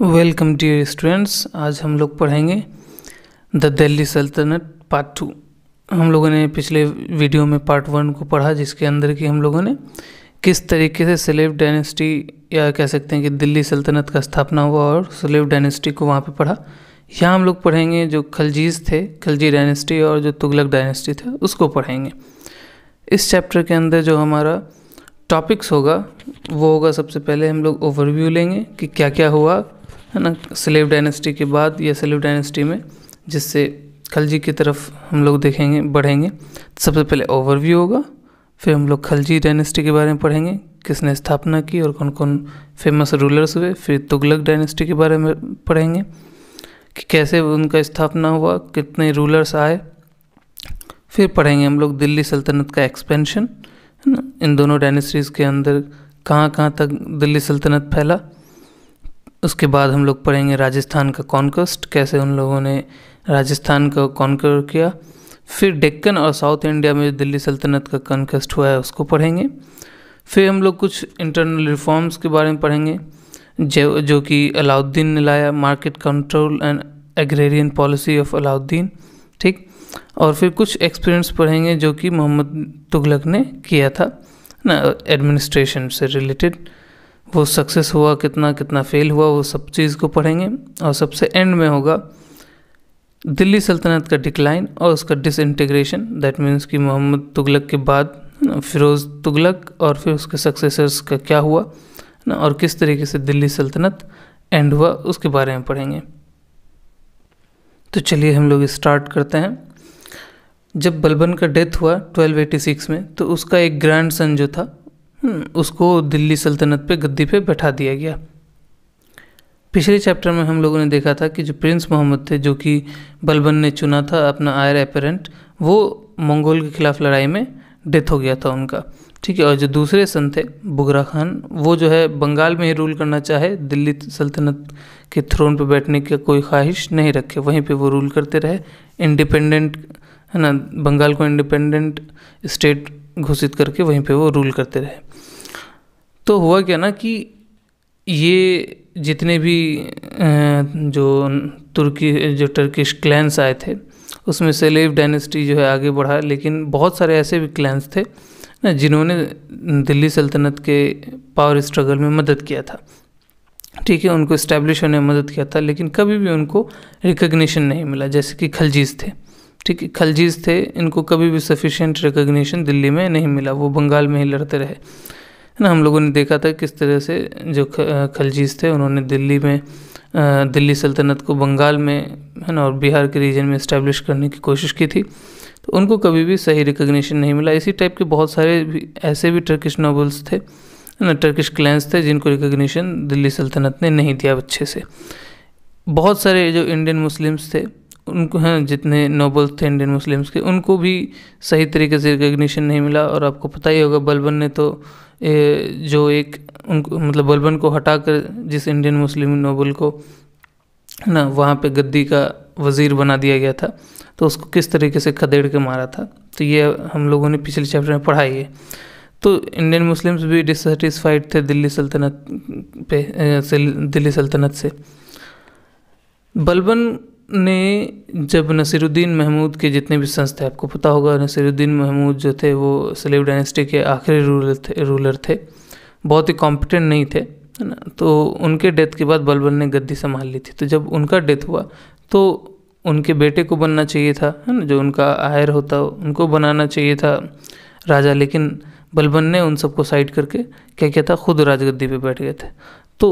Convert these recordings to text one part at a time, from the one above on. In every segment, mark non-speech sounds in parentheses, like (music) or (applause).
Welcome dear students आज हम लोग पढ़ेंगे द दिल्ली सल्तनत पार्ट टू हम लोगों ने पिछले वीडियो में पार्ट वन को पढ़ा जिसके अंदर की हम लोगों ने किस तरीके से सलेब डायनेस्टी या कह सकते हैं कि दिल्ली सल्तनत का स्थापना हुआ और सलेब डायनेस्टी को वहाँ पे पढ़ा यहाँ हम लोग पढ़ेंगे जो खलजीज थे खलजी डायनेस्टी और जो तुगलक डायनेस्टी थे उसको पढ़ेंगे इस चैप्टर के अंदर जो हमारा टॉपिक्स होगा वो होगा सबसे पहले हम लोग ओवरव्यू लेंगे कि क्या क्या हुआ है ना स्लेव डायनेस्टी के बाद या सलेब डायनेस्टी में जिससे खलजी की तरफ हम लोग देखेंगे बढ़ेंगे सबसे पहले ओवरव्यू होगा फिर हम लोग खलजी डायनेस्टी के बारे में पढ़ेंगे किसने स्थापना की और कौन कौन फेमस रूलर्स हुए फिर तुगलक डायनेस्टी के बारे में पढ़ेंगे कैसे उनका स्थापना हुआ कितने रूलर्स आए फिर पढ़ेंगे हम लोग दिल्ली सल्तनत का एक्सपेंशन है ना इन दोनों डायनेस्टीज़ के अंदर कहाँ कहाँ तक दिल्ली सल्तनत फैला उसके बाद हम लोग पढ़ेंगे राजस्थान का कॉन्कस्ट कैसे उन लोगों ने राजस्थान का कॉन्कर किया फिर डेक्कन और साउथ इंडिया में दिल्ली सल्तनत का कॉन्कस्ट हुआ है उसको पढ़ेंगे फिर हम लोग कुछ इंटरनल रिफॉर्म्स के बारे में पढ़ेंगे जो जो कि अलाउद्दीन ने लाया market control and agrarian policy of Alauddin ठीक और फिर कुछ एक्सपीरियंस पढ़ेंगे जो कि मोहम्मद तुगलक ने किया था ना एडमिनिस्ट्रेशन से रिलेटेड वो सक्सेस हुआ कितना कितना फेल हुआ वो सब चीज़ को पढ़ेंगे और सबसे एंड में होगा दिल्ली सल्तनत का डिक्लाइन और उसका डिसइंटीग्रेशन दैट मीन्स कि मोहम्मद तुगलक के बाद फिरोज़ तुगलक और फिर उसके सक्सेसर्स का क्या हुआ ना और किस तरीके से दिल्ली सल्तनत एंड हुआ उसके बारे में पढ़ेंगे तो चलिए हम लोग स्टार्ट करते हैं जब बलबन का डेथ हुआ 1286 में तो उसका एक ग्रैंड सन जो था हम्म, उसको दिल्ली सल्तनत पे गद्दी पे बैठा दिया गया पिछले चैप्टर में हम लोगों ने देखा था कि जो प्रिंस मोहम्मद थे जो कि बलबन ने चुना था अपना आयर एपेरेंट वो मंगोल के खिलाफ लड़ाई में डेथ हो गया था उनका ठीक है और जो दूसरे संत थे बुगरा खान वो जो है बंगाल में ही रूल करना चाहे दिल्ली सल्तनत के थ्रोन पर बैठने की कोई ख्वाहिश नहीं रखे वहीं पे वो रूल करते रहे इंडिपेंडेंट है ना बंगाल को इंडिपेंडेंट स्टेट घोषित करके वहीं पे वो रूल करते रहे तो हुआ क्या ना कि ये जितने भी जो तुर्की जो टर्किश क्लैंस आए थे उसमें सेलेव डायनेस्टी जो है आगे बढ़ा लेकिन बहुत सारे ऐसे भी क्लैंस थे जिन्होंने दिल्ली सल्तनत के पावर स्ट्रगल में मदद किया था ठीक है उनको इस्टेब्लिश होने में मदद किया था लेकिन कभी भी उनको रिकग्निशन नहीं मिला जैसे कि खलजीज थे ठीक है खलजीज थे इनको कभी भी सफिशेंट रिकग्निशन दिल्ली में नहीं मिला वो बंगाल में ही लड़ते रहे ना हम लोगों ने देखा था किस तरह से जो खलजीज थे उन्होंने दिल्ली में दिल्ली सल्तनत को बंगाल में है ना और बिहार के रीजन में इस्टेब्लिश करने की कोशिश की थी तो उनको कभी भी सही रिकग्निशन नहीं मिला इसी टाइप के बहुत सारे भी, ऐसे भी टर्किश नॉवल्स थे ना टर्किश क्लैंस थे जिनको रिकग्निशन दिल्ली सल्तनत ने नहीं दिया अच्छे से बहुत सारे जो इंडियन मुस्लिम्स थे उनको हैं जितने नोबल्स थे इंडियन मुस्लिम्स के उनको भी सही तरीके से रिकग्निशन नहीं मिला और आपको पता ही होगा बलबन ने तो ए, जो एक उनको मतलब बलबन को हटाकर जिस इंडियन मुस्लिम नोबल को ना वहाँ पे गद्दी का वज़ीर बना दिया गया था तो उसको किस तरीके से खदेड़ के मारा था तो ये हम लोगों ने पिछले चैप्टर में पढ़ाई है तो इंडियन मुस्लिम्स भी डिससेटिस्फाइड थे दिल्ली सल्तनत पे दिल्ली सल्तनत से बलबन ने जब नसीरुद्दीन महमूद के जितने भी संस थे आपको पता होगा नसीरुद्दीन महमूद जो थे वो सलीब डायनेस्टी के आखिरी रूलर थे रूलर थे बहुत ही कॉम्पिटेंट नहीं थे है ना तो उनके डेथ के बाद बलबन ने गद्दी संभाल ली थी तो जब उनका डेथ हुआ तो उनके बेटे को बनना चाहिए था है ना जो उनका आयर होता उनको बनाना चाहिए था राजा लेकिन बलबन ने उन सबको साइड करके क्या किया था खुद राजगद्दी पे बैठ गए थे तो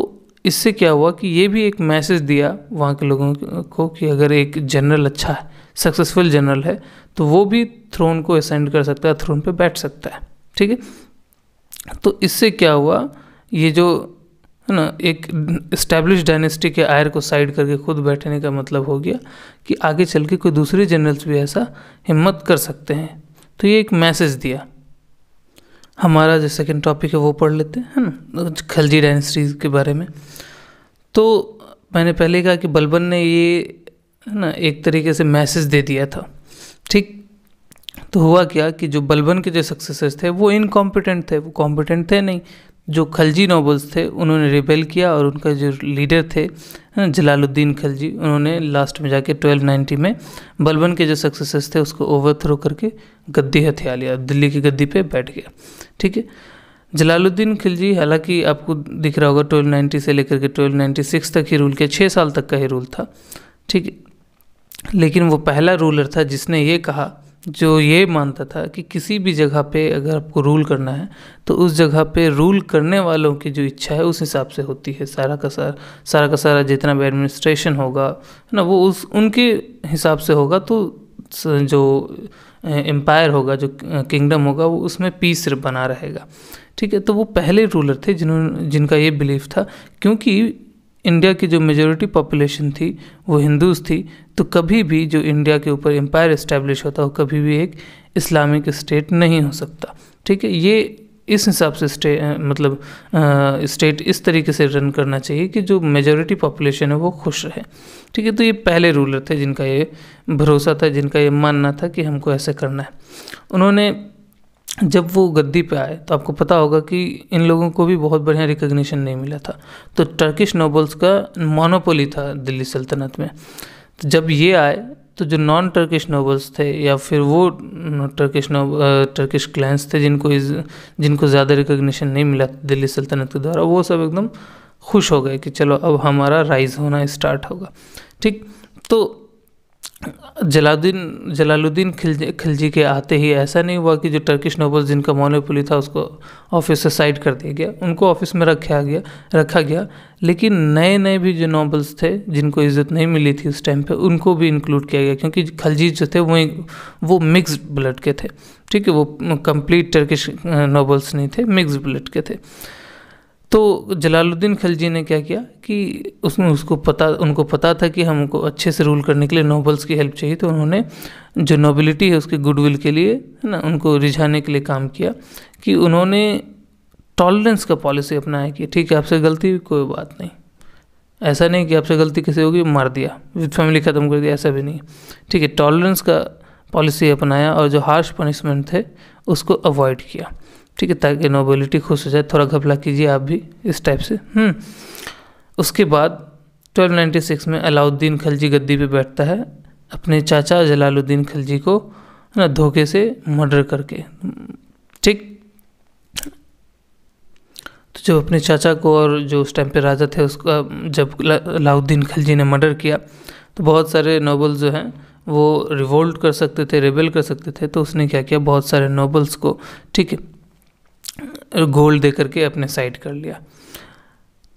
इससे क्या हुआ कि ये भी एक मैसेज दिया वहाँ के लोगों को कि अगर एक जनरल अच्छा है सक्सेसफुल जनरल है तो वो भी थ्रोन को असेंड कर सकता है थ्रोन पे बैठ सकता है ठीक है तो इससे क्या हुआ ये जो है ना एक इस्टेब्लिश डायनेस्टी के आयर को साइड करके खुद बैठने का मतलब हो गया कि आगे चल के कोई दूसरे जनरल्स भी ऐसा हिम्मत कर सकते हैं तो ये एक मैसेज दिया हमारा जो सेकेंड टॉपिक है वो पढ़ लेते हैं ना खलजी डायनेस्टी के बारे में तो मैंने पहले कहा कि बलबन ने ये है ना एक तरीके से मैसेज दे दिया था ठीक तो हुआ क्या कि जो बलबन के जो सक्सेसर्स थे वो इनकॉम्पिटेंट थे वो कॉम्पिटेंट थे नहीं जो खलजी नोबल्स थे उन्होंने रिबेल किया और उनका जो लीडर थे जलालुद्दीन खलजी उन्होंने लास्ट में जाके 1290 में बलबन के जो सक्सेसर्स थे उसको ओवर थ्रो करके गद्दी हथिया लिया दिल्ली की गद्दी पे बैठ गया ठीक है जलालुद्दीन खिलजी हालांकि आपको दिख रहा होगा 1290 से लेकर के 1296 तक ही रूल किया छः साल तक का ही रूल था ठीक है लेकिन वो पहला रूलर था जिसने ये कहा जो ये मानता था कि किसी भी जगह पे अगर आपको रूल करना है तो उस जगह पे रूल करने वालों की जो इच्छा है उस हिसाब से होती है सारा का सारा सारा का सारा जितना भी एडमिनिस्ट्रेशन होगा है ना वो उस उनके हिसाब से होगा तो जो एम्पायर होगा जो किंगडम होगा वो उसमें पीस बना रहेगा ठीक है तो वो पहले रूलर थे जिन्होंने जिनका ये बिलीफ था क्योंकि इंडिया की जो मेजोरिटी पॉपुलेशन थी वो हिंदूज थी तो कभी भी जो इंडिया के ऊपर एम्पायर इस्टेब्लिश होता वो कभी भी एक इस्लामिक स्टेट नहीं हो सकता ठीक है ये इस हिसाब से स्टे मतलब स्टेट इस तरीके से रन करना चाहिए कि जो मेजोरिटी पॉपुलेशन है वो खुश रहे ठीक है तो ये पहले रूलर थे जिनका ये भरोसा था जिनका ये मानना था कि हमको ऐसे करना है उन्होंने जब वो गद्दी पे आए तो आपको पता होगा कि इन लोगों को भी बहुत बढ़िया रिकग्निशन नहीं मिला था तो टर्किश नोबल्स का मोनोपोली था दिल्ली सल्तनत में तो जब ये आए तो जो नॉन टर्किश नोबल्स थे या फिर वो टर्किश नो टर्किश क्लाइंट्स थे जिनको इस जिनको ज़्यादा रिकग्निशन नहीं मिला दिल्ली सल्तनत के द्वारा वो सब एकदम खुश हो गए कि चलो अब हमारा राइज होना स्टार्ट होगा ठीक तो जलाउद्दीन जलालुद्दीन खिलजी खिलजी के आते ही ऐसा नहीं हुआ कि जो टर्किश नोबल्स जिनका मोनोपोली था उसको ऑफिस से साइड कर दिया गया उनको ऑफिस में रखा गया रखा गया लेकिन नए नए भी जो नोबल्स थे जिनको इज्जत नहीं मिली थी उस टाइम पे उनको भी इंक्लूड किया गया क्योंकि खिलजी जो थे वो वो मिक्स ब्लड के थे ठीक है वो कंप्लीट टर्किश नोबल्स नहीं थे मिक्स ब्लड के थे तो जलालुद्दीन खिलजी ने क्या किया कि उसमें उसको पता उनको पता था कि हमको अच्छे से रूल करने के लिए नोबल्स की हेल्प चाहिए तो उन्होंने जो नोबिलिटी है उसके गुडविल के लिए है ना उनको रिझाने के लिए काम किया कि उन्होंने टॉलरेंस का पॉलिसी अपनाया कि ठीक है आपसे गलती हुई कोई बात नहीं ऐसा नहीं कि आपसे गलती किसी होगी मार दिया विद फैमिली ख़त्म कर दिया ऐसा भी नहीं ठीक है टॉलरेंस का पॉलिसी अपनाया और जो हार्श पनिशमेंट थे उसको अवॉइड किया ठीक है ताकि नोबिलिटी खुश हो जाए थोड़ा घबला कीजिए आप भी इस टाइप से हम्म, उसके बाद 1296 में अलाउद्दीन खलजी गद्दी पे बैठता है अपने चाचा जलालुद्दीन खलजी को है ना धोखे से मर्डर करके ठीक तो जब अपने चाचा को और जो उस टाइम पे राजा थे उसका जब अलाउद्दीन खलजी ने मर्डर किया तो बहुत सारे नोबल जो हैं वो रिवोल्ट कर सकते थे रेबेल कर सकते थे तो उसने क्या किया बहुत सारे नोबल्स को ठीक है गोल्ड दे करके अपने साइड कर लिया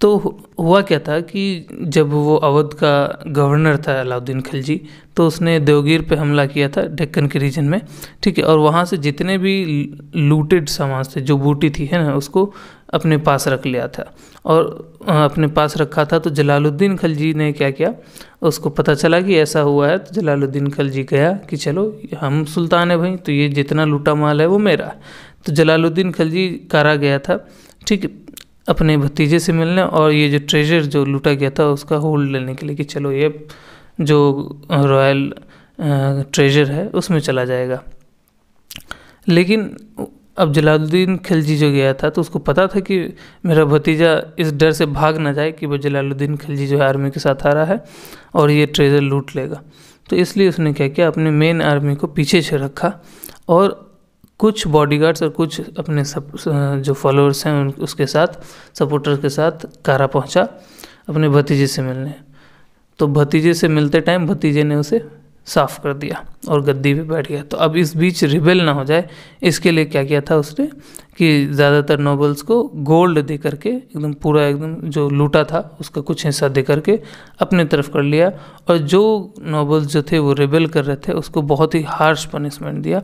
तो हुआ क्या था कि जब वो अवध का गवर्नर था अलाउद्दीन खिलजी तो उसने देवगिर पे हमला किया था डेक्कन के रीजन में ठीक है और वहाँ से जितने भी लूटेड सामान थे जो बूटी थी है ना उसको अपने पास रख लिया था और अपने पास रखा था तो जलालुद्दीन खलजी ने क्या किया उसको पता चला कि ऐसा हुआ है तो जलालुद्दीन खलजी गया कि चलो हम सुल्तान है भाई तो ये जितना लूटा माल है वो मेरा तो जलालुद्दीन खलजी कारा गया था ठीक अपने भतीजे से मिलने और ये जो ट्रेजर जो लूटा गया था उसका होल्ड लेने के लिए कि चलो ये जो रॉयल ट्रेजर है उसमें चला जाएगा लेकिन अब जलालुद्दीन खिलजी जो गया था तो उसको पता था कि मेरा भतीजा इस डर से भाग ना जाए कि वो जलालुद्दीन खिलजी जो है आर्मी के साथ आ रहा है और ये ट्रेजर लूट लेगा तो इसलिए उसने क्या किया अपने मेन आर्मी को पीछे से रखा और कुछ बॉडीगार्ड्स और कुछ अपने सब जो फॉलोअर्स हैं उन उसके साथ सपोर्टर्स के साथ कारा पहुंचा अपने भतीजे से मिलने तो भतीजे से मिलते टाइम भतीजे ने उसे साफ कर दिया और गद्दी पे बैठ गया तो अब इस बीच रिबेल ना हो जाए इसके लिए क्या किया था उसने कि ज़्यादातर नोबल्स को गोल्ड दे करके एकदम पूरा एकदम जो लूटा था उसका कुछ हिस्सा दे करके अपने तरफ कर लिया और जो नोबल्स जो थे वो रिबेल कर रहे थे उसको बहुत ही हार्श पनिशमेंट दिया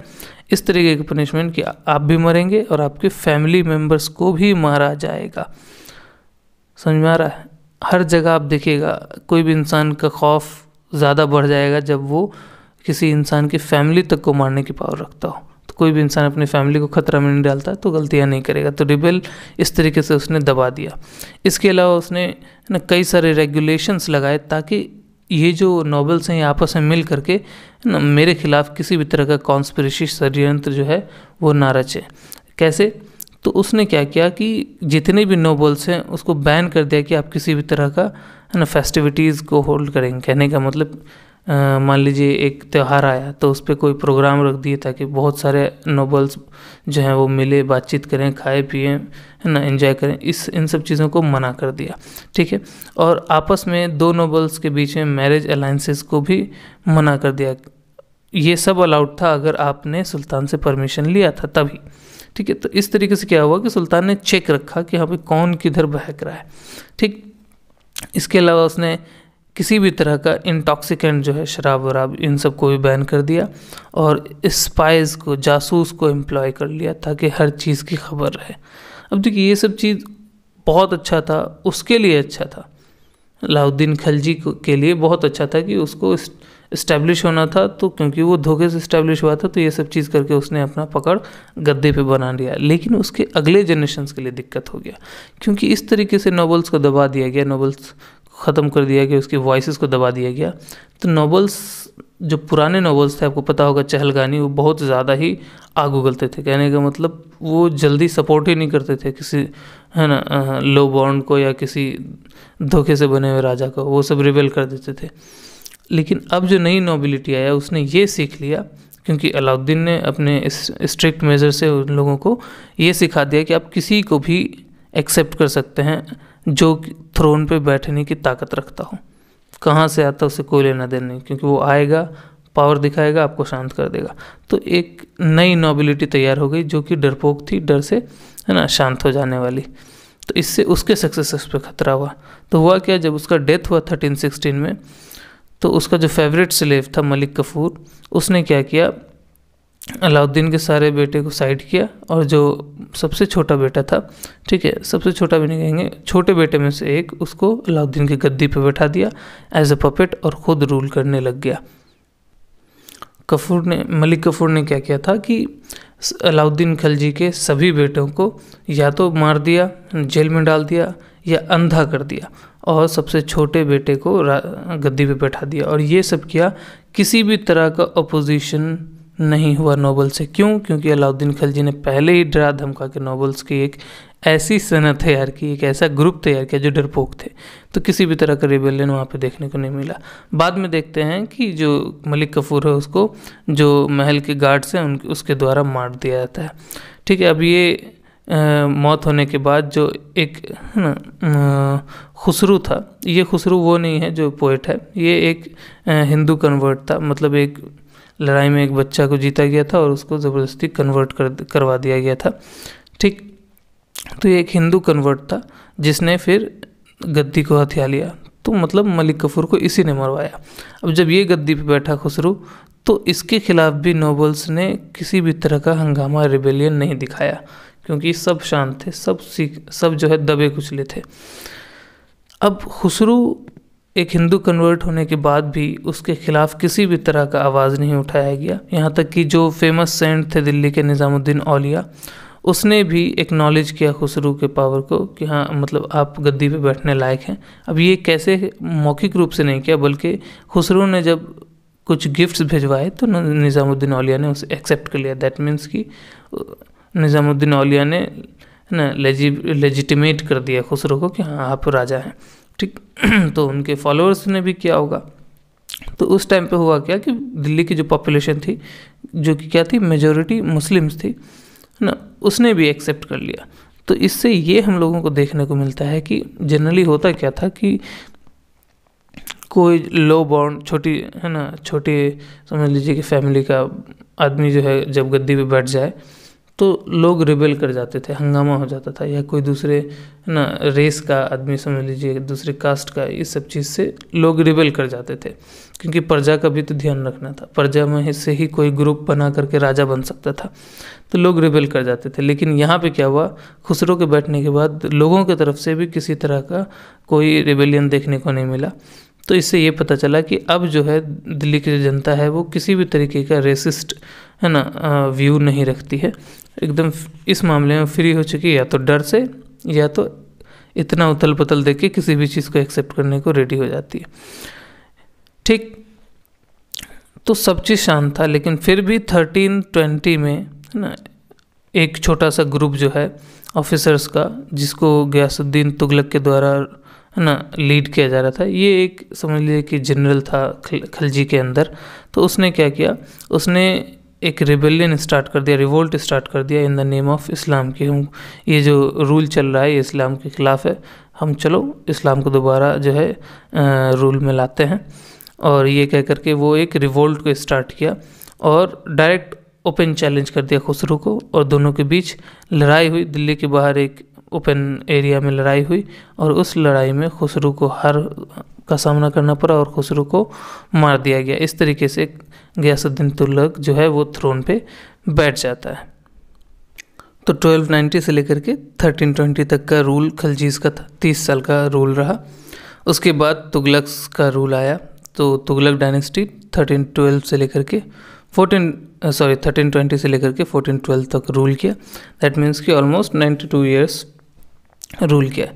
इस तरीके की पनिशमेंट कि आप भी मरेंगे और आपके फैमिली मेम्बर्स को भी मारा जाएगा समझ में आ रहा है हर जगह आप देखिएगा कोई भी इंसान का खौफ ज़्यादा बढ़ जाएगा जब वो किसी इंसान की फैमिली तक को मारने की पावर रखता हो तो कोई भी इंसान अपनी फैमिली को खतरा में नहीं डालता तो गलतियाँ नहीं करेगा तो रिबेल इस तरीके से उसने दबा दिया इसके अलावा उसने ना कई सारे रेगुलेशंस लगाए ताकि ये जो नॉबल्स हैं आपस में मिल करके ना मेरे खिलाफ़ किसी भी तरह का कॉन्स्परेसी षडयंत्र जो है वो ना रचे कैसे तो उसने क्या किया कि जितने भी नोबल्स हैं उसको बैन कर दिया कि आप किसी भी तरह का है ना फेस्टिविटीज़ को होल्ड करेंगे कहने का मतलब मान लीजिए एक त्यौहार आया तो उस पर कोई प्रोग्राम रख दिए ताकि बहुत सारे नोबल्स जो हैं वो मिले बातचीत करें खाए पिए है ना इन्जॉय करें इस इन सब चीज़ों को मना कर दिया ठीक है और आपस में दो नोबल्स के बीच में मैरिज अलाइंसेस को भी मना कर दिया ये सब अलाउड था अगर आपने सुल्तान से परमिशन लिया था तभी ठीक है तो इस तरीके से क्या हुआ कि सुल्तान ने चेक रखा कि यहाँ पे कौन किधर बहक रहा है ठीक इसके अलावा उसने किसी भी तरह का इंटॉक्सिकेंट जो है शराब वराब इन सब को भी बैन कर दिया और स्पाइस को जासूस को एम्प्लॉय कर लिया ताकि हर चीज़ की खबर रहे अब देखिए ये सब चीज़ बहुत अच्छा था उसके लिए अच्छा था अलाउद्दीन खलजी के लिए बहुत अच्छा था कि उसको इस्टेब्लिश होना था तो क्योंकि वो धोखे से इस्टेब्लिश हुआ था तो ये सब चीज़ करके उसने अपना पकड़ गद्दे पे बना लिया लेकिन उसके अगले जनरेशन के लिए दिक्कत हो गया क्योंकि इस तरीके से नॉबल्स को दबा दिया गया नॉबल्स ख़त्म कर दिया गया उसकी वॉइस को दबा दिया गया तो नॉवल्स जो पुराने नॉवेल्स थे आपको पता होगा चहलगानी वो बहुत ज़्यादा ही आग उगलते थे कहने का मतलब वो जल्दी सपोर्ट ही नहीं करते थे किसी है ना लो बॉन्ड को या किसी धोखे से बने हुए राजा को वो सब रिवेल कर देते थे लेकिन अब जो नई नोबिलिटी आया उसने ये सीख लिया क्योंकि अलाउद्दीन ने अपने स्ट्रिक्ट मेज़र से उन लोगों को ये सिखा दिया कि आप किसी को भी एक्सेप्ट कर सकते हैं जो थ्रोन पे बैठने की ताकत रखता हो कहाँ से आता उसे कोई लेना देना नहीं क्योंकि वो आएगा पावर दिखाएगा आपको शांत कर देगा तो एक नई नोबिलिटी तैयार हो गई जो कि डरपोक थी डर से है ना शांत हो जाने वाली तो इससे उसके सक्सेस पर खतरा हुआ तो हुआ क्या जब उसका डेथ हुआ थर्टीन सिक्सटीन में तो उसका जो फेवरेट स्लेव था मलिक कफ़ूर उसने क्या किया अलाउद्दीन के सारे बेटे को साइड किया और जो सबसे छोटा बेटा था ठीक है सबसे छोटा भी नहीं कहेंगे छोटे बेटे में से एक उसको अलाउद्दीन की गद्दी पर बैठा दिया एज अ पपेट और ख़ुद रूल करने लग गया कपूर ने मलिक कपूर ने क्या किया था कि अलाउद्दीन खलजी के सभी बेटों को या तो मार दिया जेल में डाल दिया या अंधा कर दिया और सबसे छोटे बेटे को गद्दी पे बैठा दिया और ये सब किया किसी भी तरह का अपोजिशन नहीं हुआ नोबल से क्यों क्योंकि अलाउद्दीन खलजी ने पहले ही डरा धमका के नोबल्स की एक ऐसी सनत तैयार की एक ऐसा ग्रुप तैयार किया जो डरपोक थे तो किसी भी तरह का रिबेलियन वहाँ पे देखने को नहीं मिला बाद में देखते हैं कि जो मलिक कपूर है उसको जो महल के गार्ड्स हैं उन उसके द्वारा मार दिया जाता है ठीक है अब ये मौत होने के बाद जो एक है ना खुसरू था ये खुसरू वो नहीं है जो पोइट है ये एक हिंदू कन्वर्ट था मतलब एक लड़ाई में एक बच्चा को जीता गया था और उसको ज़बरदस्ती कन्वर्ट कर करवा दिया गया था ठीक तो ये एक हिंदू कन्वर्ट था जिसने फिर गद्दी को हथिया लिया तो मतलब मलिक कफूर को इसी ने मरवाया अब जब ये गद्दी पे बैठा खुसरू तो इसके खिलाफ भी नोबल्स ने किसी भी तरह का हंगामा रिबेलियन नहीं दिखाया क्योंकि सब शांत थे सब सीख सब जो है दबे कुचले थे अब खुसरू एक हिंदू कन्वर्ट होने के बाद भी उसके खिलाफ किसी भी तरह का आवाज़ नहीं उठाया गया यहाँ तक कि जो फेमस सेंट थे दिल्ली के निज़ामुद्दीन औलिया उसने भी एक्नॉलेज किया खुसरू के पावर को कि हाँ मतलब आप गद्दी पे बैठने लायक हैं अब ये कैसे मौखिक रूप से नहीं किया बल्कि खुसरू ने जब कुछ गिफ्ट्स भिजवाए तो निज़ामुद्दीन औलिया ने उसे एक्सेप्ट कर लिया दैट मीन्स कि निज़ामुद्दीन औलिया ने ना लेजि लेजिटिमेट कर दिया खुसरो को कि हाँ आप राजा हैं ठीक तो उनके फॉलोअर्स ने भी किया होगा तो उस टाइम पे हुआ क्या कि दिल्ली की जो पॉपुलेशन थी जो कि क्या थी मेजोरिटी मुस्लिम्स थी ना उसने भी एक्सेप्ट कर लिया तो इससे ये हम लोगों को देखने को मिलता है कि जनरली होता क्या था कि कोई लो बॉन्ड छोटी है ना छोटी समझ लीजिए कि फैमिली का आदमी जो है जब गद्दी पे बैठ जाए तो लोग रिबेल कर जाते थे हंगामा हो जाता था या कोई दूसरे ना रेस का आदमी समझ लीजिए दूसरे कास्ट का इस सब चीज़ से लोग रिबेल कर जाते थे क्योंकि प्रजा का भी तो ध्यान रखना था प्रजा में से ही कोई ग्रुप बना करके राजा बन सकता था तो लोग रिबेल कर जाते थे लेकिन यहाँ पे क्या हुआ खुसरो के बैठने के बाद लोगों की तरफ से भी किसी तरह का कोई रिबेलियन देखने को नहीं मिला तो इससे ये पता चला कि अब जो है दिल्ली की जो जनता है वो किसी भी तरीके का रेसिस्ट है ना व्यू नहीं रखती है एकदम इस मामले में फ्री हो चुकी है या तो डर से या तो इतना उथल पुथल देख के किसी भी चीज़ को एक्सेप्ट करने को रेडी हो जाती है ठीक तो सब चीज़ शांत था लेकिन फिर भी थर्टीन ट्वेंटी में है ना एक छोटा सा ग्रुप जो है ऑफिसर्स का जिसको गयासुद्दीन तुगलक के द्वारा है ना लीड किया जा रहा था ये एक समझ लीजिए कि जनरल था खल खलजी के अंदर तो उसने क्या किया उसने एक रिबेलियन स्टार्ट कर दिया रिवोल्ट स्टार्ट कर दिया in the name of Islam कि हम ये जो रूल चल रहा है ये इस्लाम के ख़िलाफ़ है हम चलो इस्लाम को दोबारा जो है रूल में लाते हैं और ये कह करके वो एक रिवोल्ट को स्टार्ट किया और डायरेक्ट ओपन चैलेंज कर दिया खुसरू को और दोनों के बीच लड़ाई हुई दिल्ली के बाहर एक ओपन एरिया में लड़ाई हुई और उस लड़ाई में खुसरू को हर का सामना करना पड़ा और खुसरू को मार दिया गया इस तरीके से गयासुद्दीन तुलक जो है वो थ्रोन पे बैठ जाता है तो 1290 से लेकर के 1320 तक का रूल खलजीज का था तीस साल का रूल रहा उसके बाद तुगलक का रूल आया तो तुगलक डायनेस्टी 1312 से लेकर के 14 सॉरी 1320 से लेकर के 1412 तक रूल किया दैट मीन्स कि ऑलमोस्ट 92 इयर्स रूल किया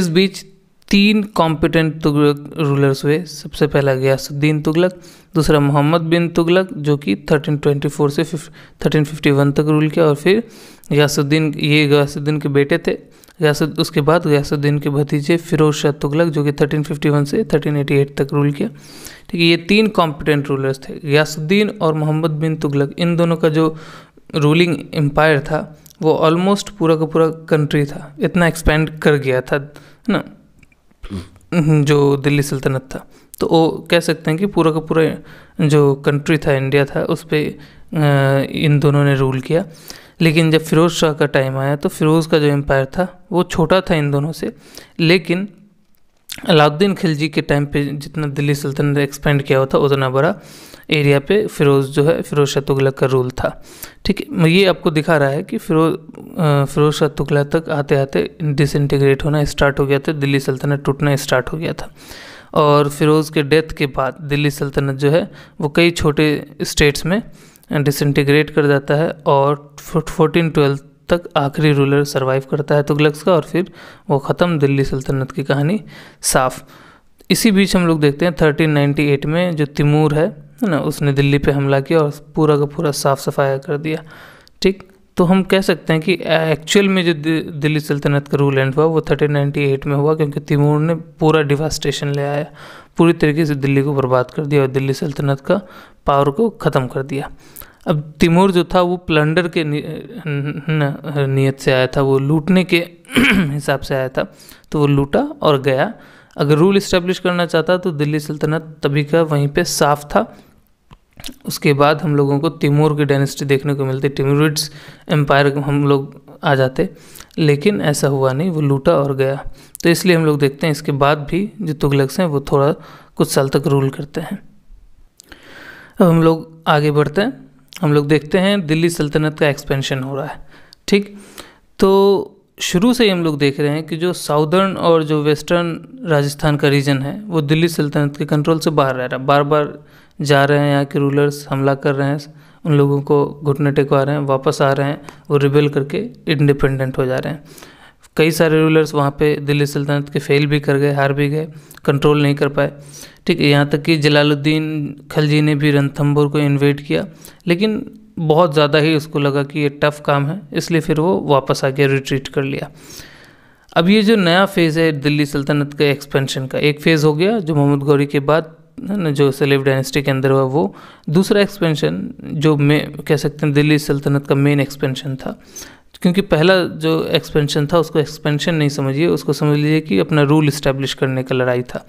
इस बीच तीन कॉम्पिटेंट तुगलक रूलर्स हुए सबसे पहला गयासुद्दीन तुगलक दूसरा मोहम्मद बिन तुगलक जो कि 1324 से 1351 तक रूल किया और फिर यासुद्दीन ये गयासुद्दीन के बेटे थे यासुद उसके बाद गयासुद्दीन के भतीजे फिरोज शाह तुगलक जो कि 1351 से 1388 तक रूल किया ठीक है ये तीन कॉम्पिटेंट रूलर्स थे यासुद्दीन और मोहम्मद बिन तुगलक इन दोनों का जो रूलिंग एम्पायर था वो ऑलमोस्ट पूरा का पूरा कंट्री था इतना एक्सपेंड कर गया था ना हम्म, जो दिल्ली सल्तनत था तो वो कह सकते हैं कि पूरा का पूरा जो कंट्री था इंडिया था उस पर इन दोनों ने रूल किया लेकिन जब फ़िरोज़ शाह का टाइम आया तो फ़िरोज़ का जो एम्पायर था वो छोटा था इन दोनों से लेकिन अलाउद्दीन खिलजी के टाइम पे जितना दिल्ली सल्तनत ने एक्सपेंड किया हुआ था उतना बड़ा एरिया पे फ़िरोज़ जो है फ़िरोज़ शाह तुगलक का रूल था ठीक है ये आपको दिखा रहा है कि फिरोज फ़िरोज़ शाह तुगलक तक आते आते डिसइंटीग्रेट होना स्टार्ट हो गया था दिल्ली सल्तनत टूटना स्टार्ट हो गया था और फिरोज़ के डेथ के बाद दिल्ली सल्तनत जो है वो कई छोटे स्टेट्स में डिसइंटीग्रेट कर जाता है और फोर्टीन ट्वेल्थ तक आखिरी रूलर सरवाइव करता है तुगलक्स का और फिर वो ख़त्म दिल्ली सल्तनत की कहानी साफ इसी बीच हम लोग देखते हैं 1398 में जो तिमूर है ना उसने दिल्ली पे हमला किया और पूरा का पूरा साफ सफाया कर दिया ठीक तो हम कह सकते हैं कि एक्चुअल में जो दिल्ली सल्तनत का रूल एंड हुआ वो थर्टीन नाइन्टी एट में हुआ क्योंकि तिमूर ने पूरा डिवास्टेशन ले आया पूरी तरीके से दिल्ली को बर्बाद कर दिया और दिल्ली सल्तनत का पावर को ख़त्म कर दिया अब तिमूर जो था वो प्लंडर के नीयत से आया था वो लूटने के (clears throat) हिसाब से आया था तो वो लूटा और गया अगर रूल इस्टेब्लिश करना चाहता तो दिल्ली सल्तनत तभी का वहीं पे साफ था उसके बाद हम लोगों को तिमूर की डायनेस्टी देखने को मिलती टिमरिड्स एम्पायर हम लोग आ जाते लेकिन ऐसा हुआ नहीं वो लूटा और गया तो इसलिए हम लोग देखते हैं इसके बाद भी जो तुगलक्स हैं वो थोड़ा कुछ साल तक रूल करते हैं अब हम लोग आगे बढ़ते हैं हम लोग देखते हैं दिल्ली सल्तनत का एक्सपेंशन हो रहा है ठीक तो शुरू से ही हम लोग देख रहे हैं कि जो साउदर्न और जो वेस्टर्न राजस्थान का रीजन है वो दिल्ली सल्तनत के कंट्रोल से बाहर रह रहा है बार बार जा रहे हैं यहाँ के रूलर्स हमला कर रहे हैं उन लोगों को घुटने टेकवा रहे हैं वापस आ रहे हैं वो रिबेल करके इंडिपेंडेंट हो जा रहे हैं कई सारे रूलर्स वहाँ पे दिल्ली सल्तनत के फेल भी कर गए हार भी गए कंट्रोल नहीं कर पाए ठीक है यहाँ तक कि जलालुद्दीन खलजी ने भी रणथम्बोर को इन्वेट किया लेकिन बहुत ज़्यादा ही उसको लगा कि ये टफ काम है इसलिए फिर वो वापस आ गया रिट्रीट कर लिया अब ये जो नया फेज़ है दिल्ली सल्तनत का एक्सपेंशन का एक फ़ेज़ हो गया जो मोहम्मद गौरी के बाद है ना जो सलेब डायनेस्टी के अंदर हुआ वो दूसरा एक्सपेंशन जो मे कह सकते हैं दिल्ली सल्तनत का मेन एक्सपेंशन था क्योंकि पहला जो एक्सपेंशन था उसको एक्सपेंशन नहीं समझिए उसको समझ लीजिए कि अपना रूल इस्टेब्लिश करने का लड़ाई था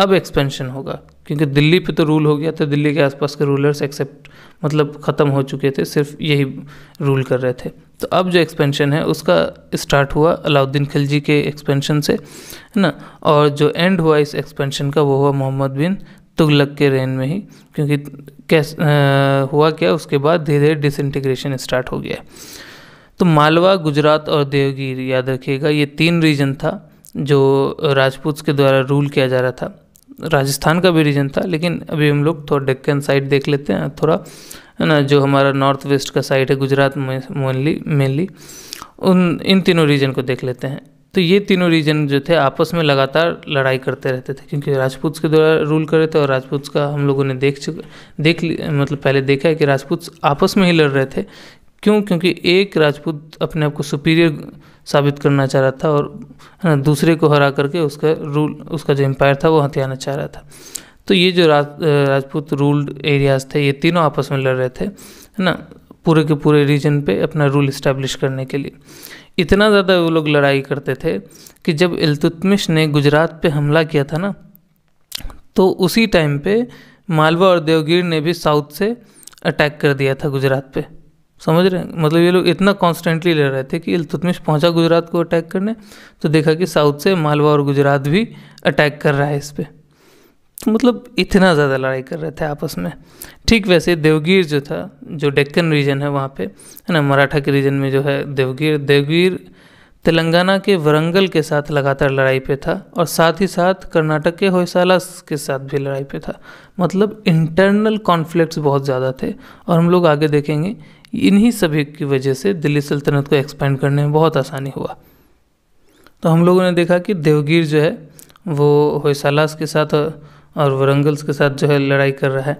अब एक्सपेंशन होगा क्योंकि दिल्ली पे तो रूल हो गया तो दिल्ली के आसपास के रूलर्स एक्सेप्ट मतलब ख़त्म हो चुके थे सिर्फ यही रूल कर रहे थे तो अब जो एक्सपेंशन है उसका स्टार्ट हुआ अलाउद्दीन खिलजी के एक्सपेंशन से है ना और जो एंड हुआ इस एक्सपेंशन का वो हुआ मोहम्मद बिन तुगलक के रेन में ही क्योंकि कैस आ, हुआ क्या उसके बाद धीरे धीरे डिसइंटीग्रेशन स्टार्ट हो गया तो मालवा गुजरात और देवगिर याद रखिएगा ये तीन रीजन था जो राजपूत के द्वारा रूल किया जा रहा था राजस्थान का भी रीजन था लेकिन अभी हम लोग थोड़ा डेक्कन साइड देख लेते हैं थोड़ा है ना जो हमारा नॉर्थ वेस्ट का साइड है गुजरात मोनली मेनली उन इन तीनों रीजन को देख लेते हैं तो ये तीनों रीजन जो थे आपस में लगातार लड़ाई करते रहते थे क्योंकि राजपूत के द्वारा रूल कर रहे थे और राजपूत का हम लोगों ने देख चुके देख मतलब पहले देखा है कि राजपूत आपस में ही लड़ रहे थे क्यों क्योंकि एक राजपूत अपने आप को सुपीरियर साबित करना चाह रहा था और दूसरे को हरा करके उसका रूल उसका जो एम्पायर था वो हथियाना चाह रहा था तो ये जो राज राजपूत रूल्ड एरियाज़ थे ये तीनों आपस में लड़ रहे थे है ना पूरे के पूरे रीजन पे अपना रूल इस्टेब्लिश करने के लिए इतना ज़्यादा वो लोग लड़ाई करते थे कि जब इलतुतमिश ने गुजरात पे हमला किया था ना तो उसी टाइम पे मालवा और देवगिर ने भी साउथ से अटैक कर दिया था गुजरात पे समझ रहे हैं मतलब ये लोग इतना कॉन्स्टेंटली ले रहे थे कि इल्तुतमिश पहुंचा गुजरात को अटैक करने तो देखा कि साउथ से मालवा और गुजरात भी अटैक कर रहा है इस पर तो मतलब इतना ज़्यादा लड़ाई कर रहे थे आपस में ठीक वैसे देवगीर जो था जो डेक्कन रीजन है वहाँ पे है ना मराठा के रीजन में जो है देवगीर देवगीर तेलंगाना के वरंगल के साथ लगातार लड़ाई पे था और साथ ही साथ कर्नाटक के होयसाला के साथ भी लड़ाई पे था मतलब इंटरनल कॉन्फ्लिक्ट्स बहुत ज़्यादा थे और हम लोग आगे देखेंगे इन्हीं सभी की वजह से दिल्ली सल्तनत को एक्सपेंड करने में बहुत आसानी हुआ तो हम लोगों ने देखा कि देवगीर जो है वो होयसालास के साथ और वरंगल्स के साथ जो है लड़ाई कर रहा है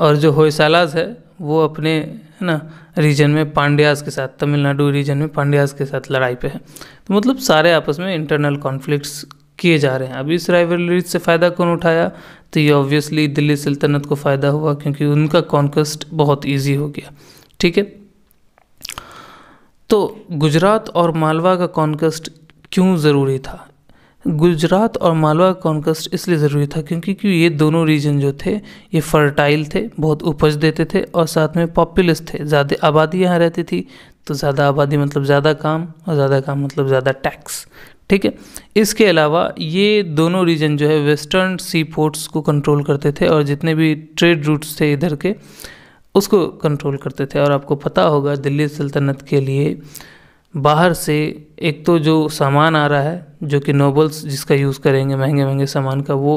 और जो होयसालास है वो अपने है ना रीजन में पांड्यास के साथ तमिलनाडु रीजन में पांड्यास के साथ लड़ाई पे है तो मतलब सारे आपस में इंटरनल कॉन्फ्लिक्ट्स किए जा रहे हैं अब इस राइवलरी से फ़ायदा कौन उठाया तो ये ऑब्वियसली दिल्ली सल्तनत को फ़ायदा हुआ क्योंकि उनका कॉन्क्वेस्ट बहुत ईजी हो गया ठीक है तो गुजरात और मालवा का कॉन्कस्ट क्यों ज़रूरी था गुजरात और मालवा का कॉन्कस्ट इसलिए ज़रूरी था क्योंकि क्यों ये दोनों रीजन जो थे ये फर्टाइल थे बहुत उपज देते थे और साथ में पॉपुलस थे ज़्यादा आबादी यहाँ रहती थी तो ज़्यादा आबादी मतलब ज़्यादा काम और ज़्यादा काम मतलब ज़्यादा टैक्स ठीक है इसके अलावा ये दोनों रीजन जो है वेस्टर्न सी पोर्ट्स को कंट्रोल करते थे और जितने भी ट्रेड रूट्स थे इधर के उसको कंट्रोल करते थे और आपको पता होगा दिल्ली सल्तनत के लिए बाहर से एक तो जो सामान आ रहा है जो कि नोबल्स जिसका यूज़ करेंगे महंगे महंगे सामान का वो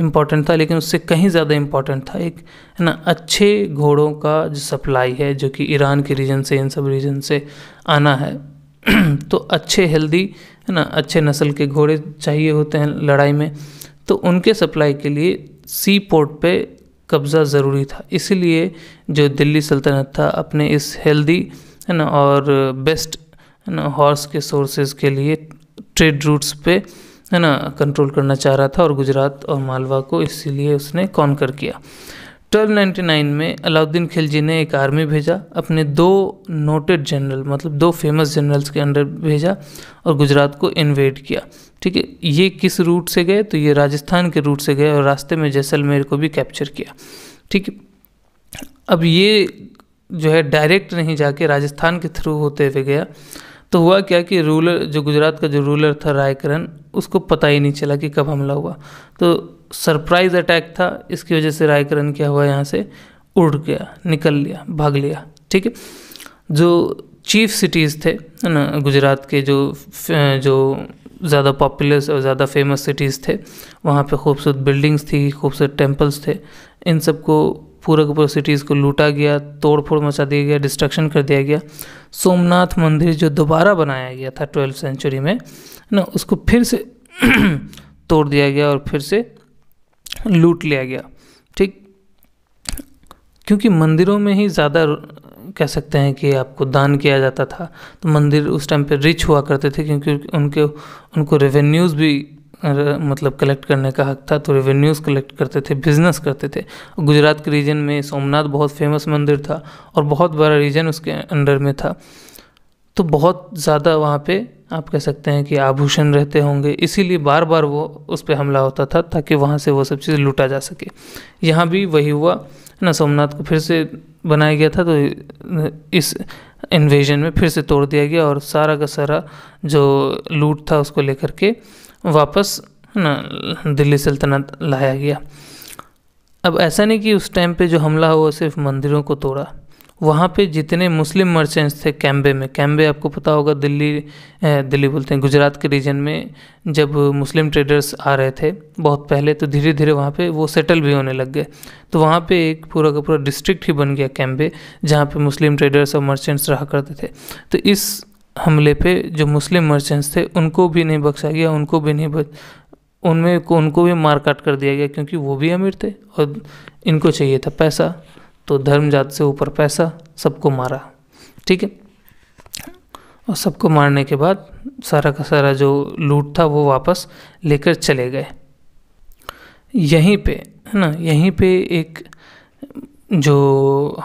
इम्पॉर्टेंट था लेकिन उससे कहीं ज़्यादा इम्पॉर्टेंट था एक है ना अच्छे घोड़ों का जो सप्लाई है जो कि ईरान के रीजन से इन सब रीजन से आना है (clears throat) तो अच्छे हेल्दी है ना अच्छे नस्ल के घोड़े चाहिए होते हैं लड़ाई में तो उनके सप्लाई के लिए सी पोर्ट पे कब्ज़ा ज़रूरी था इसीलिए जो दिल्ली सल्तनत था अपने इस हेल्दी है ना और बेस्ट है ना हॉर्स के सोर्सेज के लिए ट्रेड रूट्स पे है ना कंट्रोल करना चाह रहा था और गुजरात और मालवा को इसीलिए उसने कॉन्कर किया 1299 में अलाउद्दीन खिलजी ने एक आर्मी भेजा अपने दो नोटेड जनरल मतलब दो फेमस जनरल्स के अंडर भेजा और गुजरात को इन्वेड किया ठीक है ये किस रूट से गए तो ये राजस्थान के रूट से गए और रास्ते में जैसलमेर को भी कैप्चर किया ठीक है अब ये जो है डायरेक्ट नहीं जाके राजस्थान के थ्रू होते हुए गया तो हुआ क्या कि रूलर जो गुजरात का जो रूलर था रायकरण उसको पता ही नहीं चला कि कब हमला हुआ तो सरप्राइज अटैक था इसकी वजह से रायकरण क्या हुआ यहाँ से उड़ गया निकल लिया भाग लिया ठीक है जो चीफ सिटीज़ थे ना गुजरात के जो जो ज़्यादा पॉपुलर्स और ज़्यादा फेमस सिटीज़ थे वहाँ पे खूबसूरत बिल्डिंग्स थी खूबसूरत टेम्पल्स थे इन सब को पूरा का पूरा सिटीज़ को लूटा गया तोड़ फोड़ मचा दिया गया डिस्ट्रक्शन कर दिया गया सोमनाथ मंदिर जो दोबारा बनाया गया था ट्वेल्थ सेंचुरी में ना उसको फिर से (clears throat) तोड़ दिया गया और फिर से लूट लिया गया ठीक क्योंकि मंदिरों में ही ज़्यादा कह सकते हैं कि आपको दान किया जाता था तो मंदिर उस टाइम पे रिच हुआ करते थे क्योंकि उनके उनको रेवेन्यूज़ भी मतलब कलेक्ट करने का हक था तो रेवेन्यूज़ कलेक्ट करते थे बिजनेस करते थे गुजरात के रीजन में सोमनाथ बहुत फेमस मंदिर था और बहुत बड़ा रीजन उसके अंडर में था तो बहुत ज़्यादा वहाँ पे आप कह सकते हैं कि आभूषण रहते होंगे इसीलिए बार बार वो उस पर हमला होता था ताकि वहाँ से वो सब चीज़ लूटा जा सके यहाँ भी वही हुआ ना सोमनाथ को फिर से बनाया गया था तो इस इन्वेजन में फिर से तोड़ दिया गया और सारा का सारा जो लूट था उसको लेकर के वापस ना दिल्ली सल्तनत लाया गया अब ऐसा नहीं कि उस टाइम पे जो हमला हुआ सिर्फ मंदिरों को तोड़ा वहाँ पे जितने मुस्लिम मर्चेंट्स थे कैम्बे में कैम्बे आपको पता होगा दिल्ली दिल्ली बोलते हैं गुजरात के रीजन में जब मुस्लिम ट्रेडर्स आ रहे थे बहुत पहले तो धीरे धीरे वहाँ पे वो सेटल भी होने लग गए तो वहाँ पे एक पूरा का पूरा डिस्ट्रिक्ट ही बन गया कैम्बे जहाँ पे मुस्लिम ट्रेडर्स और मर्चेंट्स रहा करते थे तो इस हमले पे जो मुस्लिम मर्चेंट्स थे उनको भी नहीं बख्शा गया उनको भी नहीं बच उनमें उनको भी मार काट कर दिया गया क्योंकि वो भी अमीर थे और इनको चाहिए था पैसा तो धर्म जात से ऊपर पैसा सबको मारा ठीक है और सबको मारने के बाद सारा का सारा जो लूट था वो वापस लेकर चले गए यहीं पे है ना यहीं पे एक जो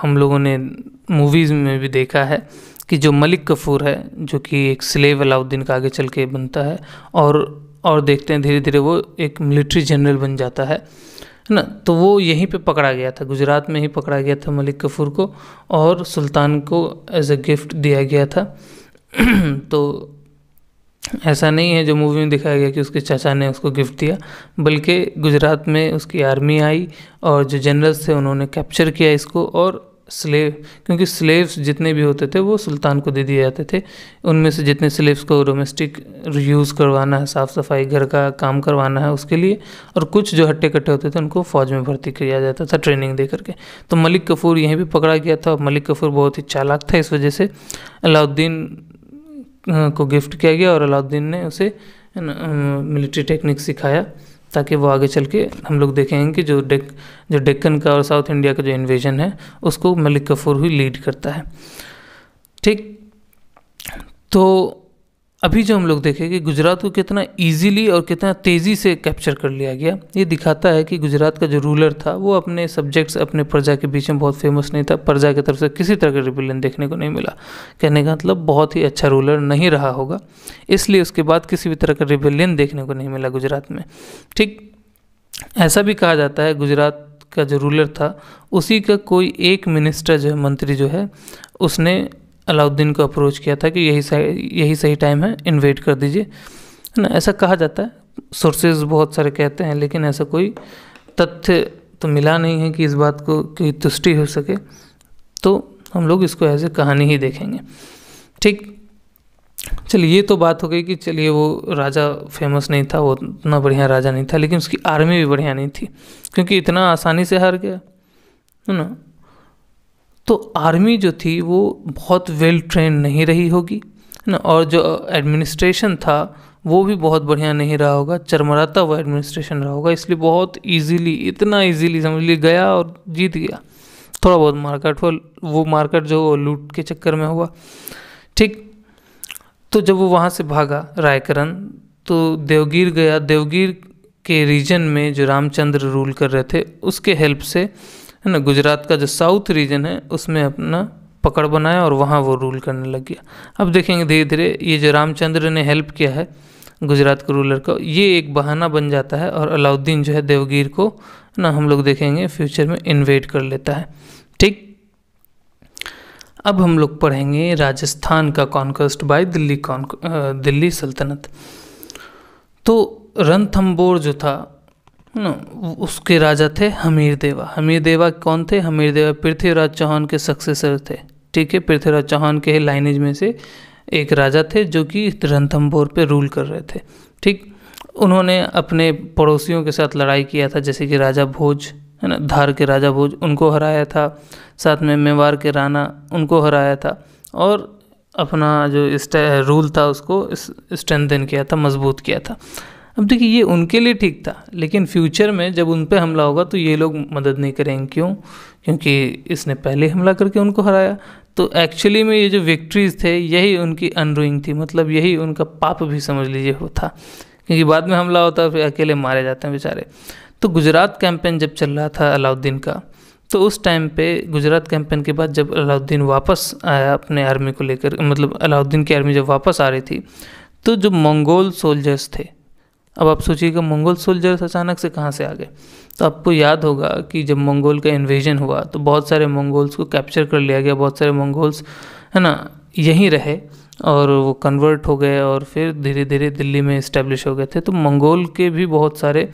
हम लोगों ने मूवीज़ में भी देखा है कि जो मलिक कफ़ूर है जो कि एक स्लेव अलाउद्दीन का आगे चल के बनता है और और देखते हैं धीरे धीरे वो एक मिलिट्री जनरल बन जाता है है ना तो वो यहीं पे पकड़ा गया था गुजरात में ही पकड़ा गया था मलिक कफ़ूर को और सुल्तान को एज ए गिफ्ट दिया गया था (clears throat) तो ऐसा नहीं है जो मूवी में दिखाया गया कि उसके चाचा ने उसको गिफ्ट दिया बल्कि गुजरात में उसकी आर्मी आई और जो जनरल्स थे उन्होंने कैप्चर किया इसको और स्लेव क्योंकि स्लेव्स जितने भी होते थे वो सुल्तान को दे दिए जाते थे उनमें से जितने स्लेव्स को डोमेस्टिक यूज़ करवाना है साफ़ सफाई घर का काम करवाना है उसके लिए और कुछ जो हट्टे कट्टे होते थे उनको फ़ौज में भर्ती किया जाता था ट्रेनिंग दे करके तो मलिक कफ़ूर यहीं भी पकड़ा गया था मलिक कफ़ूर बहुत ही चालाक था इस वजह से अलाउद्दीन को गिफ्ट किया गया और अलाउद्दीन ने उसे मिलिट्री टेक्निक सिखाया ताकि वो आगे चल के हम लोग देखेंगे कि जो डेक जो डेक्कन का और साउथ इंडिया का जो इन्वेजन है उसको मलिक कफूर ही लीड करता है ठीक तो अभी जो हम लोग देखें कि गुजरात को कितना इजीली और कितना तेज़ी से कैप्चर कर लिया गया ये दिखाता है कि गुजरात का जो रूलर था वो अपने सब्जेक्ट्स अपने प्रजा के बीच में बहुत फेमस नहीं था प्रजा की तरफ से किसी तरह का रिपिलियन देखने को नहीं मिला कहने का मतलब बहुत ही अच्छा रूलर नहीं रहा होगा इसलिए उसके बाद किसी भी तरह का रिपिलियन देखने को नहीं मिला गुजरात में ठीक ऐसा भी कहा जाता है गुजरात का जो रूलर था उसी का कोई एक मिनिस्टर जो है मंत्री जो है उसने अलाउद्दीन को अप्रोच किया था कि यही सही यही सही टाइम है इन्वेट कर दीजिए है ना ऐसा कहा जाता है सोर्सेज बहुत सारे कहते हैं लेकिन ऐसा कोई तथ्य तो मिला नहीं है कि इस बात को कोई तुष्टि हो सके तो हम लोग इसको एज ए कहानी ही देखेंगे ठीक चलिए ये तो बात हो गई कि चलिए वो राजा फेमस नहीं था वो उतना बढ़िया राजा नहीं था लेकिन उसकी आर्मी भी बढ़िया नहीं थी क्योंकि इतना आसानी से हार गया है ना तो आर्मी जो थी वो बहुत वेल ट्रेन नहीं रही होगी ना और जो एडमिनिस्ट्रेशन था वो भी बहुत बढ़िया नहीं रहा होगा चरमराता हुआ एडमिनिस्ट्रेशन रहा होगा इसलिए बहुत इजीली इतना इजीली समझ लीजिए गया और जीत गया थोड़ा बहुत मार्केट वो वो मार्केट जो लूट के चक्कर में हुआ ठीक तो जब वो वहाँ से भागा रायकरण तो देवगिर गया देवगिर के रीजन में जो रामचंद्र रूल कर रहे थे उसके हेल्प से है ना गुजरात का जो साउथ रीजन है उसमें अपना पकड़ बनाया और वहाँ वो रूल करने लग गया अब देखेंगे धीरे धीरे ये जो रामचंद्र ने हेल्प किया है गुजरात के रूलर का ये एक बहाना बन जाता है और अलाउद्दीन जो है देवगीर को ना हम लोग देखेंगे फ्यूचर में इन्वेट कर लेता है ठीक अब हम लोग पढ़ेंगे राजस्थान का कॉन्कस्ट बाय दिल्ली कॉन् दिल्ली सल्तनत तो रणथम्बोर जो था उसके राजा थे हमीर देवा हमीर देवा कौन थे हमीर देवा पृथ्वीराज चौहान के सक्सेसर थे ठीक है पृथ्वीराज चौहान के लाइनेज में से एक राजा थे जो कि रणथम्बोर पे रूल कर रहे थे ठीक उन्होंने अपने पड़ोसियों के साथ लड़ाई किया था जैसे कि राजा भोज है ना धार के राजा भोज उनको हराया था साथ में मेवाड़ के राणा उनको हराया था और अपना जो रूल था उसको स्ट्रेंथन किया था मजबूत किया था अब देखिए ये उनके लिए ठीक था लेकिन फ्यूचर में जब उन पर हमला होगा तो ये लोग मदद नहीं करेंगे क्यों क्योंकि इसने पहले हमला करके उनको हराया तो एक्चुअली में ये जो विक्ट्रीज थे यही उनकी अनरूइंग थी मतलब यही उनका पाप भी समझ लीजिए वो था क्योंकि बाद में हमला होता है फिर अकेले मारे जाते हैं बेचारे तो गुजरात कैंपेन जब चल रहा था अलाउद्दीन का तो उस टाइम पे गुजरात कैंपेन के बाद जब अलाउद्दीन वापस आया अपने आर्मी को लेकर मतलब अलाउद्दीन की आर्मी जब वापस आ रही थी तो जो मंगोल सोल्जर्स थे अब आप सोचिएगा मंगोल सोल्जर्स अचानक से कहाँ से आ गए तो आपको याद होगा कि जब मंगोल का इन्वेजन हुआ तो बहुत सारे मंगोल्स को कैप्चर कर लिया गया बहुत सारे मंगोल्स है ना यहीं रहे और वो कन्वर्ट हो गए और फिर धीरे धीरे दिल्ली में इस्टेब्लिश हो गए थे तो मंगोल के भी बहुत सारे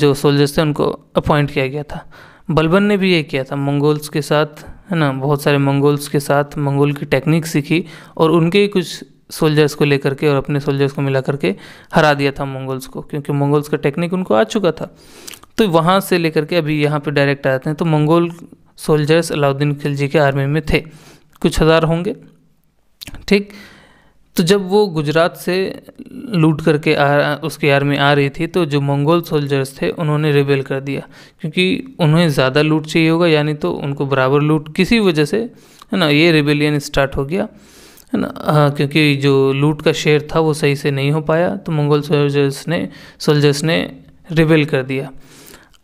जो सोल्जर्स थे उनको अपॉइंट किया गया था बलबन ने भी ये किया था मंगोल्स के साथ है ना बहुत सारे मंगोल्स के साथ मंगोल की टेक्निक सीखी और उनके कुछ सोल्जर्स को लेकर के और अपने सोल्जर्स को मिला करके हरा दिया था मंगोल्स को क्योंकि मंगोल्स का टेक्निक उनको आ चुका था तो वहाँ से लेकर के अभी यहाँ पे डायरेक्ट आते हैं तो मंगोल सोल्जर्स अलाउद्दीन खिलजी के आर्मी में थे कुछ हज़ार होंगे ठीक तो जब वो गुजरात से लूट करके आ उसकी आर्मी आ रही थी तो जो मंगोल सोल्जर्स थे उन्होंने रिबेल कर दिया क्योंकि उन्हें ज़्यादा लूट चाहिए होगा यानी तो उनको बराबर लूट किसी वजह से है ना ये रिबेलियन स्टार्ट हो गया है ना हाँ, क्योंकि जो लूट का शेयर था वो सही से नहीं हो पाया तो मंगोल सोल्जर्स ने सोल्जर्स ने रिबेल कर दिया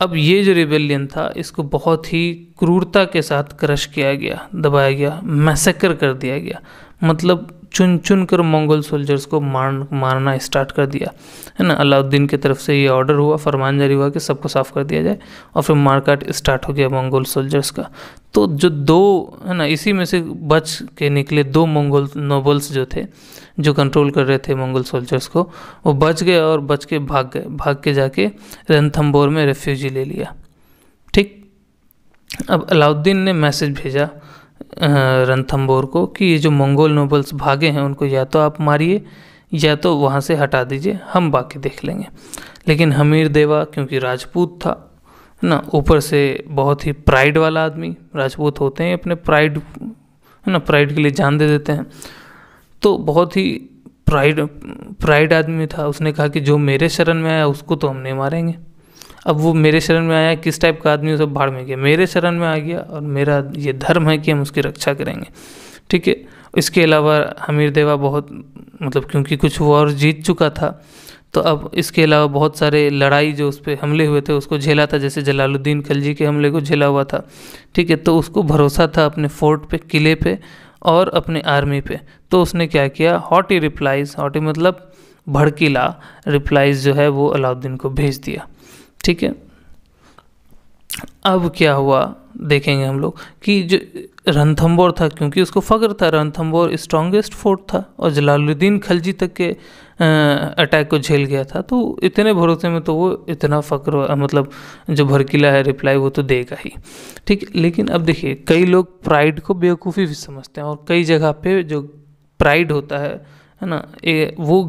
अब ये जो रिबेलियन था इसको बहुत ही क्रूरता के साथ क्रश किया गया दबाया गया मैसेकर कर दिया गया मतलब चुन चुन कर मंगोल सोल्जर्स को मार मारना स्टार्ट कर दिया है ना अलाउद्दीन की तरफ से ये ऑर्डर हुआ फरमान जारी हुआ कि सबको साफ़ कर दिया जाए और फिर मारकाट स्टार्ट हो गया मंगोल सोल्जर्स का तो जो दो है ना इसी में से बच के निकले दो मंगोल नोबल्स जो थे जो कंट्रोल कर रहे थे मंगोल सोल्जर्स को वो बच गए और बच के भाग गए भाग के जाके रनथम्बोर में रेफ्यूजी ले लिया ठीक अब अलाउद्दीन ने मैसेज भेजा रणथम्बोर को कि ये जो मंगोल नोबल्स भागे हैं उनको या तो आप मारिए या तो वहाँ से हटा दीजिए हम बाकी देख लेंगे लेकिन हमीर देवा क्योंकि राजपूत था ना ऊपर से बहुत ही प्राइड वाला आदमी राजपूत होते हैं अपने प्राइड है ना प्राइड के लिए जान दे देते हैं तो बहुत ही प्राइड प्राइड आदमी था उसने कहा कि जो मेरे शरण में आया उसको तो हम नहीं मारेंगे अब वो मेरे शरण में आया किस टाइप का आदमी सब भाड़ में गया मेरे शरण में आ गया और मेरा ये धर्म है कि हम उसकी रक्षा करेंगे ठीक है इसके अलावा हमीर देवा बहुत मतलब क्योंकि कुछ वो और जीत चुका था तो अब इसके अलावा बहुत सारे लड़ाई जो उस पर हमले हुए थे उसको झेला था जैसे जलालुद्दीन खलजी के हमले को झेला हुआ था ठीक है तो उसको भरोसा था अपने फोर्ट पे किले पे और अपने आर्मी पे तो उसने क्या किया हॉटी रिप्लाइज हॉटी मतलब भड़कीला रिप्लाइज जो है वो अलाउद्दीन को भेज दिया ठीक है अब क्या हुआ देखेंगे हम लोग कि जो रणथम्बोर था क्योंकि उसको फ़ख्र था रणथम्बोर स्ट्रॉन्गेस्ट फोर्ट था और जलालुद्दीन खलजी तक के अटैक को झेल गया था तो इतने भरोसे में तो वो इतना फ़ख्र मतलब जो भरकिला है रिप्लाई वो तो देगा ही ठीक लेकिन अब देखिए कई लोग प्राइड को बेवकूफ़ी भी समझते हैं और कई जगह पे जो प्राइड होता है है ना ये वो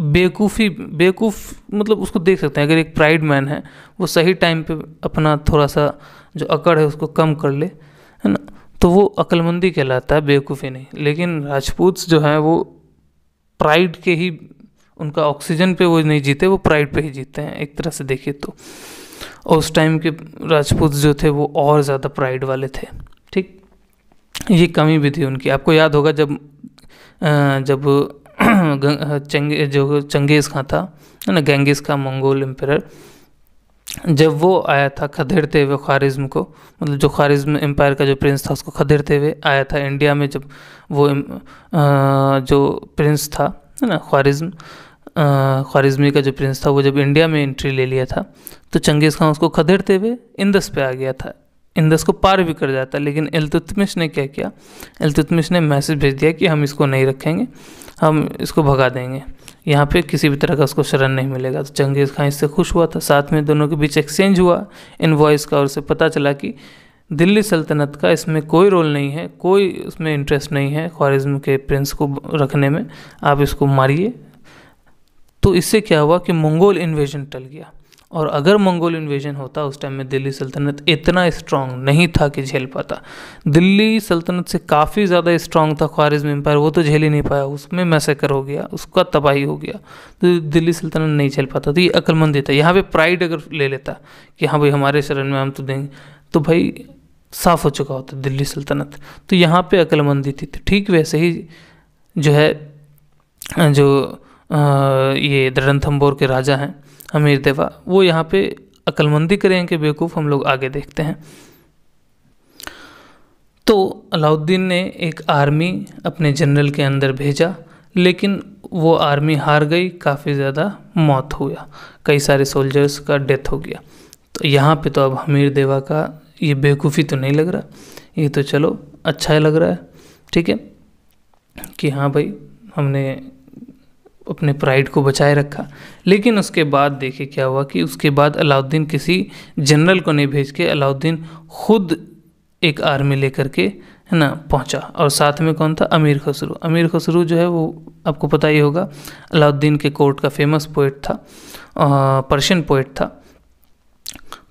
बेवकूफ़ी बेवकूफ़ मतलब उसको देख सकते हैं अगर एक प्राइड मैन है वो सही टाइम पे अपना थोड़ा सा जो अकड़ है उसको कम कर ले है ना तो वो अक्लमंदी कहलाता है बेवकूफ़ी नहीं लेकिन राजपूत जो हैं वो प्राइड के ही उनका ऑक्सीजन पे वो नहीं जीते वो प्राइड पे ही जीते हैं एक तरह से देखिए तो और उस टाइम के राजपूत जो थे वो और ज़्यादा प्राइड वाले थे ठीक ये कमी भी थी उनकी आपको याद होगा जब जब (clears throat) चंगे जो चंगेज़ खां था है ना गेंगेज का मंगोल एम्पर जब वो आया था खदेड़ते हुए खारिज्म को मतलब जो खारिज्म एम्पायर का जो प्रिंस था उसको खदेड़ते हुए आया था इंडिया में जब वो जो प्रिंस था है ना ख्वारिज्म ख्वारिज्मी का जो प्रिंस था वो जब इंडिया में एंट्री ले लिया था तो चंगेज़ खान उसको खदेड़ते हुए इंदस पे आ गया था इंदस को पार भी कर जाता लेकिन अलतुतमिश ने क्या किया एलतुतमिश ने मैसेज भेज दिया कि हम इसको नहीं रखेंगे हम इसको भगा देंगे यहाँ पे किसी भी तरह का उसको शरण नहीं मिलेगा तो चंगेज़ खान इससे खुश हुआ था साथ में दोनों के बीच एक्सचेंज हुआ वॉयस का और उसे पता चला कि दिल्ली सल्तनत का इसमें कोई रोल नहीं है कोई उसमें इंटरेस्ट नहीं है ख्वारिज्म के प्रिंस को रखने में आप इसको मारिए तो इससे क्या हुआ कि मंगोल इन्वेजन टल गया और अगर मंगोल इन्वेजन होता उस टाइम में दिल्ली सल्तनत इतना स्ट्रांग नहीं था कि झेल पाता दिल्ली सल्तनत से काफ़ी ज़्यादा स्ट्रांग था ख्वारिज्म एम्पायर वो तो झेल ही नहीं पाया उसमें मैसेकर हो गया उसका तबाही हो गया तो दिल्ली सल्तनत नहीं झेल पाता तो ये अक्लमंदी था यहाँ पर प्राइड अगर ले लेता कि हाँ भाई हमारे शरण में हम तो देंगे तो भाई साफ़ हो चुका होता दिल्ली सल्तनत तो यहाँ पर अक्लमंदी थी तो ठीक वैसे ही जो है जो आ, ये द्रंथम्बोर के राजा हैं अमीर देवा वो यहाँ पे अक्लमंदी कि बेवकूफ़ हम लोग आगे देखते हैं तो अलाउद्दीन ने एक आर्मी अपने जनरल के अंदर भेजा लेकिन वो आर्मी हार गई काफ़ी ज़्यादा मौत हुआ कई सारे सोल्जर्स का डेथ हो गया तो यहाँ पे तो अब हमीर देवा का ये बेवकूफ़ी तो नहीं लग रहा ये तो चलो अच्छा ही लग रहा है ठीक है कि हाँ भाई हमने अपने प्राइड को बचाए रखा लेकिन उसके बाद देखे क्या हुआ कि उसके बाद अलाउद्दीन किसी जनरल को नहीं भेज के अलाउद्दीन खुद एक आर्मी लेकर के है ना पहुंचा और साथ में कौन था अमीर खसरू अमीर खसरू जो है वो आपको पता ही होगा अलाउद्दीन के कोर्ट का फेमस पोइट था पर्शियन पोइट था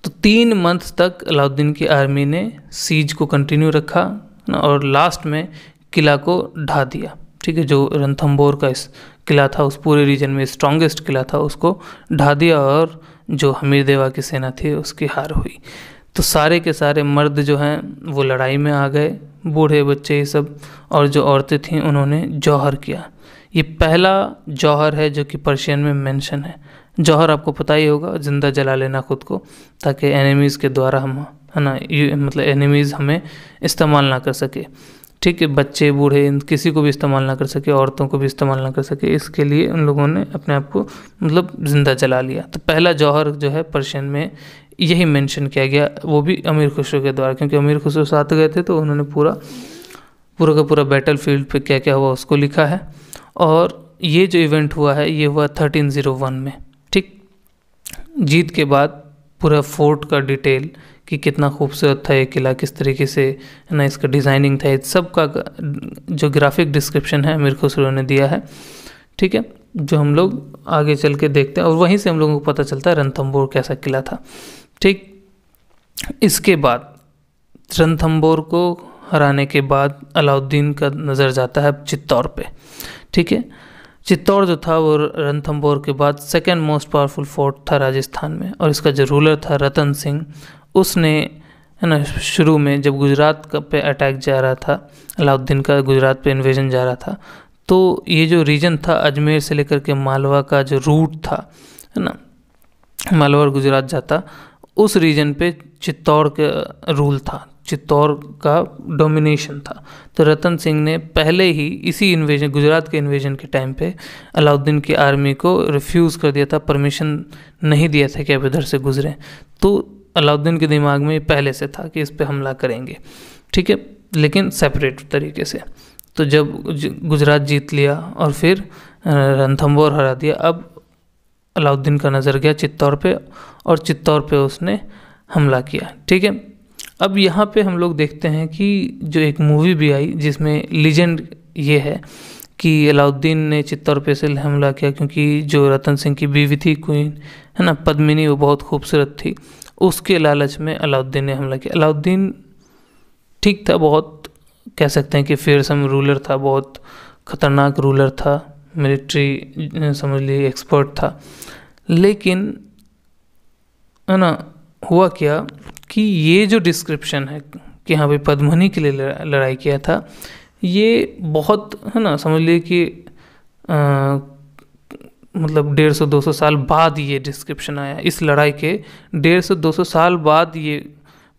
तो तीन मंथ तक अलाउद्दीन की आर्मी ने सीज को कंटिन्यू रखा ना और लास्ट में किला को ढा दिया ठीक है जो रणथम्बोर का इस किला था उस पूरे रीजन में स्ट्रॉन्गेस्ट किला था उसको ढा दिया और जो हमीर देवा की सेना थी उसकी हार हुई तो सारे के सारे मर्द जो हैं वो लड़ाई में आ गए बूढ़े बच्चे ये सब और जो औरतें थीं उन्होंने जौहर किया ये पहला जौहर है जो कि पर्शियन में मेंशन है जौहर आपको पता ही होगा ज़िंदा जला लेना खुद को ताकि एनिमीज़ के द्वारा हम है ना मतलब एनिमीज़ हमें इस्तेमाल ना कर सके ठीक है बच्चे बूढ़े किसी को भी इस्तेमाल ना कर सके औरतों को भी इस्तेमाल ना कर सके इसके लिए उन लोगों ने अपने आप को मतलब ज़िंदा जला लिया तो पहला जौहर जो है पर्शियन में यही मेंशन किया गया वो भी अमीर खुसरो के द्वारा क्योंकि अमीर खुसरो साथ गए थे तो उन्होंने पूरा पूरा का पूरा बैटल फील्ड पर क्या क्या हुआ उसको लिखा है और ये जो इवेंट हुआ है ये हुआ थर्टीन ज़ीरो वन में ठीक जीत के बाद पूरा फोर्ट का डिटेल कि कितना खूबसूरत था ये किला किस तरीके से है ना इसका डिज़ाइनिंग था इस सब का जो ग्राफिक डिस्क्रिप्शन है मीर खुसरो ने दिया है ठीक है जो हम लोग आगे चल के देखते हैं और वहीं से हम लोगों को पता चलता है रणथम्बोर कैसा किला था ठीक इसके बाद रणथम्बोर को हराने के बाद अलाउद्दीन का नज़र जाता है चित्तौर पे ठीक है चित्तौड़ जो था वो रणथम्बोर के बाद सेकेंड मोस्ट पावरफुल फोर्ट था राजस्थान में और इसका जो रूलर था रतन सिंह उसने है ना शुरू में जब गुजरात का पे अटैक जा रहा था अलाउद्दीन का गुजरात पे इन्वेजन जा रहा था तो ये जो रीजन था अजमेर से लेकर के मालवा का जो रूट था है ना मालवा और गुजरात जाता उस रीजन पे चित्तौड़ का रूल था चित्तौड़ का डोमिनेशन था तो रतन सिंह ने पहले ही इसी इन्वेजन गुजरात के इन्वेजन के टाइम पे अलाउद्दीन की आर्मी को रिफ्यूज़ कर दिया था परमिशन नहीं दिया था कि अब इधर से गुजरें तो अलाउद्दीन के दिमाग में पहले से था कि इस पर हमला करेंगे ठीक है लेकिन सेपरेट तरीके से तो जब गुजरात जीत लिया और फिर रणथम्बोर हरा दिया अब अलाउद्दीन का नज़र गया चित्तौर पे और चित्तौर पे उसने हमला किया ठीक है अब यहाँ पे हम लोग देखते हैं कि जो एक मूवी भी आई जिसमें लीजेंड ये है कि अलाउद्दीन ने चित्तौर पे से हमला किया क्योंकि जो रतन सिंह की बीवी थी क्वीन है ना पद्मिनी वो बहुत खूबसूरत थी उसके लालच में अलाउद्दीन ने हमला किया अलाउद्दीन ठीक था बहुत कह सकते हैं कि फेयरसम रूलर था बहुत ख़तरनाक रूलर था मिलिट्री समझ लीजिए एक्सपर्ट था लेकिन है ना हुआ क्या कि ये जो डिस्क्रिप्शन है कि यहाँ भाई पद्मनी के लिए लड़ाई किया था ये बहुत है ना समझ लीजिए कि मतलब डेढ़ सौ दो सौ साल बाद ये डिस्क्रिप्शन आया इस लड़ाई के डेढ़ सौ दो सौ साल बाद ये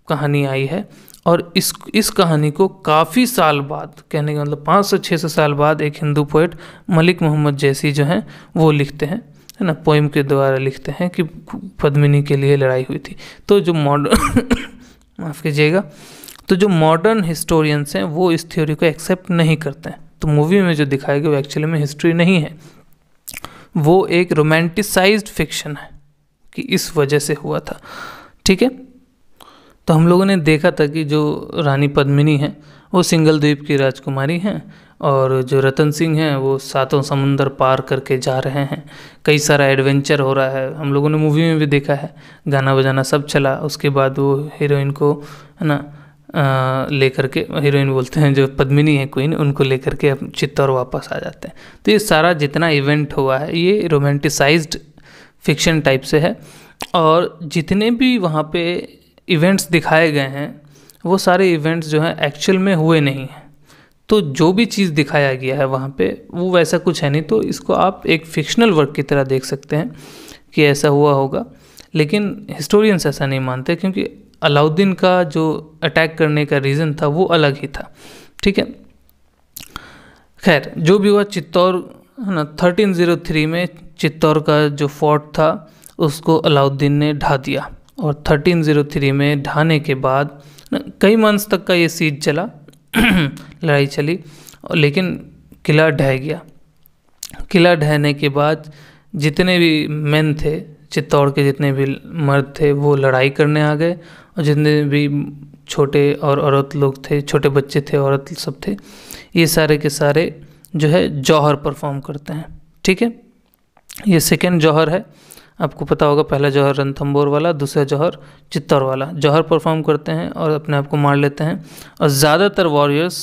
कहानी आई है और इस इस कहानी को काफ़ी साल बाद कहने का मतलब पाँच सौ छः सौ साल बाद एक हिंदू पोइट मलिक मोहम्मद जैसी जो हैं वो लिखते हैं है ना पोइम के द्वारा लिखते हैं कि पद्मिनी के लिए लड़ाई हुई थी तो जो मॉडर्न (coughs) माफ़ कीजिएगा तो जो मॉडर्न हिस्टोरियंस हैं वो इस थ्योरी को एक्सेप्ट नहीं करते हैं तो मूवी में जो दिखाया गया वो एक्चुअली में हिस्ट्री नहीं है वो एक रोमांटिसाइज्ड फिक्शन है कि इस वजह से हुआ था ठीक है तो हम लोगों ने देखा था कि जो रानी पद्मिनी है वो सिंगल द्वीप की राजकुमारी हैं और जो रतन सिंह हैं वो सातों समुंदर पार करके जा रहे हैं कई सारा एडवेंचर हो रहा है हम लोगों ने मूवी में भी देखा है गाना बजाना सब चला उसके बाद वो हीरोइन को है ना लेकर के हीरोइन बोलते हैं जो पद्मिनी है क्वीन उनको लेकर के चित्तौर वापस आ जाते हैं तो ये सारा जितना इवेंट हुआ है ये रोमांटिसाइज्ड फिक्शन टाइप से है और जितने भी वहाँ पे इवेंट्स दिखाए गए हैं वो सारे इवेंट्स जो हैं एक्चुअल में हुए नहीं हैं तो जो भी चीज़ दिखाया गया है वहाँ पे वो वैसा कुछ है नहीं तो इसको आप एक फिक्शनल वर्क की तरह देख सकते हैं कि ऐसा हुआ होगा लेकिन हिस्टोरियंस ऐसा नहीं मानते क्योंकि अलाउद्दीन का जो अटैक करने का रीज़न था वो अलग ही था ठीक है खैर जो भी हुआ चित्तौर है ना थर्टीन ज़ीरो थ्री में चित्तौर का जो फोर्ट था उसको अलाउद्दीन ने ढा दिया और थर्टीन ज़ीरो थ्री में ढाने के बाद कई मंथ्स तक का ये सीज चला (clears throat) लड़ाई चली और लेकिन किला ढह गया किला ढहने के बाद जितने भी मैन थे चित्तौड़ के जितने भी मर्द थे वो लड़ाई करने आ गए और जितने भी छोटे और औरत लोग थे छोटे बच्चे थे औरत सब थे ये सारे के सारे जो है जौहर परफॉर्म करते हैं ठीक है ये सेकेंड जौहर है आपको पता होगा पहला जौहर रणथम्बोर वाला दूसरा जौहर चित्तौर वाला जौहर परफॉर्म करते हैं और अपने आप को मार लेते हैं और ज़्यादातर वॉरियर्स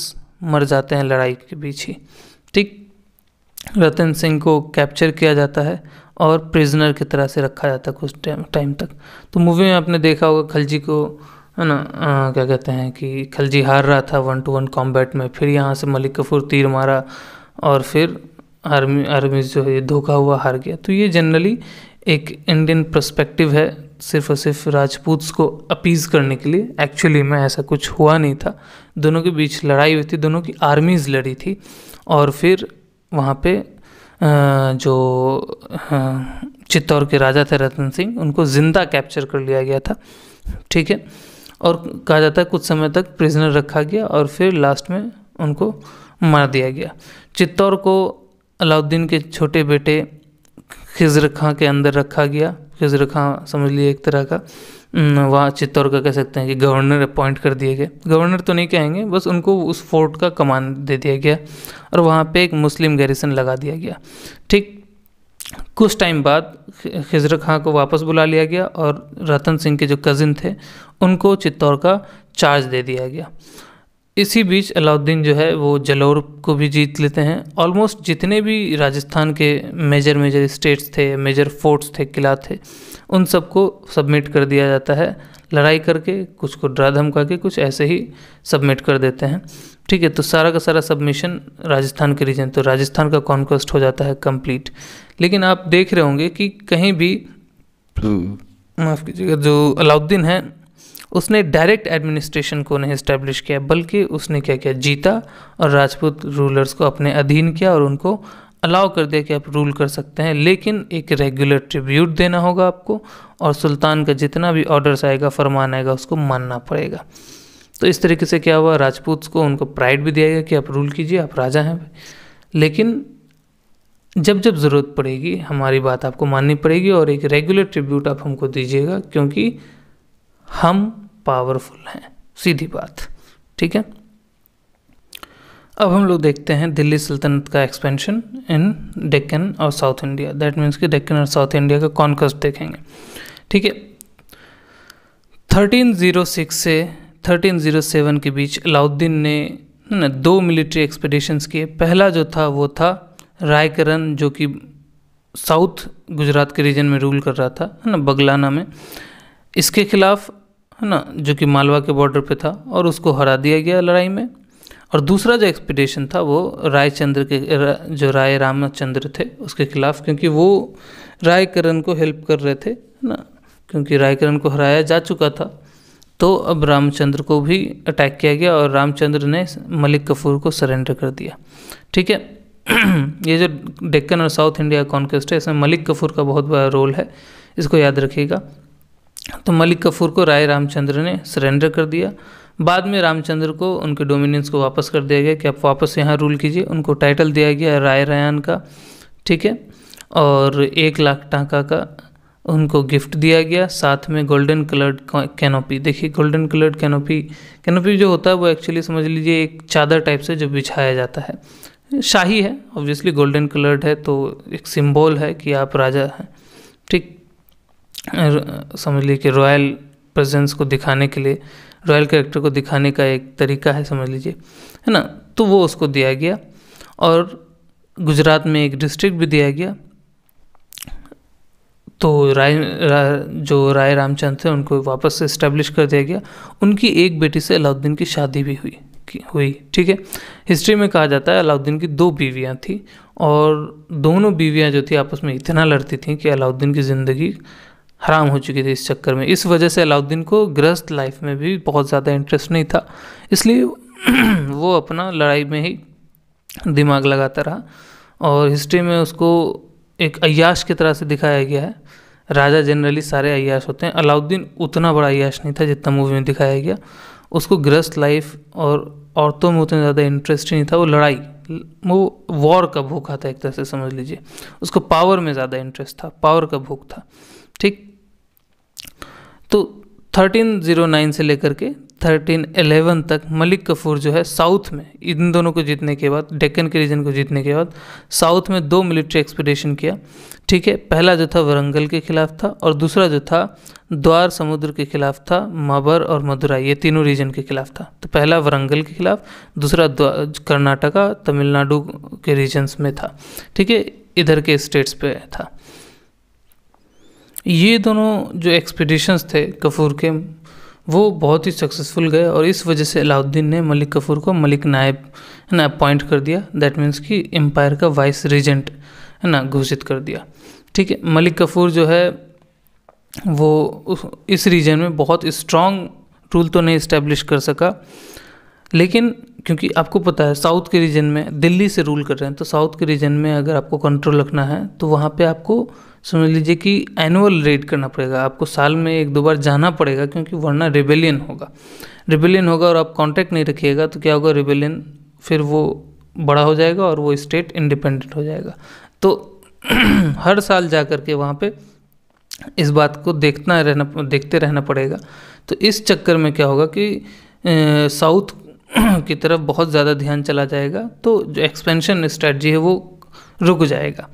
मर जाते हैं लड़ाई के बीच ही ठीक रतन सिंह को कैप्चर किया जाता है और प्रिजनर की तरह से रखा जाता है कुछ टाइम तक तो मूवी में आपने देखा होगा खलजी को है ना आ, क्या कहते हैं कि खलजी हार रहा था वन टू वन कॉम्बैट में फिर यहाँ से मलिक कफूर तीर मारा और फिर आर्मी आर्मी जो है धोखा हुआ हार गया तो ये जनरली एक इंडियन प्रस्पेक्टिव है सिर्फ और सिर्फ राजपूत को अपीज़ करने के लिए एक्चुअली में ऐसा कुछ हुआ नहीं था दोनों के बीच लड़ाई हुई थी दोनों की आर्मीज़ लड़ी थी और फिर वहाँ पे जो चित्तौड़ के राजा थे रतन सिंह उनको ज़िंदा कैप्चर कर लिया गया था ठीक है और कहा जाता है कुछ समय तक प्रिजनर रखा गया और फिर लास्ट में उनको मार दिया गया चित्तौड़ को अलाउद्दीन के छोटे बेटे खिजर खां के अंदर रखा गया खिजर खां समझ लिए एक तरह का हम्म, वहाँ चित्तौड़ का कह सकते हैं कि गवर्नर अपॉइंट कर दिए गए गवर्नर तो नहीं कहेंगे बस उनको उस फोर्ट का कमान दे दिया गया और वहाँ पे एक मुस्लिम गैरिसन लगा दिया गया ठीक कुछ टाइम बाद खिजर खां को वापस बुला लिया गया और रतन सिंह के जो कज़िन थे उनको चित्तौड़ का चार्ज दे दिया गया इसी बीच अलाउद्दीन जो है वो जलोर को भी जीत लेते हैं ऑलमोस्ट जितने भी राजस्थान के मेजर मेजर स्टेट्स थे मेजर फोर्ट्स थे किला थे उन सबको सबमिट कर दिया जाता है लड़ाई करके कुछ को ड्रा धमका के कुछ ऐसे ही सबमिट कर देते हैं ठीक है तो सारा का सारा सबमिशन राजस्थान के रीजन तो राजस्थान का कॉन्क्वेस्ट हो जाता है कम्प्लीट लेकिन आप देख रहे होंगे कि कहीं भी तो माफ़ कीजिएगा जो अलाउद्दीन है उसने डायरेक्ट एडमिनिस्ट्रेशन को नहीं इस्टेब्लिश किया बल्कि उसने क्या किया जीता और राजपूत रूलर्स को अपने अधीन किया और उनको अलाउ कर दिया कि आप रूल कर सकते हैं लेकिन एक रेगुलर ट्रिब्यूट देना होगा आपको और सुल्तान का जितना भी ऑर्डर्स आएगा फरमान आएगा उसको मानना पड़ेगा तो इस तरीके से क्या हुआ राजपूत को उनको प्राइड भी दिया गया कि आप रूल कीजिए आप राजा हैं लेकिन जब जब ज़रूरत पड़ेगी हमारी बात आपको माननी पड़ेगी और एक रेगुलर ट्रिब्यूट आप हमको दीजिएगा क्योंकि हम पावरफुल हैं सीधी बात ठीक है अब हम लोग देखते हैं दिल्ली सल्तनत का एक्सपेंशन इन डेक्कन और साउथ इंडिया दैट मीन्स कि डेक्कन और साउथ इंडिया का कॉन्कस्ट देखेंगे ठीक है 1306 से 1307 के बीच अलाउद्दीन ने ना दो मिलिट्री एक्सपेडिशंस किए पहला जो था वो था रायकरण जो कि साउथ गुजरात के रीजन में रूल कर रहा था है ना बगलाना में इसके खिलाफ है ना जो कि मालवा के बॉर्डर पे था और उसको हरा दिया गया लड़ाई में और दूसरा जो एक्सपीडिशन था वो रायचंद्र के जो राय रामचंद्र थे उसके खिलाफ क्योंकि वो रायकरण को हेल्प कर रहे थे है ना क्योंकि रायकरण को हराया जा चुका था तो अब रामचंद्र को भी अटैक किया गया और रामचंद्र ने मलिक कफूर को सरेंडर कर दिया ठीक है (clears throat) ये जो डेक्कन और साउथ इंडिया कॉन्क्वेस्ट है इसमें मलिक कफूर का बहुत बड़ा रोल है इसको याद रखिएगा तो मलिक कफूर को राय रामचंद्र ने सरेंडर कर दिया बाद में रामचंद्र को उनके डोमिनियंस को वापस कर दिया गया कि आप वापस यहाँ रूल कीजिए उनको टाइटल दिया गया राय रयान का ठीक है और एक लाख टाका का उनको गिफ्ट दिया गया साथ में गोल्डन कलर्ड कैनोपी देखिए गोल्डन कलर्ड कैनोपी कैनोपी जो होता है वो एक्चुअली समझ लीजिए एक चादर टाइप से जो बिछाया जाता है शाही है ऑब्वियसली गोल्डन कलर्ड है तो एक सिंबल है कि आप राजा हैं ठीक समझ लीजिए कि रॉयल प्रेजेंस को दिखाने के लिए रॉयल कैरेक्टर को दिखाने का एक तरीका है समझ लीजिए है ना तो वो उसको दिया गया और गुजरात में एक डिस्ट्रिक्ट भी दिया गया तो राय रा, जो राय रामचंद थे उनको वापस से इस्टेब्लिश कर दिया गया उनकी एक बेटी से अलाउद्दीन की शादी भी हुई हुई ठीक है हिस्ट्री में कहा जाता है अलाउद्दीन की दो बीवियाँ थी और दोनों बीवियाँ जो थी आपस में इतना लड़ती थी कि अलाउद्दीन की ज़िंदगी हराम हो चुकी थी इस चक्कर में इस वजह से अलाउद्दीन को गृहस्थ लाइफ में भी बहुत ज़्यादा इंटरेस्ट नहीं था इसलिए (clears throat) वो अपना लड़ाई में ही दिमाग लगाता रहा और हिस्ट्री में उसको एक अयाश की तरह से दिखाया गया है राजा जनरली सारे अयाश होते हैं अलाउद्दीन उतना बड़ा अयाश नहीं था जितना मूवी में दिखाया गया उसको ग्रस्त लाइफ और औरतों में उतना ज़्यादा इंटरेस्ट ही नहीं था वो लड़ाई वो वॉर का भूखा था एक तरह से समझ लीजिए उसको पावर में ज़्यादा इंटरेस्ट था पावर का भूख था ठीक तो 1309 से लेकर के 1311 तक मलिक कफूर जो है साउथ में इन दोनों को जीतने के बाद डेक्कन के रीजन को जीतने के बाद साउथ में दो मिलिट्री एक्सपीडिशन किया ठीक है पहला जो था वरंगल के खिलाफ था और दूसरा जो था द्वार समुद्र के खिलाफ था माबर और मदुरा ये तीनों रीजन के खिलाफ था तो पहला वरंगल के खिलाफ दूसरा कर्नाटका तमिलनाडु के रीजन्स में था ठीक है इधर के स्टेट्स पे था ये दोनों जो एक्सपीडिशंस थे कफ़ूर के वो बहुत ही सक्सेसफुल गए और इस वजह से अलाउद्दीन ने मलिक कफ़ूर को मलिक नायब है ना अपॉइंट कर दिया दैट मीन्स कि एम्पायर का वाइस रीजेंट है ना घोषित कर दिया ठीक है मलिक कफ़ूर जो है वो इस रीजन में बहुत स्ट्रॉन्ग रूल तो नहीं इस्टेब्लिश कर सका लेकिन क्योंकि आपको पता है साउथ के रीजन में दिल्ली से रूल कर रहे हैं तो साउथ के रीजन में अगर आपको कंट्रोल रखना है तो वहाँ पे आपको समझ लीजिए कि एनुअल रेड करना पड़ेगा आपको साल में एक दो बार जाना पड़ेगा क्योंकि वरना रिबेलियन होगा रिबेलियन होगा और आप कॉन्टैक्ट नहीं रखिएगा तो क्या होगा रिबेलियन फिर वो बड़ा हो जाएगा और वो स्टेट इंडिपेंडेंट हो जाएगा तो (clears throat) हर साल जा कर के वहाँ पर इस बात को देखना रहना देखते रहना पड़ेगा तो इस चक्कर में क्या होगा कि साउथ (clears throat) की तरफ बहुत ज़्यादा ध्यान चला जाएगा तो जो एक्सपेंशन स्ट्रेटजी है वो रुक जाएगा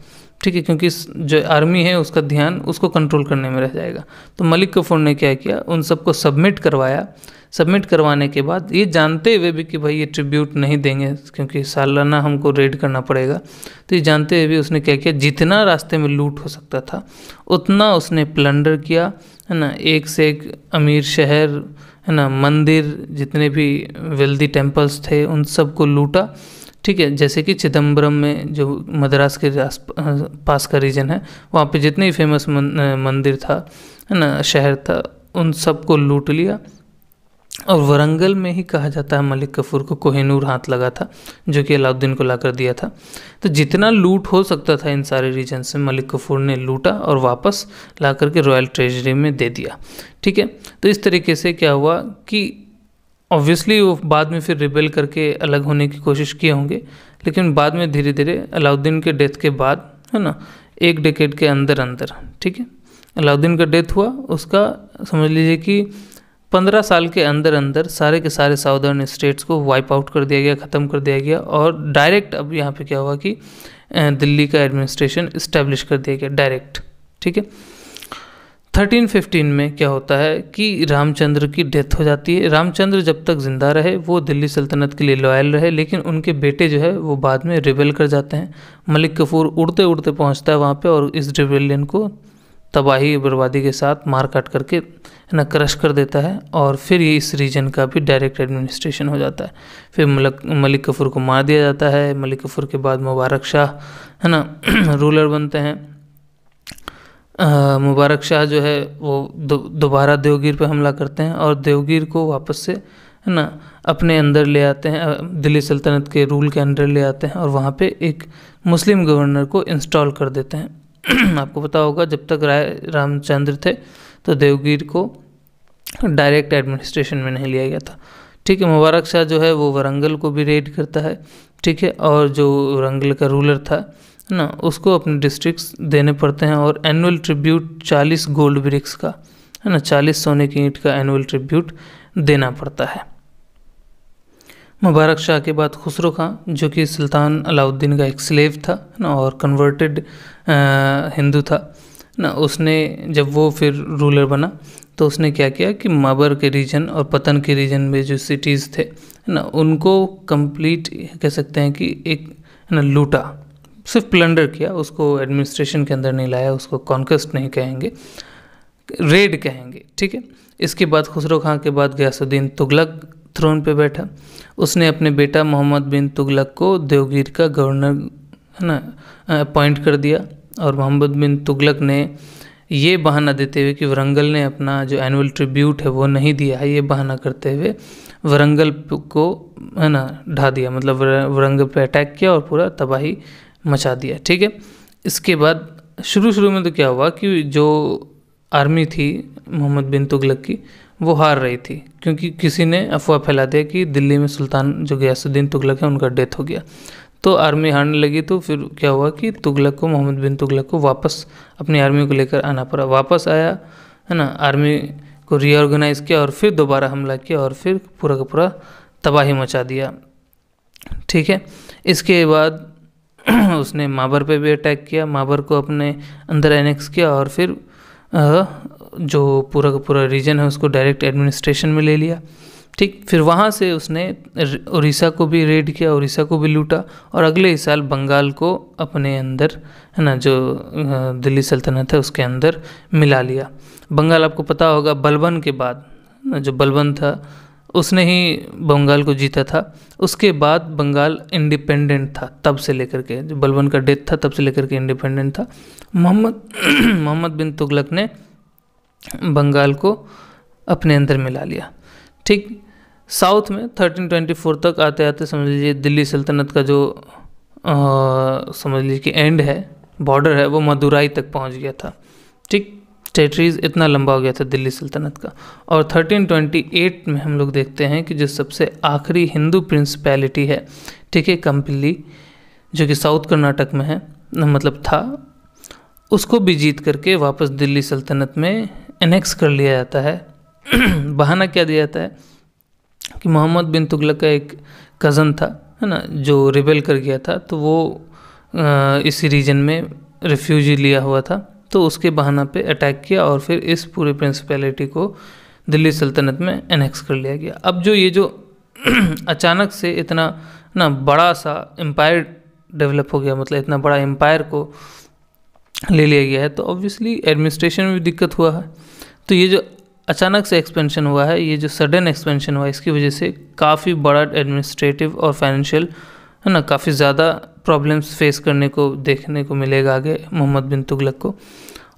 ठीक है क्योंकि जो आर्मी है उसका ध्यान उसको कंट्रोल करने में रह जाएगा तो मलिक कफूर ने क्या किया उन सबको सबमिट करवाया सबमिट करवाने के बाद ये जानते हुए भी कि भाई ये ट्रिब्यूट नहीं देंगे क्योंकि सालाना हमको रेड करना पड़ेगा तो ये जानते हुए भी उसने क्या किया जितना रास्ते में लूट हो सकता था उतना उसने प्लंडर किया है ना एक से एक अमीर शहर है ना मंदिर जितने भी वेल्दी टेम्पल्स थे उन सबको लूटा ठीक है जैसे कि चिदम्बरम में जो मद्रास के पास का रीजन है वहाँ पे जितने ही फेमस मंदिर था है ना शहर था उन सबको लूट लिया और वरंगल में ही कहा जाता है मलिक कफूर को कोहिनूर हाथ लगा था जो कि अलाउद्दीन को लाकर दिया था तो जितना लूट हो सकता था इन सारे रीजन से मलिक कफूर ने लूटा और वापस ला करके रॉयल ट्रेजरी में दे दिया ठीक है तो इस तरीके से क्या हुआ कि ऑब्वियसली वो बाद में फिर रिबेल करके अलग होने की कोशिश किए होंगे लेकिन बाद में धीरे धीरे अलाउद्दीन के डेथ के बाद है ना एक डेकेड के अंदर अंदर ठीक है अलाउद्दीन का डेथ हुआ उसका समझ लीजिए कि पंद्रह साल के अंदर अंदर सारे के सारे साउदर्न स्टेट्स को वाइप आउट कर दिया गया ख़त्म कर दिया गया और डायरेक्ट अब यहाँ पे क्या हुआ कि दिल्ली का एडमिनिस्ट्रेशन इस्टेब्लिश कर दिया गया डायरेक्ट ठीक है थर्टीन फिफ्टीन में क्या होता है कि रामचंद्र की डेथ हो जाती है रामचंद्र जब तक ज़िंदा रहे वो दिल्ली सल्तनत के लिए लॉयल रहे लेकिन उनके बेटे जो है वो बाद में रिबेल कर जाते हैं मलिक कफूर उड़ते उड़ते पहुंचता है वहाँ पे और इस रिबेलियन को तबाही बर्बादी के साथ मार काट करके ना क्रश कर देता है और फिर ये इस रीजन का भी डायरेक्ट एडमिनिस्ट्रेशन हो जाता है फिर मलक मलिक कफूर को मार दिया जाता है मलिक कफूर के बाद मुबारक शाह है ना रूलर (clears throat) बनते हैं मुबारक शाह जो है वो दोबारा देवगिर पे हमला करते हैं और देवगिर को वापस से है ना अपने अंदर ले आते हैं दिल्ली सल्तनत के रूल के अंडर ले आते हैं और वहाँ पे एक मुस्लिम गवर्नर को इंस्टॉल कर देते हैं (clears throat) आपको पता होगा जब तक राय रामचंद्र थे तो देवगिर को डायरेक्ट एडमिनिस्ट्रेशन में नहीं लिया गया था ठीक है मुबारक शाह जो है वो वरंगल को भी रेड करता है ठीक है और जो वरंगल का रूलर था है ना उसको अपने डिस्ट्रिक्स देने पड़ते हैं और एनुअल ट्रिब्यूट चालीस गोल्ड ब्रिक्स का है ना चालीस सोने की ईंट का एनुअल ट्रिब्यूट देना पड़ता है मुबारक शाह के बाद खुसरो खां जो कि सुल्तान अलाउद्दीन का एक स्लेव था ना और कन्वर्टेड हिंदू था ना उसने जब वो फिर रूलर बना तो उसने क्या किया कि माबर के रीजन और पतन के रीजन में जो सिटीज़ थे ना उनको कंप्लीट कह सकते हैं कि एक ना लूटा सिर्फ प्लंडर किया उसको एडमिनिस्ट्रेशन के अंदर नहीं लाया उसको कॉन्क्वेस्ट नहीं कहेंगे रेड कहेंगे ठीक है इसके बाद खुसरो खां के बाद गयासुद्दीन तुगलक थ्रोन पे बैठा उसने अपने बेटा मोहम्मद बिन तुगलक को देवगिर का गवर्नर है ना अपॉइंट कर दिया और मोहम्मद बिन तुगलक ने ये बहाना देते हुए कि वरंगल ने अपना जो एनुअल ट्रिब्यूट है वो नहीं दिया है ये बहाना करते हुए वरंगल को है ना ढा दिया मतलब वरंगल पे अटैक किया और पूरा तबाही मचा दिया ठीक है इसके बाद शुरू शुरू में तो क्या हुआ कि जो आर्मी थी मोहम्मद बिन तुगलक की वो हार रही थी क्योंकि किसी ने अफवाह फैला दिया कि दिल्ली में सुल्तान जो गयासुद्दीन तुगलक है उनका डेथ हो गया तो आर्मी हारने लगी तो फिर क्या हुआ कि तुगलक को मोहम्मद बिन तुगलक को वापस अपनी आर्मी को लेकर आना पड़ा वापस आया है ना आर्मी को रीऑर्गेनाइज़ किया और फिर दोबारा हमला किया और फिर पूरा का पूरा तबाही मचा दिया ठीक है इसके बाद (clears throat) उसने माबर पे भी अटैक किया माबर को अपने अंदर एनेक्स किया और फिर जो पूरा का पूरा रीजन है उसको डायरेक्ट एडमिनिस्ट्रेशन में ले लिया ठीक फिर वहाँ से उसने उड़ीसा को भी रेड किया उड़ीसा को भी लूटा और अगले ही साल बंगाल को अपने अंदर है ना जो दिल्ली सल्तनत है उसके अंदर मिला लिया बंगाल आपको पता होगा बलबन के बाद जो बलबन था उसने ही बंगाल को जीता था उसके बाद बंगाल इंडिपेंडेंट था तब से लेकर के जो बलबन का डेथ था तब से लेकर के इंडिपेंडेंट था मोहम्मद (clears throat) मोहम्मद बिन तुगलक ने बंगाल को अपने अंदर मिला लिया ठीक साउथ में 1324 तक आते आते समझ लीजिए दिल्ली सल्तनत का जो आ, समझ लीजिए कि एंड है बॉर्डर है वो मदुराई तक पहुंच गया था ठीक टेरिटरीज इतना लंबा हो गया था दिल्ली सल्तनत का और 1328 में हम लोग देखते हैं कि जो सबसे आखिरी हिंदू प्रिंसिपैलिटी है ठीक है कंपिल्ली जो कि साउथ कर्नाटक में है मतलब था उसको भी जीत करके वापस दिल्ली सल्तनत में एनेक्स कर लिया जाता है (clears throat) बहाना क्या दिया जाता है कि मोहम्मद बिन तुगलक का एक कज़न था है ना जो रिबेल कर गया था तो वो इसी रीजन में रिफ्यूजी लिया हुआ था तो उसके बहाना पे अटैक किया और फिर इस पूरी प्रिंसिपैलिटी को दिल्ली सल्तनत में एनेक्स कर लिया गया अब जो ये जो (clears throat) अचानक से इतना ना बड़ा सा एम्पायर डेवलप हो गया मतलब इतना बड़ा एम्पायर को ले लिया गया है तो ऑब्वियसली एडमिनिस्ट्रेशन में भी दिक्कत हुआ है तो ये जो अचानक से एक्सपेंशन हुआ है ये जो सडन एक्सपेंशन हुआ है इसकी वजह से काफ़ी बड़ा एडमिनिस्ट्रेटिव और फाइनेंशियल है ना काफ़ी ज़्यादा प्रॉब्लम्स फेस करने को देखने को मिलेगा आगे मोहम्मद बिन तुगलक को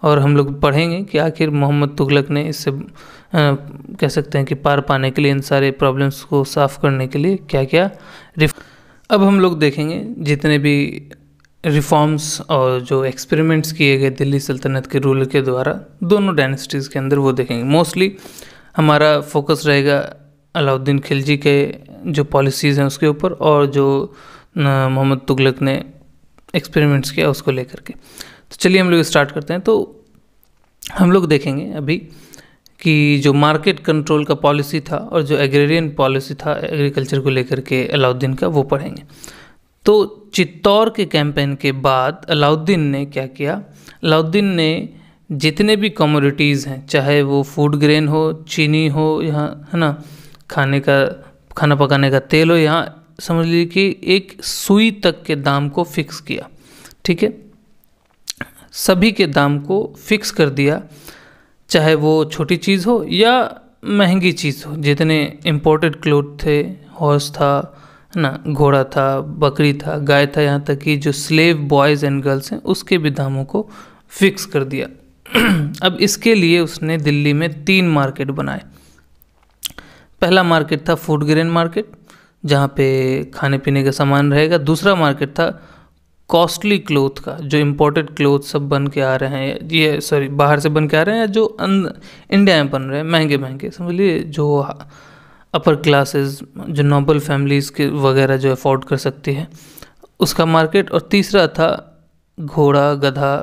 और हम लोग पढ़ेंगे कि आखिर मोहम्मद तुगलक ने इससे कह सकते हैं कि पार पाने के लिए इन सारे प्रॉब्लम्स को साफ़ करने के लिए क्या क्या अब हम लोग देखेंगे जितने भी रिफॉर्म्स और जो एक्सपेरिमेंट्स किए गए दिल्ली सल्तनत के रूल के द्वारा दोनों डायनेस्टीज़ के अंदर वो देखेंगे मोस्टली हमारा फोकस रहेगा अलाउद्दीन खिलजी के जो पॉलिसीज़ हैं उसके ऊपर और जो मोहम्मद तुगलक ने एक्सपेरिमेंट्स किया उसको लेकर के तो चलिए हम लोग स्टार्ट करते हैं तो हम लोग देखेंगे अभी कि जो मार्केट कंट्रोल का पॉलिसी था और जो एग्रेरियन पॉलिसी था एग्रीकल्चर को लेकर के अलाउद्दीन का वो पढ़ेंगे तो चित्तौर के कैंपेन के बाद अलाउद्दीन ने क्या किया अलाउद्दीन ने जितने भी कमोडिटीज़ हैं चाहे वो फूड ग्रेन हो चीनी हो यहाँ है ना खाने का खाना पकाने का तेल हो यहाँ समझ लीजिए कि एक सुई तक के दाम को फिक्स किया ठीक है सभी के दाम को फिक्स कर दिया चाहे वो छोटी चीज़ हो या महंगी चीज़ हो जितने इम्पोर्टेड क्लोथ थे हॉर्स था ना घोड़ा था बकरी था गाय था यहाँ तक कि जो स्लेव बॉयज़ एंड गर्ल्स हैं उसके भी दामों को फिक्स कर दिया (clears throat) अब इसके लिए उसने दिल्ली में तीन मार्केट बनाए पहला मार्केट था फूड ग्रेन मार्केट जहाँ पे खाने पीने का सामान रहेगा दूसरा मार्केट था कॉस्टली क्लोथ का जो इम्पोर्टेड क्लोथ सब बन के आ रहे हैं ये सॉरी बाहर से बन के आ रहे हैं या जो इंडिया अं, में बन रहे हैं महंगे महंगे समझ लिए जो अपर क्लासेस जो नॉबल फैमिलीज़ के वगैरह जो अफोर्ड कर सकती है उसका मार्केट और तीसरा था घोड़ा गधा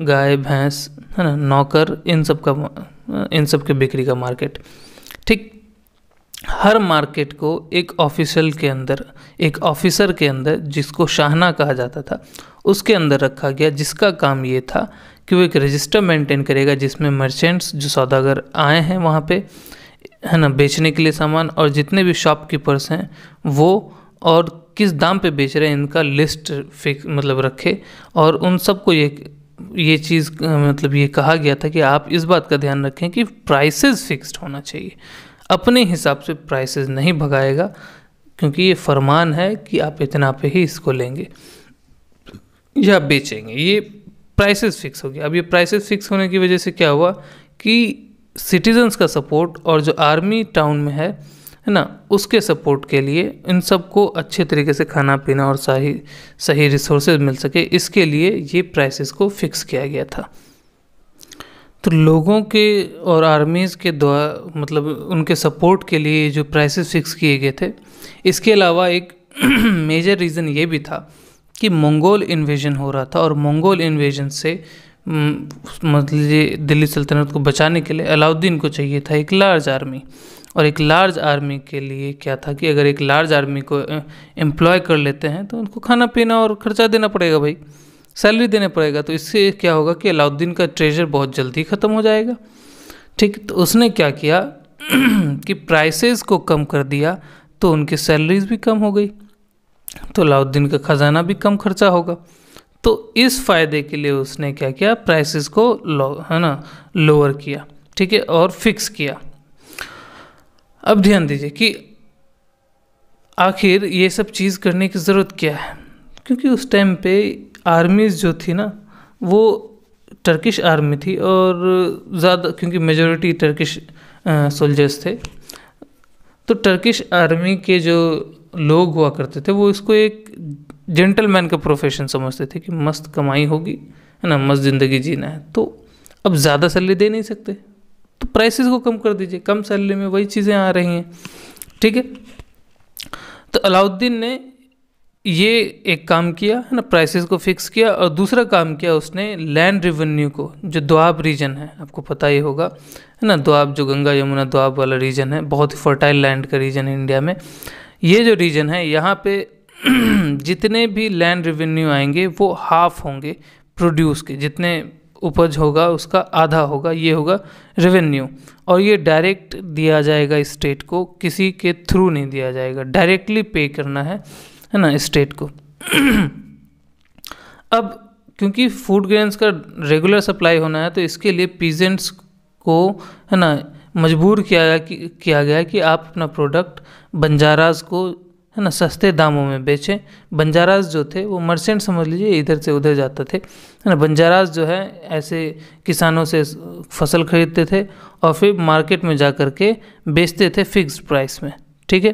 गाय भैंस है ना नौकर इन सब का इन सब के बिक्री का मार्केट हर मार्केट को एक ऑफिसल के अंदर एक ऑफिसर के अंदर जिसको शाहना कहा जाता था उसके अंदर रखा गया जिसका काम ये था कि वो एक रजिस्टर मेंटेन करेगा जिसमें मर्चेंट्स जो सौदागर आए हैं वहाँ पे है ना बेचने के लिए सामान और जितने भी शॉपकीपर्स हैं वो और किस दाम पे बेच रहे हैं इनका लिस्ट फिक मतलब रखे और उन सबको ये ये चीज़ मतलब ये कहा गया था कि आप इस बात का ध्यान रखें कि प्राइसेस फिक्स्ड होना चाहिए अपने हिसाब से प्राइसेस नहीं भगाएगा क्योंकि ये फरमान है कि आप इतना पे ही इसको लेंगे या बेचेंगे ये प्राइसेस फिक्स हो गया अब ये प्राइसेस फिक्स होने की वजह से क्या हुआ कि सिटीजन्स का सपोर्ट और जो आर्मी टाउन में है है ना उसके सपोर्ट के लिए इन सबको अच्छे तरीके से खाना पीना और सही सही रिसोर्सेज मिल सके इसके लिए ये प्राइसेस को फिक्स किया गया था तो लोगों के और आर्मीज़ के द्वारा मतलब उनके सपोर्ट के लिए जो प्राइसेस फिक्स किए गए थे इसके अलावा एक मेजर (clears throat) रीज़न ये भी था कि मंगोल इन्वेजन हो रहा था और मंगोल इन्वेजन से मतलब दिल्ली सल्तनत को बचाने के लिए अलाउद्दीन को चाहिए था एक लार्ज आर्मी और एक लार्ज आर्मी के लिए क्या था कि अगर एक लार्ज आर्मी को एम्प्लॉय कर लेते हैं तो उनको खाना पीना और खर्चा देना पड़ेगा भाई सैलरी देने पड़ेगा तो इससे क्या होगा कि अलाउद्दीन का ट्रेजर बहुत जल्दी ख़त्म हो जाएगा ठीक तो उसने क्या किया (clears throat) कि प्राइसेस को कम कर दिया तो उनकी सैलरीज भी कम हो गई तो अलाउद्दीन का ख़जाना भी कम खर्चा होगा तो इस फ़ायदे के लिए उसने क्या किया प्राइसेस को लो है ना लोअर किया ठीक है और फिक्स किया अब ध्यान दीजिए कि आखिर ये सब चीज़ करने की ज़रूरत क्या है क्योंकि उस टाइम पे आर्मीज़ जो थी ना वो टर्किश आर्मी थी और ज़्यादा क्योंकि मेजोरिटी टर्किश सोल्जर्स थे तो टर्किश आर्मी के जो लोग हुआ करते थे वो इसको एक जेंटलमैन का प्रोफेशन समझते थे कि मस्त कमाई होगी है ना मस्त ज़िंदगी जीना है तो अब ज़्यादा सैलरी दे नहीं सकते तो प्राइसेस को कम कर दीजिए कम सैलरी में वही चीज़ें आ रही हैं ठीक है तो अलाउद्दीन ने ये एक काम किया है ना प्राइसेस को फिक्स किया और दूसरा काम किया उसने लैंड रिवेन्यू को जो दुआब रीजन है आपको पता ही होगा है ना दुआब जो गंगा यमुना दुआब वाला रीजन है बहुत ही फर्टाइल लैंड का रीजन है इंडिया में ये जो रीजन है यहाँ पे (clears throat) जितने भी लैंड रिवेन्यू आएंगे वो हाफ होंगे प्रोड्यूस के जितने उपज होगा उसका आधा होगा ये होगा रेवेन्यू और ये डायरेक्ट दिया जाएगा स्टेट को किसी के थ्रू नहीं दिया जाएगा डायरेक्टली पे करना है है ना स्टेट को अब क्योंकि फूड ग्रेन्स का रेगुलर सप्लाई होना है तो इसके लिए पीजेंट्स को है ना मजबूर किया गया कि, किया गया कि आप अपना प्रोडक्ट बंजाराज को है ना सस्ते दामों में बेचें बंजाराज जो थे वो मर्चेंट समझ लीजिए इधर से उधर जाते थे है ना बंजाराज जो है ऐसे किसानों से फसल खरीदते थे और फिर मार्केट में जा कर के बेचते थे फिक्स प्राइस में ठीक है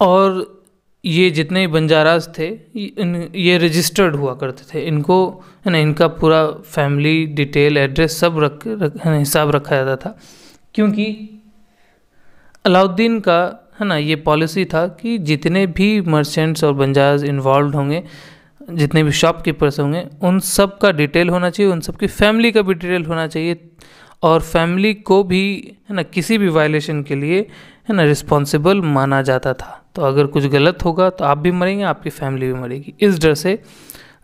और ये जितने बंजाराज थे इन ये रजिस्टर्ड हुआ करते थे इनको है ना इनका पूरा फैमिली डिटेल एड्रेस सब रख, रख हिसाब रखा जाता था क्योंकि अलाउद्दीन का है ना ये पॉलिसी था कि जितने भी मर्चेंट्स और बंजाराज इन्वॉल्व होंगे जितने भी शॉपकीपर्स होंगे उन सब का डिटेल होना चाहिए उन सब की फैमिली का भी डिटेल होना चाहिए और फैमिली को भी है ना किसी भी वायलेशन के लिए है ना रिस्पॉन्सिबल माना जाता था तो अगर कुछ गलत होगा तो आप भी मरेंगे आपकी फैमिली भी मरेगी इस डर से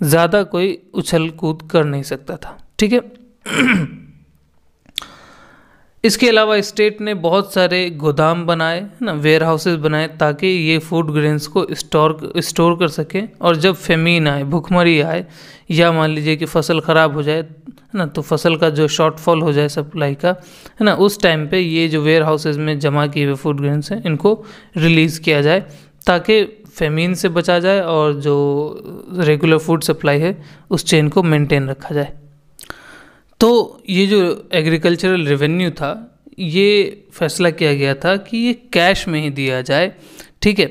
ज़्यादा कोई उछल कूद कर नहीं सकता था ठीक है (clears throat) इसके अलावा स्टेट ने बहुत सारे गोदाम बनाए ना वेयर हाउसेज बनाए ताकि ये फूड ग्रेन्स को स्टोर स्टोर कर सकें और जब फेमीन आए भुखमरी आए या मान लीजिए कि फसल ख़राब हो जाए है ना तो फसल का जो शॉर्टफॉल हो जाए सप्लाई का है ना उस टाइम पे ये जो वेयर हाउसेज में जमा किए हुए फूड ग्रेन्स हैं इनको रिलीज़ किया जाए ताकि फेमीन से बचा जाए और जो रेगुलर फूड सप्लाई है उस चेन को मेंटेन रखा जाए तो ये जो एग्रीकल्चरल रेवेन्यू था ये फैसला किया गया था कि ये कैश में ही दिया जाए ठीक है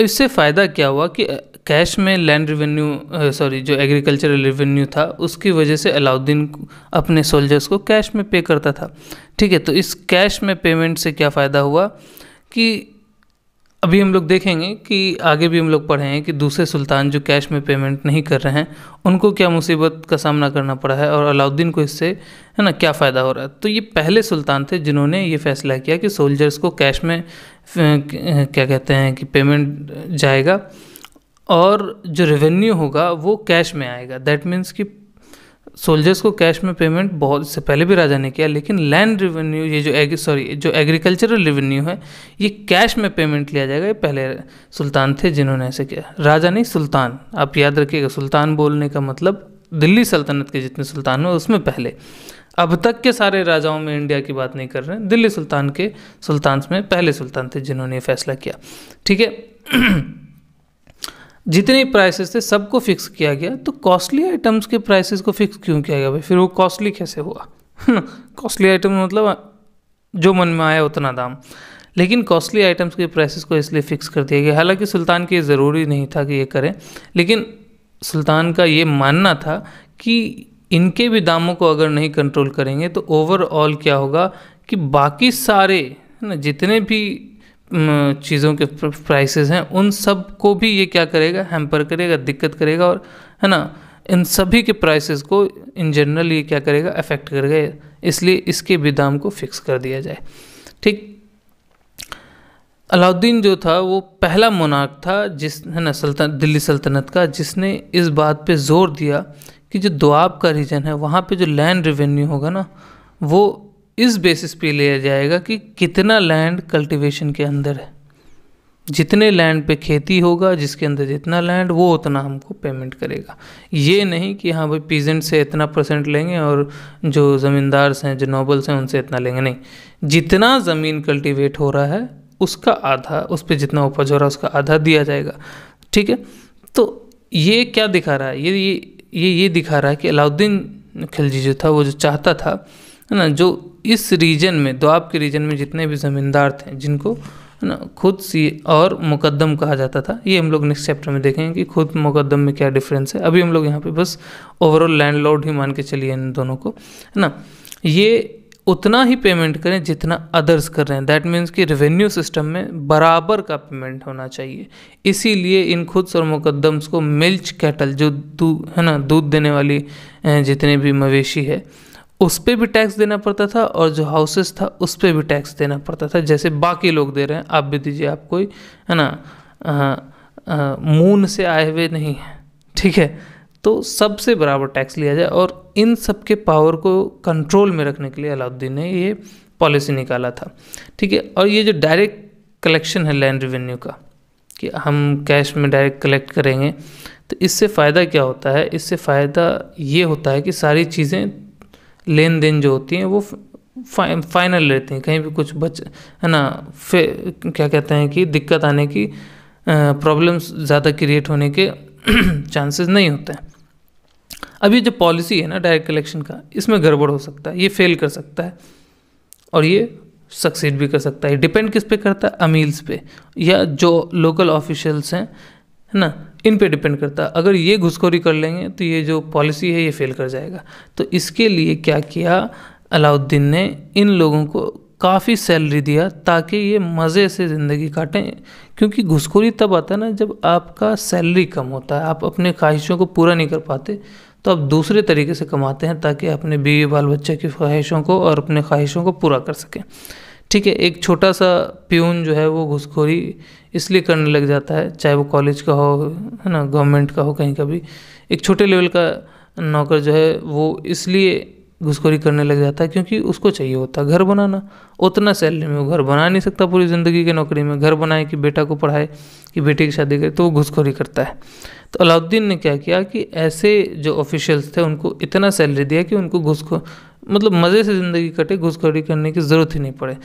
इससे फ़ायदा क्या हुआ कि कैश में लैंड रिवेन्यू सॉरी जो एग्रीकल्चरल रिवेन्यू था उसकी वजह से अलाउद्दीन अपने सोल्जर्स को कैश में पे करता था ठीक है तो इस कैश में पेमेंट से क्या फ़ायदा हुआ कि अभी हम लोग देखेंगे कि आगे भी हम लोग पढ़े हैं कि दूसरे सुल्तान जो कैश में पेमेंट नहीं कर रहे हैं उनको क्या मुसीबत का सामना करना पड़ा है और अलाउद्दीन को इससे है ना क्या फ़ायदा हो रहा है तो ये पहले सुल्तान थे जिन्होंने ये फैसला किया कि सोल्जर्स को कैश में क्या कहते हैं कि पेमेंट जाएगा और जो रेवेन्यू होगा वो कैश में आएगा दैट मीन्स कि सोल्जर्स को कैश में पेमेंट बहुत से पहले भी राजा ने किया लेकिन लैंड रेवेन्यू ये जो एग्री सॉरी जो एग्रीकल्चरल रेवेन्यू है ये कैश में पेमेंट लिया जाएगा ये पहले सुल्तान थे जिन्होंने ऐसे किया राजा नहीं सुल्तान आप याद रखिएगा सुल्तान बोलने का मतलब दिल्ली सल्तनत के जितने सुल्तान हुए उसमें पहले अब तक के सारे राजाओं में इंडिया की बात नहीं कर रहे हैं दिल्ली सुल्तान के सुल्तान में पहले सुल्तान थे जिन्होंने ये फैसला किया ठीक है (clears throat) जितने प्राइसेस थे सबको फिक्स किया गया तो कॉस्टली आइटम्स के प्राइसेस को फिक्स क्यों किया गया भाई फिर वो कॉस्टली कैसे हुआ कॉस्टली (laughs) आइटम मतलब जो मन में आया उतना दाम लेकिन कॉस्टली आइटम्स के प्राइसेस को इसलिए फिक्स कर दिया गया हालांकि सुल्तान के ज़रूरी नहीं था कि ये करें लेकिन सुल्तान का ये मानना था कि इनके भी दामों को अगर नहीं कंट्रोल करेंगे तो ओवरऑल क्या होगा कि बाकी सारे ना जितने भी चीज़ों के प्राइसेस हैं उन सब को भी ये क्या करेगा हैम्पर करेगा दिक्कत करेगा और है ना इन सभी के प्राइसेस को इन जनरल ये क्या करेगा अफेक्ट करेगा इसलिए इसके भी दाम को फिक्स कर दिया जाए ठीक अलाउद्दीन जो था वो पहला मोनार्क था जिस है ना सल्तन दिल्ली सल्तनत का जिसने इस बात पे जोर दिया कि जो दुआब का रीजन है वहाँ पे जो लैंड रेवेन्यू होगा ना वो इस बेसिस पे लिया जाएगा कि कितना लैंड कल्टीवेशन के अंदर है जितने लैंड पे खेती होगा जिसके अंदर जितना लैंड वो उतना हमको पेमेंट करेगा ये नहीं कि हाँ भाई पीजेंट से इतना परसेंट लेंगे और जो ज़मींदार्स हैं जो नोबल्स हैं उनसे इतना लेंगे नहीं जितना ज़मीन कल्टीवेट हो रहा है उसका आधा उस पर जितना उपज हो रहा है उसका आधा दिया जाएगा ठीक है तो ये क्या दिखा रहा है ये ये ये ये दिखा रहा है कि अलाउद्दीन खिलजी जो था वो जो चाहता था है ना जो इस रीजन में दुआब के रीजन में जितने भी ज़मींदार थे जिनको ना खुद सी और मुकदम कहा जाता था ये हम लोग नेक्स्ट चैप्टर में देखेंगे कि खुद मुकदम में क्या डिफरेंस है अभी हम लोग यहाँ पे बस ओवरऑल लैंडलॉर्ड ही मान के चलिए इन दोनों को है ना ये उतना ही पेमेंट करें जितना अदर्स कर रहे हैं दैट मीन्स कि रेवेन्यू सिस्टम में बराबर का पेमेंट होना चाहिए इसीलिए इन खुद और मुकदम्स को मिल्च कैटल जो दू है ना दूध देने वाली जितने भी मवेशी है उस पर भी टैक्स देना पड़ता था और जो हाउसेस था उस पर भी टैक्स देना पड़ता था जैसे बाकी लोग दे रहे हैं आप भी दीजिए आप कोई है ना मून से आए हुए नहीं है ठीक है तो सबसे बराबर टैक्स लिया जाए और इन सब के पावर को कंट्रोल में रखने के लिए अलाउद्दीन ने ये पॉलिसी निकाला था ठीक है और ये जो डायरेक्ट कलेक्शन है लैंड रिवेन्यू का कि हम कैश में डायरेक्ट कलेक्ट करेंगे तो इससे फ़ायदा क्या होता है इससे फ़ायदा ये होता है कि सारी चीज़ें लेन देन जो होती हैं वो फा, फाइनल लेते हैं कहीं भी कुछ बच है ना फे क्या कहते हैं कि दिक्कत आने की प्रॉब्लम्स ज़्यादा क्रिएट होने के (clears throat) चांसेस नहीं होते हैं अब ये जो पॉलिसी है ना डायरेक्ट कलेक्शन का इसमें गड़बड़ हो सकता है ये फेल कर सकता है और ये सक्सीड भी कर सकता है डिपेंड किस पे करता है अमील्स पे या जो लोकल ऑफिशियल्स हैं है ना इन पे डिपेंड करता है अगर ये घुसखोरी कर लेंगे तो ये जो पॉलिसी है ये फेल कर जाएगा तो इसके लिए क्या किया अलाउद्दीन ने इन लोगों को काफ़ी सैलरी दिया ताकि ये मज़े से ज़िंदगी काटें क्योंकि घुसखोरी तब आता है ना जब आपका सैलरी कम होता है आप अपने ख्वाहिशों को पूरा नहीं कर पाते तो आप दूसरे तरीके से कमाते हैं ताकि अपने बीवी बाल बच्चे की ख्वाहिशों को और अपने ख्वाहिशों को पूरा कर सकें ठीक है एक छोटा सा प्यून जो है वो घुसखोरी इसलिए करने लग जाता है चाहे वो कॉलेज का हो है ना गवर्नमेंट का हो कहीं का भी एक छोटे लेवल का नौकर जो है वो इसलिए घुसखोरी करने लग जाता है क्योंकि उसको चाहिए होता है घर बनाना उतना सैलरी में वो घर बना नहीं सकता पूरी ज़िंदगी के नौकरी में घर बनाए कि बेटा को पढ़ाए कि बेटे की शादी करे तो वो घुसखोरी करता है तो अलाउद्दीन ने क्या किया कि ऐसे जो ऑफिशियल्स थे उनको इतना सैलरी दिया कि उनको घुसखो मतलब मज़े से ज़िंदगी कटे घुसखोरी करने की ज़रूरत ही नहीं पड़े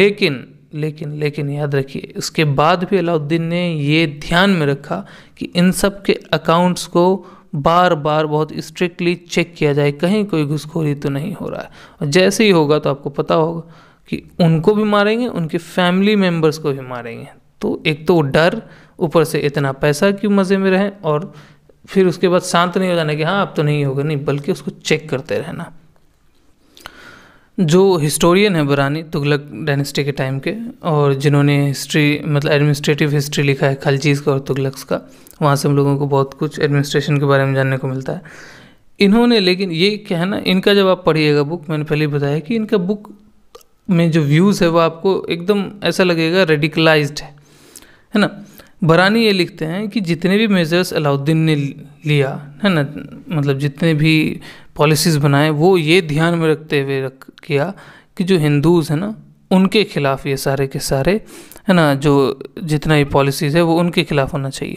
लेकिन लेकिन लेकिन याद रखिए इसके बाद भी अलाउद्दीन ने ये ध्यान में रखा कि इन सब के अकाउंट्स को बार बार बहुत स्ट्रिक्टली चेक किया जाए कहीं कोई घुसखोरी तो नहीं हो रहा है और जैसे ही होगा तो आपको पता होगा कि उनको भी मारेंगे उनके फैमिली मेम्बर्स को भी मारेंगे तो एक तो डर ऊपर से इतना पैसा क्यों मज़े में रहें और फिर उसके बाद शांत नहीं हो जाना कि हाँ अब तो नहीं होगा नहीं बल्कि उसको चेक करते रहना जो हिस्टोरियन है बुरानी तुगलक डायनेस्टी के टाइम के और जिन्होंने हिस्ट्री मतलब एडमिनिस्ट्रेटिव हिस्ट्री लिखा है खलजीज का और तुगलक्स का वहाँ से हम लोगों को बहुत कुछ एडमिनिस्ट्रेशन के बारे में जानने को मिलता है इन्होंने लेकिन ये क्या है ना इनका जब आप पढ़िएगा बुक मैंने पहले ही बताया कि इनका बुक में जो व्यूज़ है वो आपको एकदम ऐसा लगेगा रेडिकलाइज्ड है है ना बरानी ये लिखते हैं कि जितने भी मेजर्स अलाउद्दीन ने लिया है ना मतलब जितने भी पॉलिसीज़ बनाए वो ये ध्यान में रखते हुए रख किया कि जो हिंदूज़ हैं ना उनके खिलाफ ये सारे के सारे है ना जो जितना ये पॉलिसीज़ है वो उनके खिलाफ होना चाहिए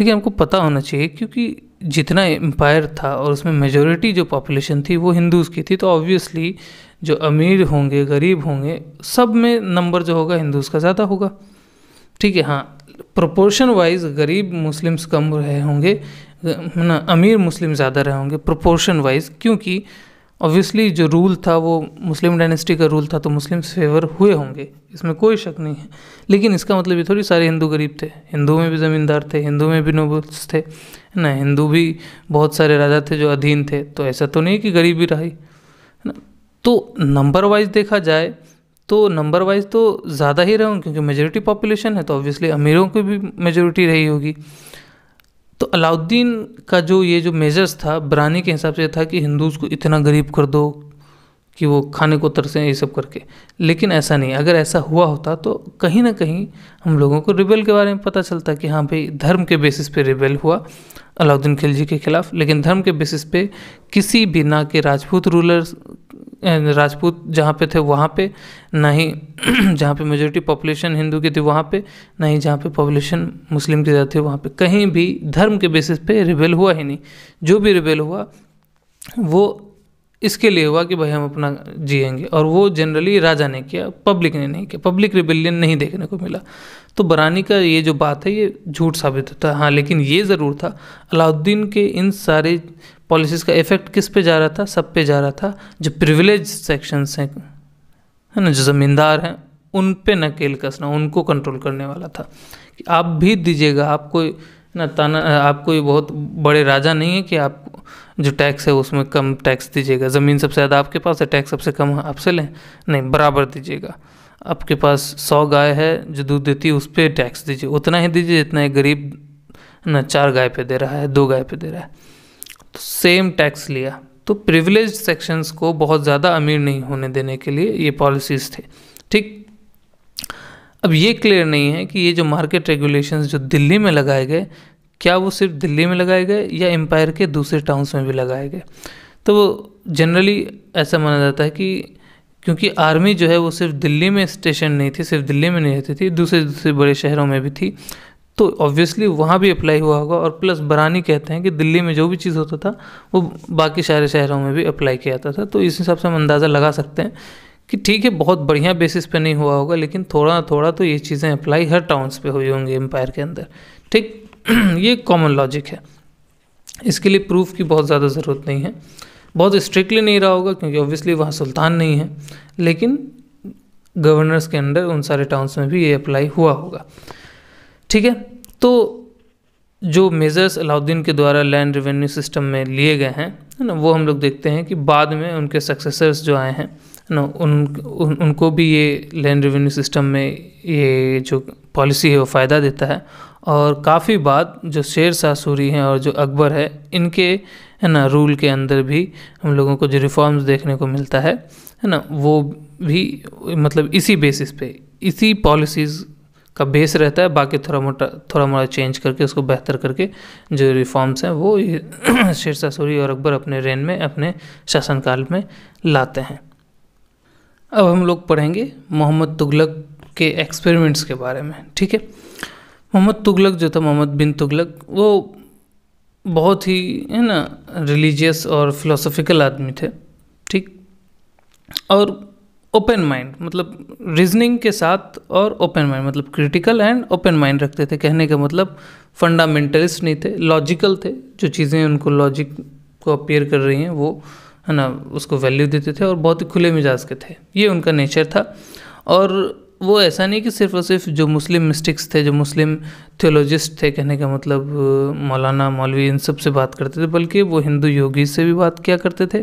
लेकिन हमको पता होना चाहिए क्योंकि जितना एम्पायर था और उसमें मेजोरिटी जो पॉपुलेशन थी वो हिंदूज़ की थी तो ऑब्वियसली जो अमीर होंगे गरीब होंगे सब में नंबर जो होगा हिंदूज़ का ज़्यादा होगा ठीक है हाँ प्रोपोर्शन वाइज गरीब मुस्लिम्स कम रहे होंगे ना अमीर मुस्लिम ज़्यादा रहे होंगे प्रोपोर्शन वाइज क्योंकि ऑब्वियसली जो रूल था वो मुस्लिम डायनेस्टी का रूल था तो मुस्लिम्स फेवर हुए होंगे इसमें कोई शक नहीं है लेकिन इसका मतलब ये थोड़ी सारे हिंदू गरीब थे हिंदू में भी ज़मींदार थे हिंदू में भी नोबल्स थे ना हिंदू भी बहुत सारे राजा थे जो अधीन थे तो ऐसा तो नहीं कि गरीबी रही ना तो नंबर वाइज देखा जाए तो नंबर वाइज तो ज़्यादा ही रहे होंगे क्योंकि मेजोरिटी पॉपुलेशन है तो ऑब्वियसली अमीरों की भी मेजोरिटी रही होगी तो अलाउद्दीन का जो ये जो मेजर्स था बरानी के हिसाब से था कि हिंदूज़ को इतना गरीब कर दो कि वो खाने को तरसें ये सब करके लेकिन ऐसा नहीं अगर ऐसा हुआ होता तो कहीं ना कहीं हम लोगों को रिबेल के बारे में पता चलता कि हाँ भाई धर्म के बेसिस पे रिबेल हुआ अलाउद्दीन खिलजी के खिलाफ लेकिन धर्म के बेसिस पे किसी भी ना के राजपूत रूलर राजपूत जहाँ पे थे वहाँ पे ना ही (clears throat) जहाँ पे मेजोरिटी पॉपुलेशन हिंदू की थी वहाँ पे ना ही जहाँ पे पॉपुलेशन मुस्लिम की ज़्यादा थी वहाँ पे कहीं भी धर्म के बेसिस पे रिबेल हुआ ही नहीं जो भी रिबेल हुआ वो इसके लिए हुआ कि भाई हम अपना जिएंगे और वो जनरली राजा ने किया पब्लिक ने नहीं किया पब्लिक रिबेलियन नहीं देखने को मिला तो बरानी का ये जो बात है ये झूठ साबित होता है हाँ लेकिन ये ज़रूर था अलाउद्दीन के इन सारे पॉलिसीज़ का इफेक्ट किस पे जा रहा था सब पे जा रहा था जो प्रिविलेज सेक्शंस हैं है ना जो ज़मींदार हैं उन पे नकेल कसना उनको कंट्रोल करने वाला था कि आप भी दीजिएगा आप कोई ना ताना आप कोई बहुत बड़े राजा नहीं है कि आप जो टैक्स है उसमें कम टैक्स दीजिएगा ज़मीन सबसे ज़्यादा आपके पास है टैक्स सबसे कम आपसे लें नहीं बराबर दीजिएगा आपके पास सौ गाय है जो दूध देती है उस पर टैक्स दीजिए उतना ही दीजिए जितना गरीब ना चार गाय पे दे रहा है दो गाय पे दे रहा है तो सेम टैक्स लिया तो प्रिविलेज सेक्शंस को बहुत ज़्यादा अमीर नहीं होने देने के लिए ये पॉलिसीज़ थे ठीक अब ये क्लियर नहीं है कि ये जो मार्केट रेगुलेशंस जो दिल्ली में लगाए गए क्या वो सिर्फ दिल्ली में लगाए गए या एम्पायर के दूसरे टाउन्स में भी लगाए गए तो जनरली ऐसा माना जाता है कि क्योंकि आर्मी जो है वो सिर्फ दिल्ली में स्टेशन नहीं थी सिर्फ दिल्ली में नहीं रहती थी दूसरे दूसरे बड़े शहरों में भी थी तो ऑब्वियसली वहाँ भी अप्लाई हुआ होगा और प्लस बरानी कहते हैं कि दिल्ली में जो भी चीज़ होता था वो बाकी सारे शहरों में भी अप्लाई किया जाता था तो इस हिसाब से हम अंदाज़ा लगा सकते हैं कि ठीक है बहुत बढ़िया बेसिस पे नहीं हुआ होगा लेकिन थोड़ा थोड़ा तो ये चीज़ें अप्लाई हर टाउन्स पे हुई होंगी एम्पायर के अंदर ठीक (clears throat) ये कॉमन लॉजिक है इसके लिए प्रूफ की बहुत ज़्यादा ज़रूरत नहीं है बहुत स्ट्रिक्टली नहीं रहा होगा क्योंकि ऑब्वियसली वहाँ सुल्तान नहीं है लेकिन गवर्नर्स के अंडर उन सारे टाउन्स में भी ये अप्लाई हुआ होगा ठीक है तो जो मेज़र्स अलाउद्दीन के द्वारा लैंड रेवेन्यू सिस्टम में लिए गए हैं है ना वो हम लोग देखते हैं कि बाद में उनके सक्सेसर्स जो आए हैं है ना उन, उन उनको भी ये लैंड रेवेन्यू सिस्टम में ये जो पॉलिसी है वो फ़ायदा देता है और काफ़ी बाद जो शेर शाह सूरी हैं और जो अकबर है इनके है ना रूल के अंदर भी हम लोगों को जो रिफॉर्म्स देखने को मिलता है है ना वो भी मतलब इसी बेसिस पे इसी पॉलिसीज़ का बेस रहता है बाकी थोड़ा मोटा थोड़ा मोटा चेंज करके उसको बेहतर करके जो रिफॉर्म्स हैं वो (clears throat) शेरशाह सूरी और अकबर अपने रेन में अपने शासनकाल में लाते हैं अब हम लोग पढ़ेंगे मोहम्मद तुगलक के एक्सपेरिमेंट्स के बारे में ठीक है मोहम्मद तुगलक जो था मोहम्मद बिन तुगलक वो बहुत ही है ना रिलीजियस और फिलोसफिकल आदमी थे ठीक और ओपन माइंड मतलब रीजनिंग के साथ और ओपन माइंड मतलब क्रिटिकल एंड ओपन माइंड रखते थे कहने का मतलब फंडामेंटलिस्ट नहीं थे लॉजिकल थे जो चीज़ें उनको लॉजिक को अपेयर कर रही हैं वो है ना उसको वैल्यू देते थे और बहुत ही खुले मिजाज के थे ये उनका नेचर था और वो ऐसा नहीं कि सिर्फ और सिर्फ जो मुस्लिम मिस्टिक्स थे जो मुस्लिम थियोलॉजिस्ट थे कहने का मतलब मौलाना मौलवी इन सब से बात करते थे बल्कि वो हिंदू योगी से भी बात किया करते थे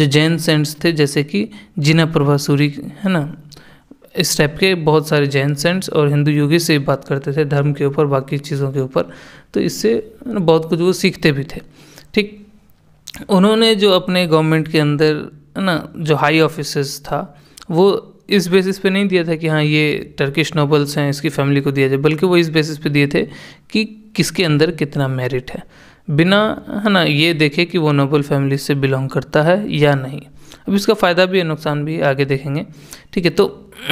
जो जैन सेंट्स थे जैसे कि जीना प्रभा सूरी है ना इस टाइप के बहुत सारे जैन सेंट्स और हिंदू योगी से भी बात करते थे धर्म के ऊपर बाकी चीज़ों के ऊपर तो इससे बहुत कुछ वो सीखते भी थे ठीक उन्होंने जो अपने गवर्नमेंट के अंदर है ना जो हाई ऑफिसर्स था वो इस बेसिस पे नहीं दिया था कि हाँ ये टर्किश नोबल्स हैं इसकी फैमिली को दिया जाए बल्कि वो इस बेसिस पे दिए थे कि किसके अंदर कितना मेरिट है बिना है ना ये देखे कि वो नोबल फैमिली से बिलोंग करता है या नहीं अब इसका फ़ायदा भी है नुकसान भी आगे देखेंगे ठीक है तो (clears throat)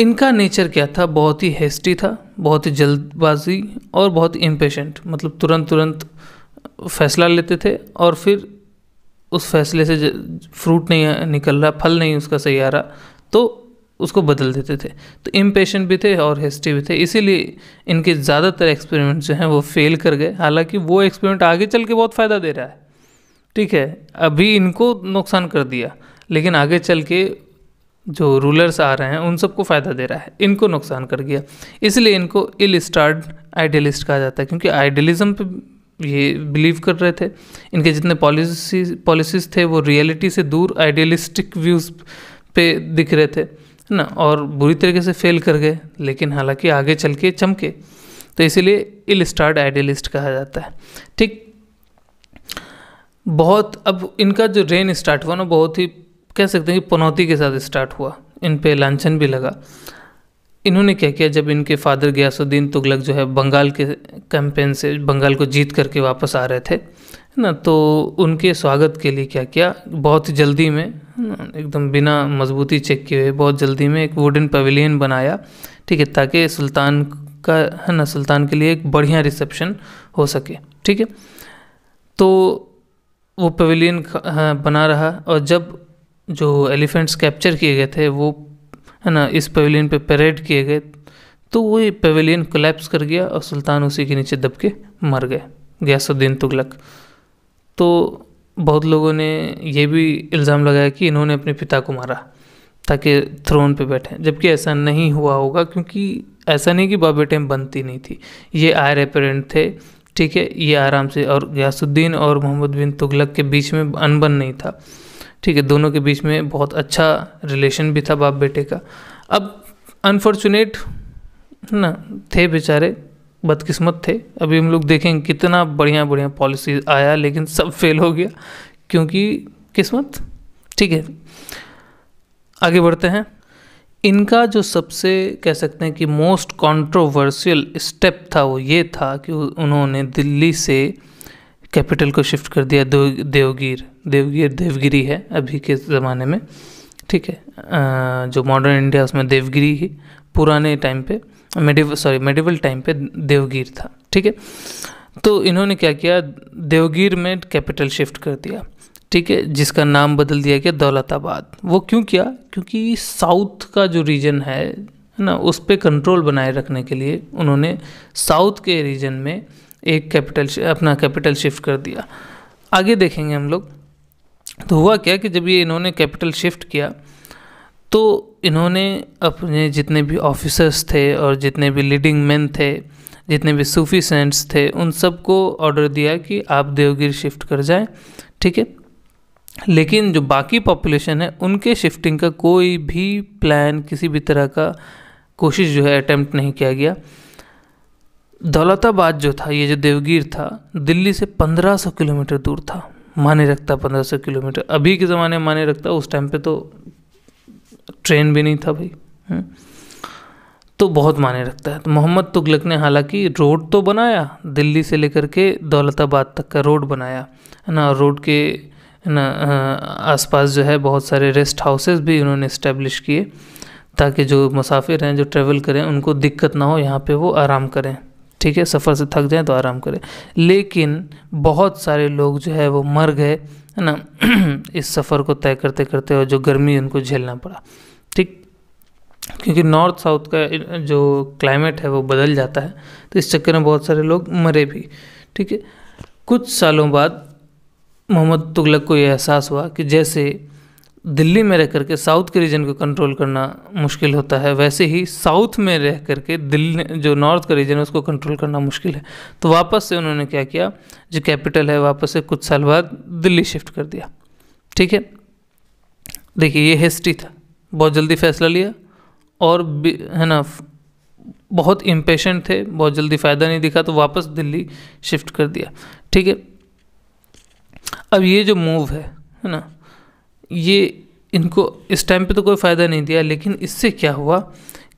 इनका नेचर क्या था बहुत ही हेस्टी था बहुत ही जल्दबाजी और बहुत ही इम्पेशेंट मतलब तुरंत तुरंत फैसला लेते थे और फिर उस फैसले से फ्रूट नहीं निकल रहा फल नहीं उसका सही आ रहा तो उसको बदल देते थे तो इम्पेशन भी थे और हिस्ट्री भी थे इसीलिए इनके ज़्यादातर एक्सपेरिमेंट जो हैं वो फेल कर गए हालांकि वो एक्सपेरिमेंट आगे चल के बहुत फ़ायदा दे रहा है ठीक है अभी इनको नुकसान कर दिया लेकिन आगे चल के जो रूलर्स आ रहे हैं उन सबको फ़ायदा दे रहा है इनको नुकसान कर गया इसलिए इनको इल स्टार्ट आइडियलिस्ट कहा जाता है क्योंकि आइडियलिज्म पे ये बिलीव कर रहे थे इनके जितने पॉलिसी पॉलिसीज थे वो रियलिटी से दूर आइडियलिस्टिक व्यूज़ पे दिख रहे थे ना और बुरी तरीके से फेल कर गए लेकिन हालांकि आगे चल के चमके तो इसीलिए इल स्टार्ट आइडियलिस्ट कहा जाता है ठीक बहुत अब इनका जो रेन स्टार्ट हुआ ना बहुत ही कह सकते हैं कि पनौती के साथ स्टार्ट हुआ इन पे लांछन भी लगा इन्होंने क्या किया जब इनके फादर गयासुद्दीन तुगलक जो है बंगाल के कैंपेन से बंगाल को जीत करके वापस आ रहे थे है ना तो उनके स्वागत के लिए क्या किया बहुत जल्दी में एकदम बिना मजबूती चेक किए हुए बहुत जल्दी में एक वुडन पवेलियन बनाया ठीक है ताकि सुल्तान का है ना सुल्तान के लिए एक बढ़िया रिसेप्शन हो सके ठीक है तो वो पवेलियन हाँ, बना रहा और जब जो एलिफेंट्स कैप्चर किए गए थे वो है ना इस पवेलियन पे परेड किए गए तो ये पवेलियन कोलेप्स कर गया और सुल्तान उसी के नीचे दबके मर गए गयासुद्दीन तुगलक तो बहुत लोगों ने यह भी इल्ज़ाम लगाया कि इन्होंने अपने पिता को मारा ताकि थ्रोन पे बैठे जबकि ऐसा नहीं हुआ होगा क्योंकि ऐसा नहीं कि बाबे टेम बनती नहीं थी ये आयर एपेरेंट थे ठीक है ये आराम से और गयासुद्दीन और मोहम्मद बिन तुगलक के बीच में अनबन नहीं था ठीक है दोनों के बीच में बहुत अच्छा रिलेशन भी था बाप बेटे का अब अनफॉर्चुनेट ना थे बेचारे बदकिस्मत थे अभी हम लोग देखेंगे कितना बढ़िया बढ़िया पॉलिसी आया लेकिन सब फेल हो गया क्योंकि किस्मत ठीक है आगे बढ़ते हैं इनका जो सबसे कह सकते हैं कि मोस्ट कंट्रोवर्शियल स्टेप था वो ये था कि उन्होंने दिल्ली से कैपिटल को शिफ्ट कर दिया देवगीर देवगिर देवगिरी है अभी के ज़माने में ठीक है जो मॉडर्न इंडिया उसमें देवगिरी ही पुराने टाइम पे मेडिवल सॉरी मेडिवल टाइम पे देवगीर था ठीक है तो इन्होंने क्या किया देवगीर में कैपिटल शिफ्ट कर दिया ठीक है जिसका नाम बदल दिया गया दौलताबाद वो क्यों किया क्योंकि साउथ का जो रीजन है ना उस पर कंट्रोल बनाए रखने के लिए उन्होंने साउथ के रीजन में एक कैपिटल अपना कैपिटल शिफ्ट कर दिया आगे देखेंगे हम लोग तो हुआ क्या कि जब ये इन्होंने कैपिटल शिफ्ट किया तो इन्होंने अपने जितने भी ऑफिसर्स थे और जितने भी लीडिंग मैन थे जितने भी सूफी सेंट्स थे उन सबको ऑर्डर दिया कि आप देवगिरी शिफ्ट कर जाएं ठीक है लेकिन जो बाकी पॉपुलेशन है उनके शिफ्टिंग का कोई भी प्लान किसी भी तरह का कोशिश जो है अटैम्प्ट नहीं किया गया दौलताबाद जो था ये जो देवगिर था दिल्ली से 1500 किलोमीटर दूर था माने रखता पंद्रह सौ किलोमीटर अभी के ज़माने में माने रखता उस टाइम पे तो ट्रेन भी नहीं था भाई हम्म। तो बहुत माने रखता है तो मोहम्मद तुगलक ने हालांकि रोड तो बनाया दिल्ली से लेकर के दौलताबाद तक का रोड बनाया है ना रोड के ना आसपास जो है बहुत सारे रेस्ट हाउसेस भी उन्होंने इस्टेब्लिश किए ताकि जो मुसाफिर हैं जो ट्रेवल करें उनको दिक्कत ना हो यहाँ पे वो आराम करें ठीक है सफ़र से थक जाएँ तो आराम करें लेकिन बहुत सारे लोग जो है वो मर गए है ना (clears throat) इस सफ़र को तय करते करते और जो गर्मी उनको झेलना पड़ा ठीक क्योंकि नॉर्थ साउथ का जो क्लाइमेट है वो बदल जाता है तो इस चक्कर में बहुत सारे लोग मरे भी ठीक है कुछ सालों बाद मोहम्मद तुगलक को ये एहसास हुआ कि जैसे दिल्ली में रह करके साउथ के रीजन को कंट्रोल करना मुश्किल होता है वैसे ही साउथ में रह करके दिल्ली जो नॉर्थ का रीजन है उसको कंट्रोल करना मुश्किल है तो वापस से उन्होंने क्या किया जो कैपिटल है वापस से कुछ साल बाद दिल्ली शिफ्ट कर दिया ठीक है देखिए ये हिस्ट्री था बहुत जल्दी फैसला लिया और है ना बहुत इम्पेशेंट थे बहुत जल्दी फ़ायदा नहीं दिखा तो वापस दिल्ली शिफ्ट कर दिया ठीक है अब ये जो मूव है है ना ये इनको इस टाइम पे तो कोई फ़ायदा नहीं दिया लेकिन इससे क्या हुआ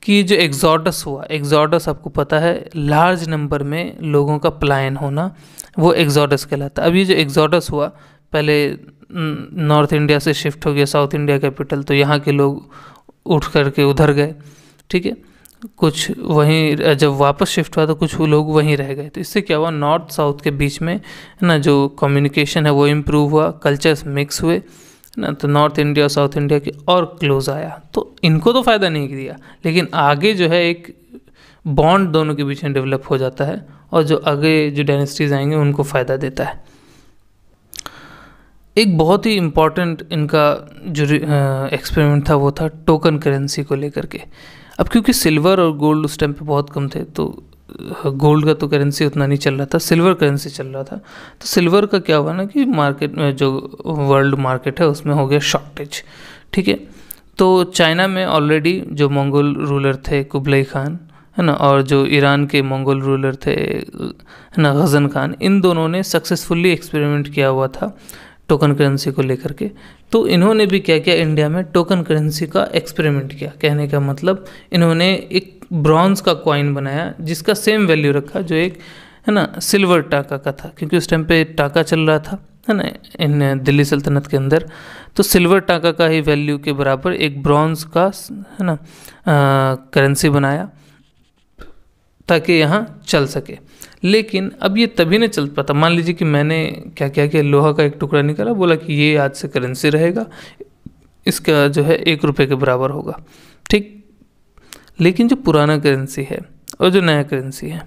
कि जो एग्जॉडस हुआ एग्जॉडस आपको पता है लार्ज नंबर में लोगों का पलायन होना वो एग्जॉडस कहलाता अब ये जो एग्जॉडस हुआ पहले नॉर्थ इंडिया से शिफ्ट हो गया साउथ इंडिया कैपिटल तो यहाँ के लोग उठ करके उधर गए ठीक है कुछ वहीं जब वापस शिफ्ट हुआ तो कुछ लोग वहीं रह गए तो इससे क्या हुआ नॉर्थ साउथ के बीच में ना जो कम्युनिकेशन है वो इम्प्रूव हुआ कल्चर्स मिक्स हुए ना तो नॉर्थ इंडिया साउथ इंडिया के और क्लोज आया तो इनको तो फ़ायदा नहीं दिया लेकिन आगे जो है एक बॉन्ड दोनों के बीच में डेवलप हो जाता है और जो आगे जो डायनेस्टीज आएंगे उनको फ़ायदा देता है एक बहुत ही इम्पॉर्टेंट इनका जो एक्सपेरिमेंट था वो था टोकन करेंसी को लेकर के अब क्योंकि सिल्वर और गोल्ड उस टाइम पे बहुत कम थे तो गोल्ड का तो करेंसी उतना नहीं चल रहा था सिल्वर करेंसी चल रहा था तो सिल्वर का क्या हुआ ना कि मार्केट में जो वर्ल्ड मार्केट है उसमें हो गया शॉर्टेज ठीक है तो चाइना में ऑलरेडी जो मंगोल रूलर थे कुबलई खान है ना और जो ईरान के मंगोल रूलर थे है ना गजन खान इन दोनों ने सक्सेसफुली एक्सपेरिमेंट किया हुआ था टोकन करेंसी को लेकर के तो इन्होंने भी क्या किया इंडिया में टोकन करेंसी का एक्सपेरिमेंट किया कहने का मतलब इन्होंने एक ब्रॉन्ज का कॉइन बनाया जिसका सेम वैल्यू रखा जो एक है ना सिल्वर टाका का था क्योंकि उस टाइम पे टाका चल रहा था है ना इन दिल्ली सल्तनत के अंदर तो सिल्वर टाका का ही वैल्यू के बराबर एक ब्रॉन्ज का है ना करेंसी बनाया ताकि यहाँ चल सके लेकिन अब ये तभी नहीं चल पाता मान लीजिए कि मैंने क्या क्या किया लोहा का एक टुकड़ा निकाला बोला कि ये आज से करेंसी रहेगा इसका जो है एक रुपये के बराबर होगा ठीक लेकिन जो पुराना करेंसी है और जो नया करेंसी है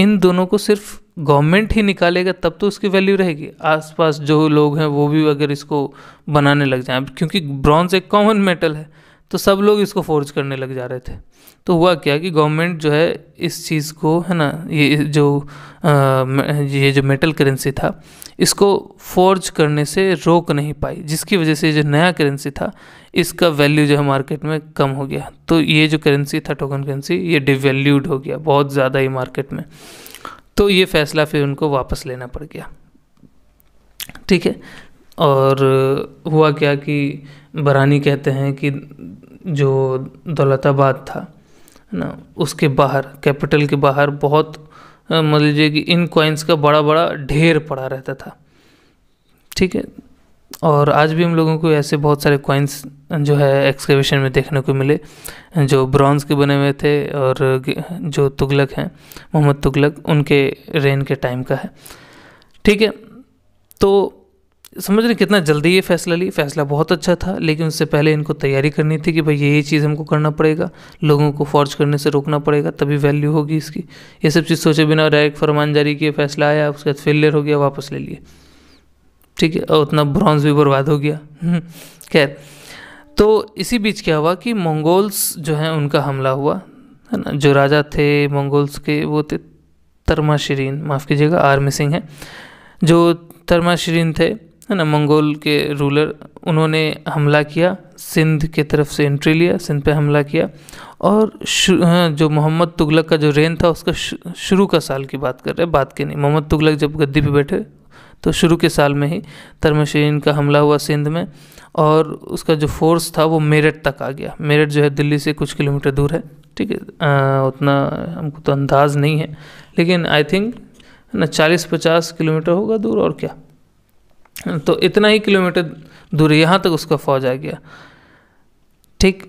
इन दोनों को सिर्फ गवर्नमेंट ही निकालेगा तब तो उसकी वैल्यू रहेगी आसपास जो लोग हैं वो भी अगर इसको बनाने लग जाएं क्योंकि ब्रॉन्ज एक कॉमन मेटल है तो सब लोग इसको फोर्ज करने लग जा रहे थे तो हुआ क्या कि गवर्नमेंट जो है इस चीज़ को है ना ये जो आ, ये जो मेटल करेंसी था इसको फोर्ज करने से रोक नहीं पाई जिसकी वजह से जो नया करेंसी था इसका वैल्यू जो है मार्केट में कम हो गया तो ये जो करेंसी था टोकन करेंसी ये डिवैल्यूड हो गया बहुत ज़्यादा ही मार्केट में तो ये फैसला फिर उनको वापस लेना पड़ गया ठीक है और हुआ क्या कि बरानी कहते हैं कि जो दौलताबाद था ना उसके बाहर कैपिटल के बाहर बहुत मान लीजिए कि इन कॉइन्स का बड़ा बड़ा ढेर पड़ा रहता था ठीक है और आज भी हम लोगों को ऐसे बहुत सारे कॉइन्स जो है एक्सकेवेशन में देखने को मिले जो ब्रॉन्ज के बने हुए थे और जो तुगलक हैं मोहम्मद तुगलक उनके रेन के टाइम का है ठीक है तो समझ रहे कितना जल्दी ये फैसला ली फैसला बहुत अच्छा था लेकिन उससे पहले इनको तैयारी करनी थी कि भाई ये चीज़ हमको करना पड़ेगा लोगों को फॉर्ज करने से रोकना पड़ेगा तभी वैल्यू होगी इसकी ये सब चीज़ सोचे बिना डायरेक्ट फरमान जारी किए फैसला आया उसके बाद फेलियर हो गया वापस ले लिए ठीक है और उतना ब्रॉन्ज भी बर्बाद हो गया हम्म, खैर तो इसी बीच क्या हुआ कि मंगोल्स जो हैं उनका हमला हुआ है ना जो राजा थे मंगोल्स के वो थे तरमा शरीन माफ़ कीजिएगा आर्मी सिंह हैं जो तरमा शरीन थे है ना मंगोल के रूलर उन्होंने हमला किया सिंध के तरफ से एंट्री लिया सिंध पे हमला किया और हाँ, जो मोहम्मद तुगलक का जो रेन था उसका शुरू का साल की बात कर रहे हैं बात के नहीं मोहम्मद तुगलक जब गद्दी पे बैठे तो शुरू के साल में ही तर्मशीन का हमला हुआ सिंध में और उसका जो फोर्स था वो मेरठ तक आ गया मेरठ जो है दिल्ली से कुछ किलोमीटर दूर है ठीक है उतना हमको तो अंदाज़ नहीं है लेकिन आई थिंक ना चालीस पचास किलोमीटर होगा दूर और क्या तो इतना ही किलोमीटर दूर यहाँ तक उसका फौज आ गया ठीक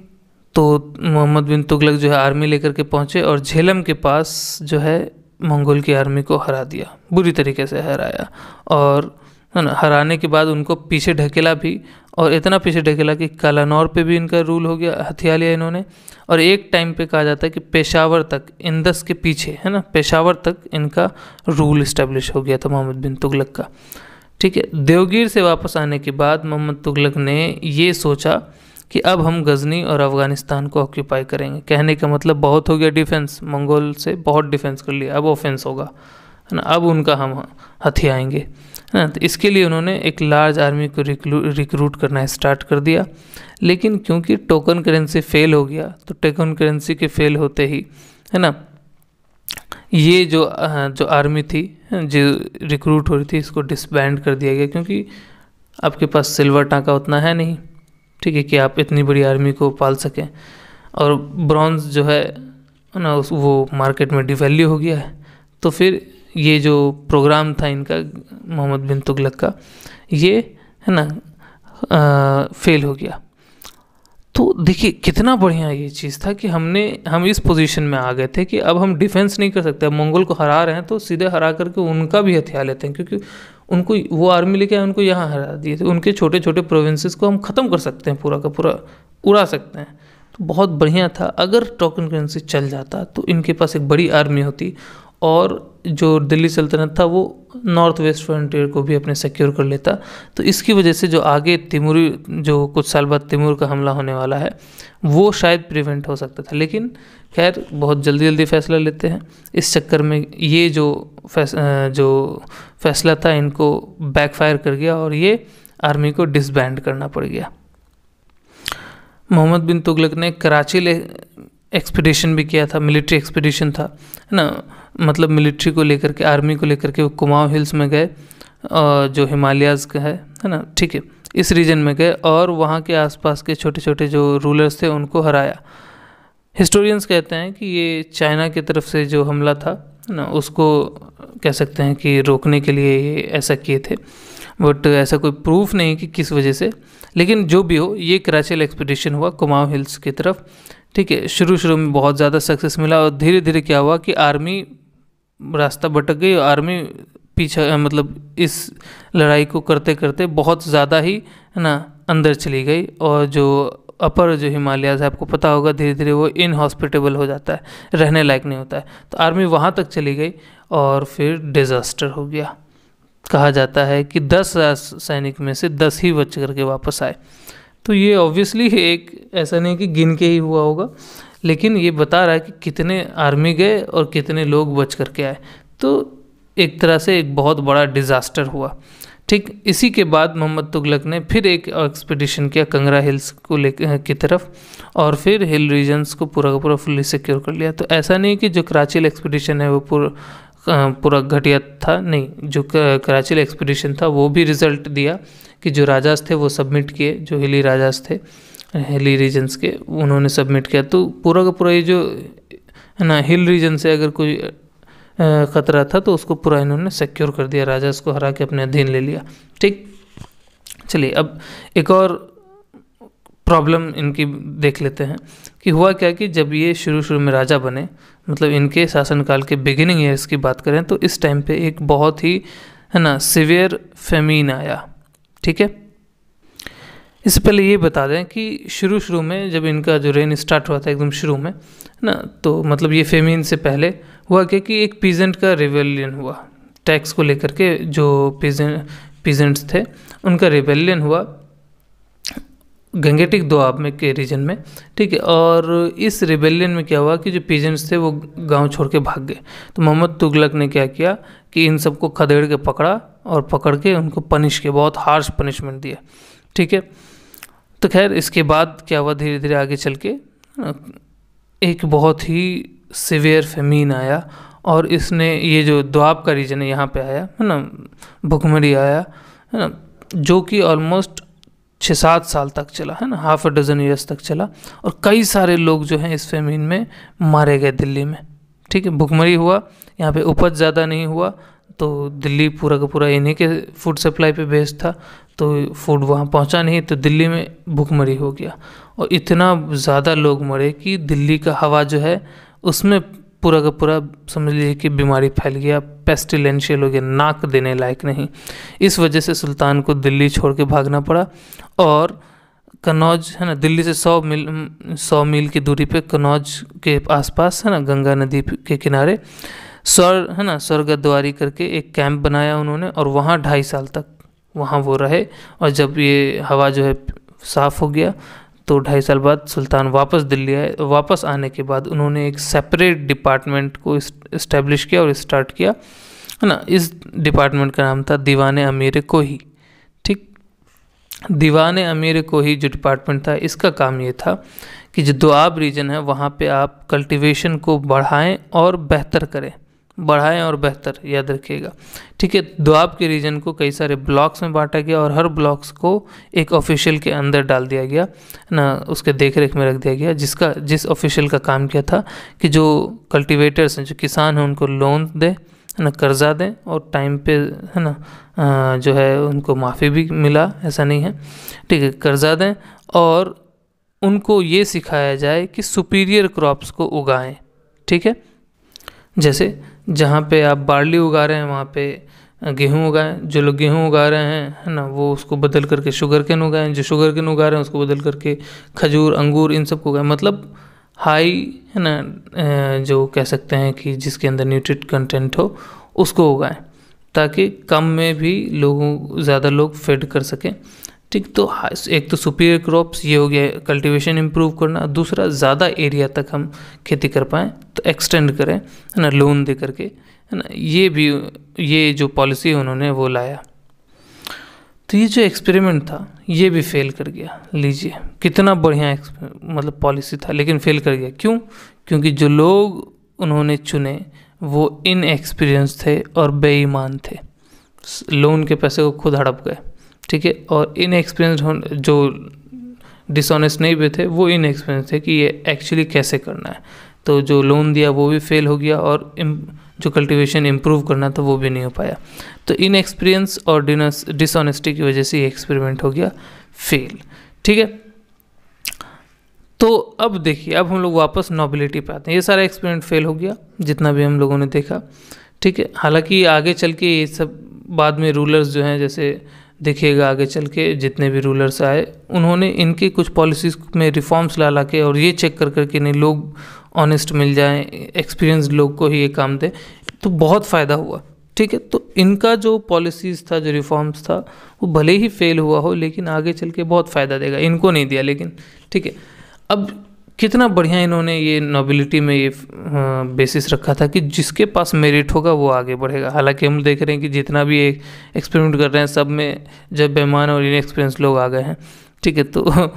तो मोहम्मद बिन तुगलक जो है आर्मी लेकर के पहुँचे और झेलम के पास जो है मंगोल की आर्मी को हरा दिया बुरी तरीके से हराया और है ना हराने के बाद उनको पीछे ढकेला भी और इतना पीछे ढकेला कि कालानौर पे भी इनका रूल हो गया हथिया लिया इन्होंने और एक टाइम पे कहा जाता है कि पेशावर तक इंदस के पीछे है ना पेशावर तक इनका रूल इस्टेब्लिश हो गया था मोहम्मद बिन तुगलक का ठीक है देवगीर से वापस आने के बाद मोहम्मद तुगलक ने ये सोचा कि अब हम गज़नी और अफ़गानिस्तान को ऑक्यूपाई करेंगे कहने का मतलब बहुत हो गया डिफेंस मंगोल से बहुत डिफेंस कर लिया अब ऑफेंस होगा है ना अब उनका हम हथियाएंगे है ना तो इसके लिए उन्होंने एक लार्ज आर्मी को रिक्रूट करना स्टार्ट कर दिया लेकिन क्योंकि टोकन करेंसी फेल हो गया तो टोकन करेंसी के फेल होते ही है ना ये जो जो आर्मी थी जो रिक्रूट हो रही थी इसको डिसबैंड कर दिया गया क्योंकि आपके पास सिल्वर टाँका उतना है नहीं ठीक है कि आप इतनी बड़ी आर्मी को पाल सकें और ब्रॉन्ज जो है ना उस वो मार्केट में डिवेल्यू हो गया है तो फिर ये जो प्रोग्राम था इनका मोहम्मद बिन तुगलक का ये है ना आ, फेल हो गया तो देखिए कितना बढ़िया ये चीज़ था कि हमने हम इस पोजीशन में आ गए थे कि अब हम डिफेंस नहीं कर सकते अब मंगोल को हरा रहे हैं तो सीधे हरा करके उनका भी हथियार लेते हैं क्योंकि उनको वो आर्मी लेके आए उनको यहाँ हरा दिए थे उनके छोटे छोटे प्रोविंसेस को हम ख़त्म कर सकते हैं पूरा का पूरा उड़ा सकते हैं तो बहुत बढ़िया था अगर टोकन करेंसी चल जाता तो इनके पास एक बड़ी आर्मी होती और जो दिल्ली सल्तनत था वो नॉर्थ वेस्ट फ्रंटियर को भी अपने सिक्योर कर लेता तो इसकी वजह से जो आगे तिमूरी जो कुछ साल बाद तिमूर का हमला होने वाला है वो शायद प्रिवेंट हो सकता था लेकिन खैर बहुत जल्दी जल्दी फैसला लेते हैं इस चक्कर में ये जो फैस जो फैसला था इनको बैकफायर कर गया और ये आर्मी को डिसबैंड करना पड़ गया मोहम्मद बिन तुगलक ने कराची ले एक्सपीडिशन भी किया था मिलिट्री एक्सपीडिशन था है ना मतलब मिलिट्री को लेकर के आर्मी को लेकर के वो कुमाऊँ हिल्स में गए और जो हिमालयाज़ का है है ना ठीक है इस रीजन में गए और वहाँ के आसपास के छोटे छोटे जो रूलर्स थे उनको हराया हिस्टोरियंस कहते हैं कि ये चाइना की तरफ से जो हमला था ना उसको कह सकते हैं कि रोकने के लिए ये ऐसा किए थे बट ऐसा कोई प्रूफ नहीं कि किस वजह से लेकिन जो भी हो ये कराचल एक्सपीडिशन हुआ कुमाऊँ हिल्स की तरफ ठीक है शुरू शुरू में बहुत ज़्यादा सक्सेस मिला और धीरे धीरे क्या हुआ कि आर्मी रास्ता भटक गई और आर्मी पीछा मतलब इस लड़ाई को करते करते बहुत ज़्यादा ही है ना अंदर चली गई और जो अपर जो हिमालयाज है आपको पता होगा धीरे धीरे वो इनहॉस्पिटेबल हो जाता है रहने लायक नहीं होता है तो आर्मी वहाँ तक चली गई और फिर डिज़ास्टर हो गया कहा जाता है कि दस सैनिक में से दस ही बच करके वापस आए तो ये ऑब्वियसली एक ऐसा नहीं कि गिन के ही हुआ होगा लेकिन ये बता रहा है कि कितने आर्मी गए और कितने लोग बच करके आए तो एक तरह से एक बहुत बड़ा डिज़ास्टर हुआ ठीक इसी के बाद मोहम्मद तुगलक ने फिर एक एक्सपेडिशन किया कंगरा हिल्स को ले की तरफ और फिर हिल रीजन्स को पूरा का पूरा फुल्ली सिक्योर कर लिया तो ऐसा नहीं कि जो कराचील एक्सपीडिशन है वो पूरा पूरा घटिया था नहीं जो कराचील एक्सपीडिशन था वो भी रिज़ल्ट दिया कि जो राजाज थे वो सबमिट किए जो हिली राजाज थे हिली रीजन्स के उन्होंने सबमिट किया तो पूरा का पूरा ये जो है ना हिल रीजन से अगर कोई ख़तरा था तो उसको पूरा इन्होंने सिक्योर कर दिया राजास को हरा के अपने अधीन ले लिया ठीक चलिए अब एक और प्रॉब्लम इनकी देख लेते हैं कि हुआ क्या कि जब ये शुरू शुरू में राजा बने मतलब इनके शासनकाल के बिगिनिंग ईयर्स की बात करें तो इस टाइम पे एक बहुत ही है ना सिवियर फेमीन आया ठीक है इससे पहले ये बता दें कि शुरू शुरू में जब इनका जो रेन स्टार्ट हुआ था एकदम शुरू में ना तो मतलब ये फेमिन से पहले हुआ क्या कि एक पीजेंट का रिवेलियन हुआ टैक्स को लेकर के जो पीजें पीजेंट्स थे उनका रिवेलियन हुआ गंगेटिक दोआब में के रीजन में ठीक है और इस रिबेलियन में क्या हुआ कि जो पीजेंट्स थे वो गांव छोड़ के भाग गए तो मोहम्मद तुगलक ने क्या किया कि इन सबको खदेड़ के पकड़ा और पकड़ के उनको पनिश किया बहुत हार्श पनिशमेंट दिया ठीक है तो खैर इसके बाद क्या हुआ धीरे धीरे आगे चल के एक बहुत ही सिवियर फेमीन आया और इसने ये जो द्वाब का रीजन है यहाँ पे आया है ना भुखमरी आया है ना जो कि ऑलमोस्ट छः सात साल तक चला है ना हाफ अ डजन ईयर्स तक चला और कई सारे लोग जो हैं इस फेमीन में मारे गए दिल्ली में ठीक है भुखमरी हुआ यहाँ पे उपज ज़्यादा नहीं हुआ तो दिल्ली पूरा का पूरा इन्हीं के फूड सप्लाई पे बेस था तो फूड वहाँ पहुँचा नहीं तो दिल्ली में भूखमरी हो गया और इतना ज़्यादा लोग मरे कि दिल्ली का हवा जो है उसमें पूरा का पूरा समझ लीजिए कि बीमारी फैल गया पेस्टिलेंशियल हो गया नाक देने लायक नहीं इस वजह से सुल्तान को दिल्ली छोड़ के भागना पड़ा और कन्नौज है ना दिल्ली से सौ मील सौ मील की दूरी पे कन्नौज के आसपास है ना गंगा नदी के किनारे स्वर है ना स्वर्ग द्वारी करके एक कैंप बनाया उन्होंने और वहाँ ढाई साल तक वहाँ वो रहे और जब ये हवा जो है साफ़ हो गया तो ढाई साल बाद सुल्तान वापस दिल्ली आए वापस आने के बाद उन्होंने एक सेपरेट डिपार्टमेंट को इस्टेब्लिश किया और स्टार्ट किया है ना इस डिपार्टमेंट का नाम था दीवान अमीर को ही ठीक दीवान अमीर को ही जो डिपार्टमेंट था इसका काम ये था कि जो दुआब रीजन है वहाँ पे आप कल्टीवेशन को बढ़ाएं और बेहतर करें बढ़ाएं और बेहतर याद रखिएगा ठीक है दुआब के रीजन को कई सारे ब्लॉक्स में बांटा गया और हर ब्लॉक्स को एक ऑफिशियल के अंदर डाल दिया गया ना उसके देख रेख में रख दिया गया जिसका जिस ऑफिशियल का काम किया था कि जो कल्टिवेटर्स हैं जो किसान हैं उनको लोन दें है ना कर्ज़ा दें और टाइम पे है ना जो है उनको माफ़ी भी मिला ऐसा नहीं है ठीक है कर्ज़ा दें और उनको ये सिखाया जाए कि सुपीरियर क्रॉप्स को उगाएं ठीक है जैसे जहाँ पे आप बार्ली उगा रहे हैं वहाँ पे गेहूँ उगाएँ जो लोग गेहूँ उगा रहे हैं है ना वो उसको बदल करके शुगर केन उगाएं जो शुगर केन उगा रहे हैं उसको बदल करके खजूर अंगूर इन सब को मतलब हाई है ना जो कह सकते हैं कि जिसके अंदर न्यूट्रिट कंटेंट हो उसको उगाएं ताकि कम में भी लोगों ज़्यादा लोग फेड कर सकें ठीक तो हाँ, एक तो सुपीरियर क्रॉप्स ये हो गया कल्टीवेशन इम्प्रूव करना दूसरा ज़्यादा एरिया तक हम खेती कर पाएँ तो एक्सटेंड करें है ना लोन दे करके है ना ये भी ये जो पॉलिसी उन्होंने वो लाया तो ये जो एक्सपेरिमेंट था ये भी फेल कर गया लीजिए कितना बढ़िया मतलब पॉलिसी था लेकिन फेल कर गया क्यों क्योंकि जो लोग उन्होंने चुने वो इनएक्सपीरियंस थे और बेईमान थे लोन के पैसे को खुद हड़प गए ठीक है और इनएक्सपीरियंस जो डिसऑनेस्ट नहीं हुए थे वो इनएक्सपीरियंस थे कि ये एक्चुअली कैसे करना है तो जो लोन दिया वो भी फेल हो गया और जो कल्टीवेशन इम्प्रूव करना था वो भी नहीं हो पाया तो इनएक्सपीरियंस और डिसऑनेस्टी की वजह से ये एक्सपेरिमेंट हो गया फेल ठीक है तो अब देखिए अब हम लोग वापस नॉबिलिटी पे आते हैं ये सारा एक्सपेरिमेंट फेल हो गया जितना भी हम लोगों ने देखा ठीक है हालांकि आगे चल के ये सब बाद में रूलर्स जो हैं जैसे देखिएगा आगे चल के जितने भी रूलर्स आए उन्होंने इनके कुछ पॉलिसीज़ में रिफॉर्म्स ला ला के और ये चेक कर कर के नहीं लोग ऑनेस्ट मिल जाएं एक्सपीरियंस लोग को ही ये काम दें तो बहुत फ़ायदा हुआ ठीक है तो इनका जो पॉलिसीज़ था जो रिफॉर्म्स था वो भले ही फेल हुआ हो लेकिन आगे चल के बहुत फ़ायदा देगा इनको नहीं दिया लेकिन ठीक है अब कितना बढ़िया इन्होंने ये नोबिलिटी में ये बेसिस रखा था कि जिसके पास मेरिट होगा वो आगे बढ़ेगा हालांकि हम देख रहे हैं कि जितना भी एक्सपेरिमेंट कर रहे हैं सब में जब बेमान और इनएक्सपीरियंस लोग आ गए हैं ठीक है तो (laughs)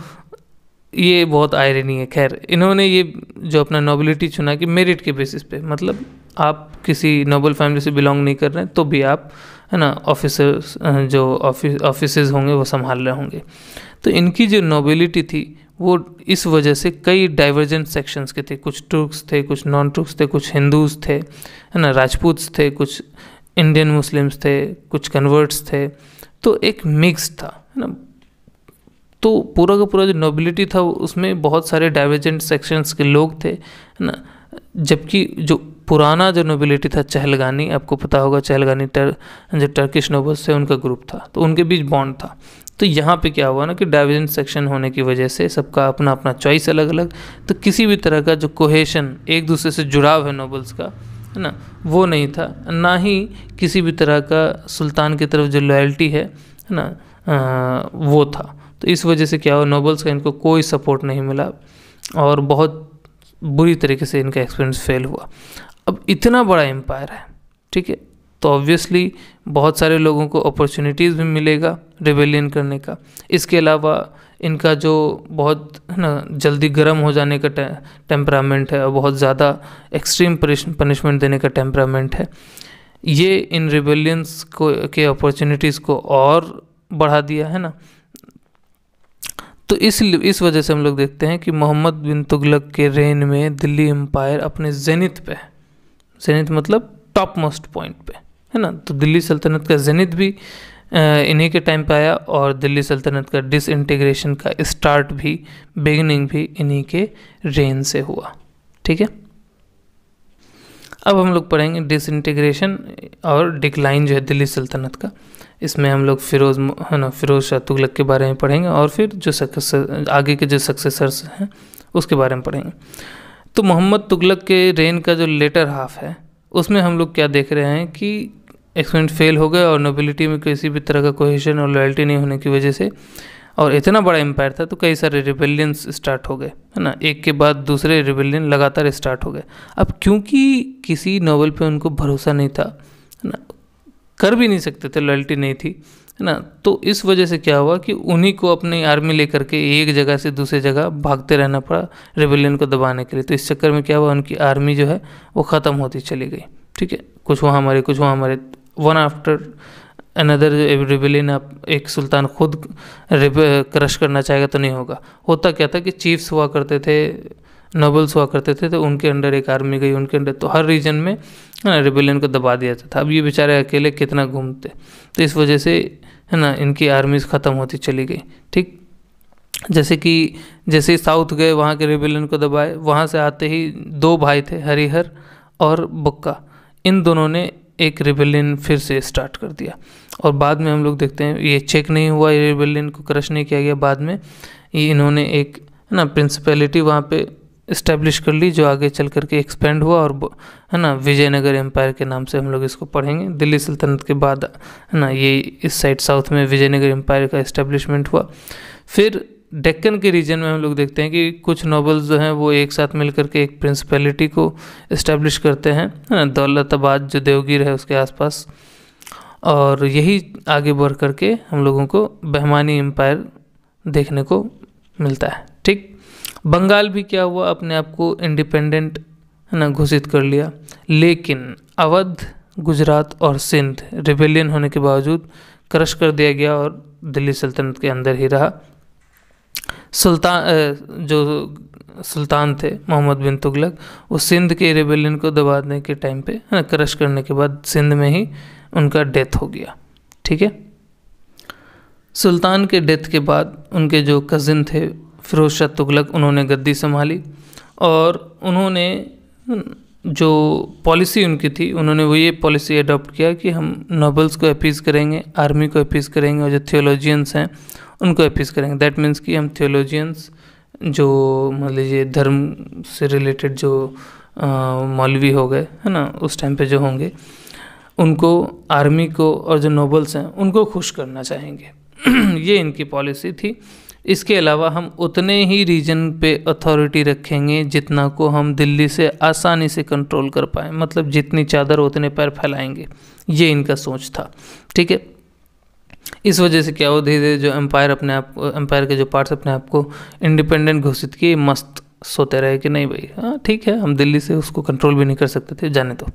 ये बहुत आयरनी है खैर इन्होंने ये जो अपना नोबिलिटी चुना कि मेरिट के बेसिस पे मतलब आप किसी नोबल फैमिली से बिलोंग नहीं कर रहे हैं तो भी आप है ना ऑफिसर्स जो ऑफिस ऑफिस होंगे वो संभाल रहे होंगे तो इनकी जो नोबिलिटी थी वो इस वजह से कई डाइवर्जेंट सेक्शंस के थे कुछ टुर्क्स थे कुछ नॉन टुर्क्स थे कुछ हिंदूज थे है ना राजपूत थे कुछ इंडियन मुस्लिम्स थे कुछ कन्वर्ट्स थे तो एक मिक्स था है ना तो पूरा का पूरा जो नोबिलिटी था उसमें बहुत सारे डाइवर्जेंट सेक्शंस के लोग थे है ना जबकि जो पुराना जो नोबिलिटी था चहलगानी आपको पता होगा चहलगानी टर, जो टर्किश नोबल्स थे उनका ग्रुप था तो उनके बीच बॉन्ड था तो यहाँ पे क्या हुआ ना कि डाइवर्जेंट सेक्शन होने की वजह से सबका अपना अपना चॉइस अलग अलग तो किसी भी तरह का जो कोहेशन एक दूसरे से जुड़ाव है नोबल्स का है ना वो नहीं था ना ही किसी भी तरह का सुल्तान की तरफ जो लॉयल्टी है है ना आ, वो था तो इस वजह से क्या हुआ नोबल्स का इनको कोई सपोर्ट नहीं मिला और बहुत बुरी तरीके से इनका एक्सपीरियंस फेल हुआ अब इतना बड़ा एम्पायर है ठीक है तो ऑब्वियसली बहुत सारे लोगों को अपॉर्चुनिटीज़ भी मिलेगा रिवेलियन करने का इसके अलावा इनका जो बहुत ना जल्दी गर्म हो जाने का टेम्परामेंट है और बहुत ज़्यादा एक्सट्रीम पनिशमेंट देने का टेम्परामेंट है ये इन रिवेलियंस को के अपॉर्चुनिटीज़ को और बढ़ा दिया है ना तो इस इस वजह से हम लोग देखते हैं कि मोहम्मद बिन तुगलक के रेन में दिल्ली एम्पायर अपने जेनित पे जेनित मतलब टॉप मोस्ट पॉइंट पे है ना तो दिल्ली सल्तनत का जनित भी इन्हीं के टाइम पे आया और दिल्ली सल्तनत का डिस इंटीग्रेशन का स्टार्ट भी बिगनिंग भी इन्हीं के रेन से हुआ ठीक है अब हम लोग पढ़ेंगे डिस इंटीग्रेशन और डिक्लाइन जो है दिल्ली सल्तनत का इसमें हम लोग फिरोज़ है ना फिरोज़ शाह तुगलक के बारे में पढ़ेंगे और फिर जो सक्सेस आगे के जो सक्सेसर्स हैं उसके बारे में पढ़ेंगे तो मोहम्मद तुगलक के रेन का जो लेटर हाफ है उसमें हम लोग क्या देख रहे हैं कि एक्सपेरिमेंट फेल हो गया और नोबिलिटी में किसी भी तरह का कोहेशन और लॉयल्टी नहीं होने की वजह से और इतना बड़ा एम्पायर था तो कई सारे रिबेलियंस स्टार्ट हो गए है ना एक के बाद दूसरे रिबेलियन लगातार स्टार्ट हो गए अब क्योंकि किसी नोवेल पे उनको भरोसा नहीं था है ना कर भी नहीं सकते थे लॉयल्टी नहीं थी है ना तो इस वजह से क्या हुआ कि उन्हीं को अपनी आर्मी लेकर के एक जगह से दूसरी जगह भागते रहना पड़ा रिबेलियन को दबाने के लिए तो इस चक्कर में क्या हुआ उनकी आर्मी जो है वो ख़त्म होती चली गई ठीक है कुछ वहाँ हमारे कुछ वहाँ हमारे वन आफ्टर अनदर रिबिलियन आप एक सुल्तान खुद क्रश करना चाहेगा तो नहीं होगा होता क्या था कि चीफ्स हुआ करते थे नोबल्स हुआ करते थे तो उनके अंडर एक आर्मी गई उनके अंडर तो हर रीजन में है ना रिबेलियन को दबा दिया जाता था अब ये बेचारे अकेले कितना घूमते तो इस वजह से है ना इनकी आर्मीज ख़त्म होती चली गई ठीक जैसे कि जैसे साउथ गए वहाँ के रिबेलियन को दबाए वहाँ से आते ही दो भाई थे हरिहर और बुक्का इन दोनों ने एक रिबेलियन फिर से स्टार्ट कर दिया और बाद में हम लोग देखते हैं ये चेक नहीं हुआ ये रिबेलियन को क्रश नहीं किया गया बाद में ये इन्होंने एक है ना प्रिंसिपैलिटी वहाँ पे इस्टेब्लिश कर ली जो आगे चल करके एक्सपेंड हुआ और है ना विजयनगर एम्पायर के नाम से हम लोग इसको पढ़ेंगे दिल्ली सल्तनत के बाद है ना ये इस साइड साउथ में विजयनगर एम्पायर का इस्टेब्लिशमेंट हुआ फिर डेक्कन के रीजन में हम लोग देखते हैं कि कुछ नोबल्स जो हैं वो एक साथ मिल के एक प्रिंसिपैलिटी को इस्टेब्लिश करते हैं दौलताबाद जो देवगिर है उसके आसपास और यही आगे बढ़ करके हम लोगों को बहमानी एम्पायर देखने को मिलता है ठीक बंगाल भी क्या हुआ अपने आप को इंडिपेंडेंट है ना घोषित कर लिया लेकिन अवध गुजरात और सिंध रिबेलियन होने के बावजूद क्रश कर दिया गया और दिल्ली सल्तनत के अंदर ही रहा सुल्तान जो सुल्तान थे मोहम्मद बिन तुगलक वो सिंध के रेबेलियन को दबाने के टाइम पे है ना क्रश करने के बाद सिंध में ही उनका डेथ हो गया ठीक है सुल्तान के डेथ के बाद उनके जो कज़िन थे फिरोज शाह तुगलक उन्होंने गद्दी संभाली और उन्होंने जो पॉलिसी उनकी थी उन्होंने वो ये पॉलिसी अडॉप्ट किया कि हम नॉबल्स को अपीज़ करेंगे आर्मी को अपीज़ करेंगे और जो थियोलॉजियंस हैं उनको अप्रीस करेंगे दैट मीन्स कि हम थियोलॉजियंस जो मान लीजिए धर्म से रिलेटेड जो मौलवी हो गए है ना उस टाइम पे जो होंगे उनको आर्मी को और जो नोबल्स हैं उनको खुश करना चाहेंगे (clears throat) ये इनकी पॉलिसी थी इसके अलावा हम उतने ही रीजन पे अथॉरिटी रखेंगे जितना को हम दिल्ली से आसानी से कंट्रोल कर पाएँ मतलब जितनी चादर उतने पैर फैलाएंगे ये इनका सोच था ठीक है इस वजह से क्या हो धीरे धीरे जो एम्पायर अपने आप एम्पायर के जो पार्ट्स अपने आप को इंडिपेंडेंट घोषित किए मस्त सोते रहे कि नहीं भाई हाँ ठीक है हम दिल्ली से उसको कंट्रोल भी नहीं कर सकते थे जाने तो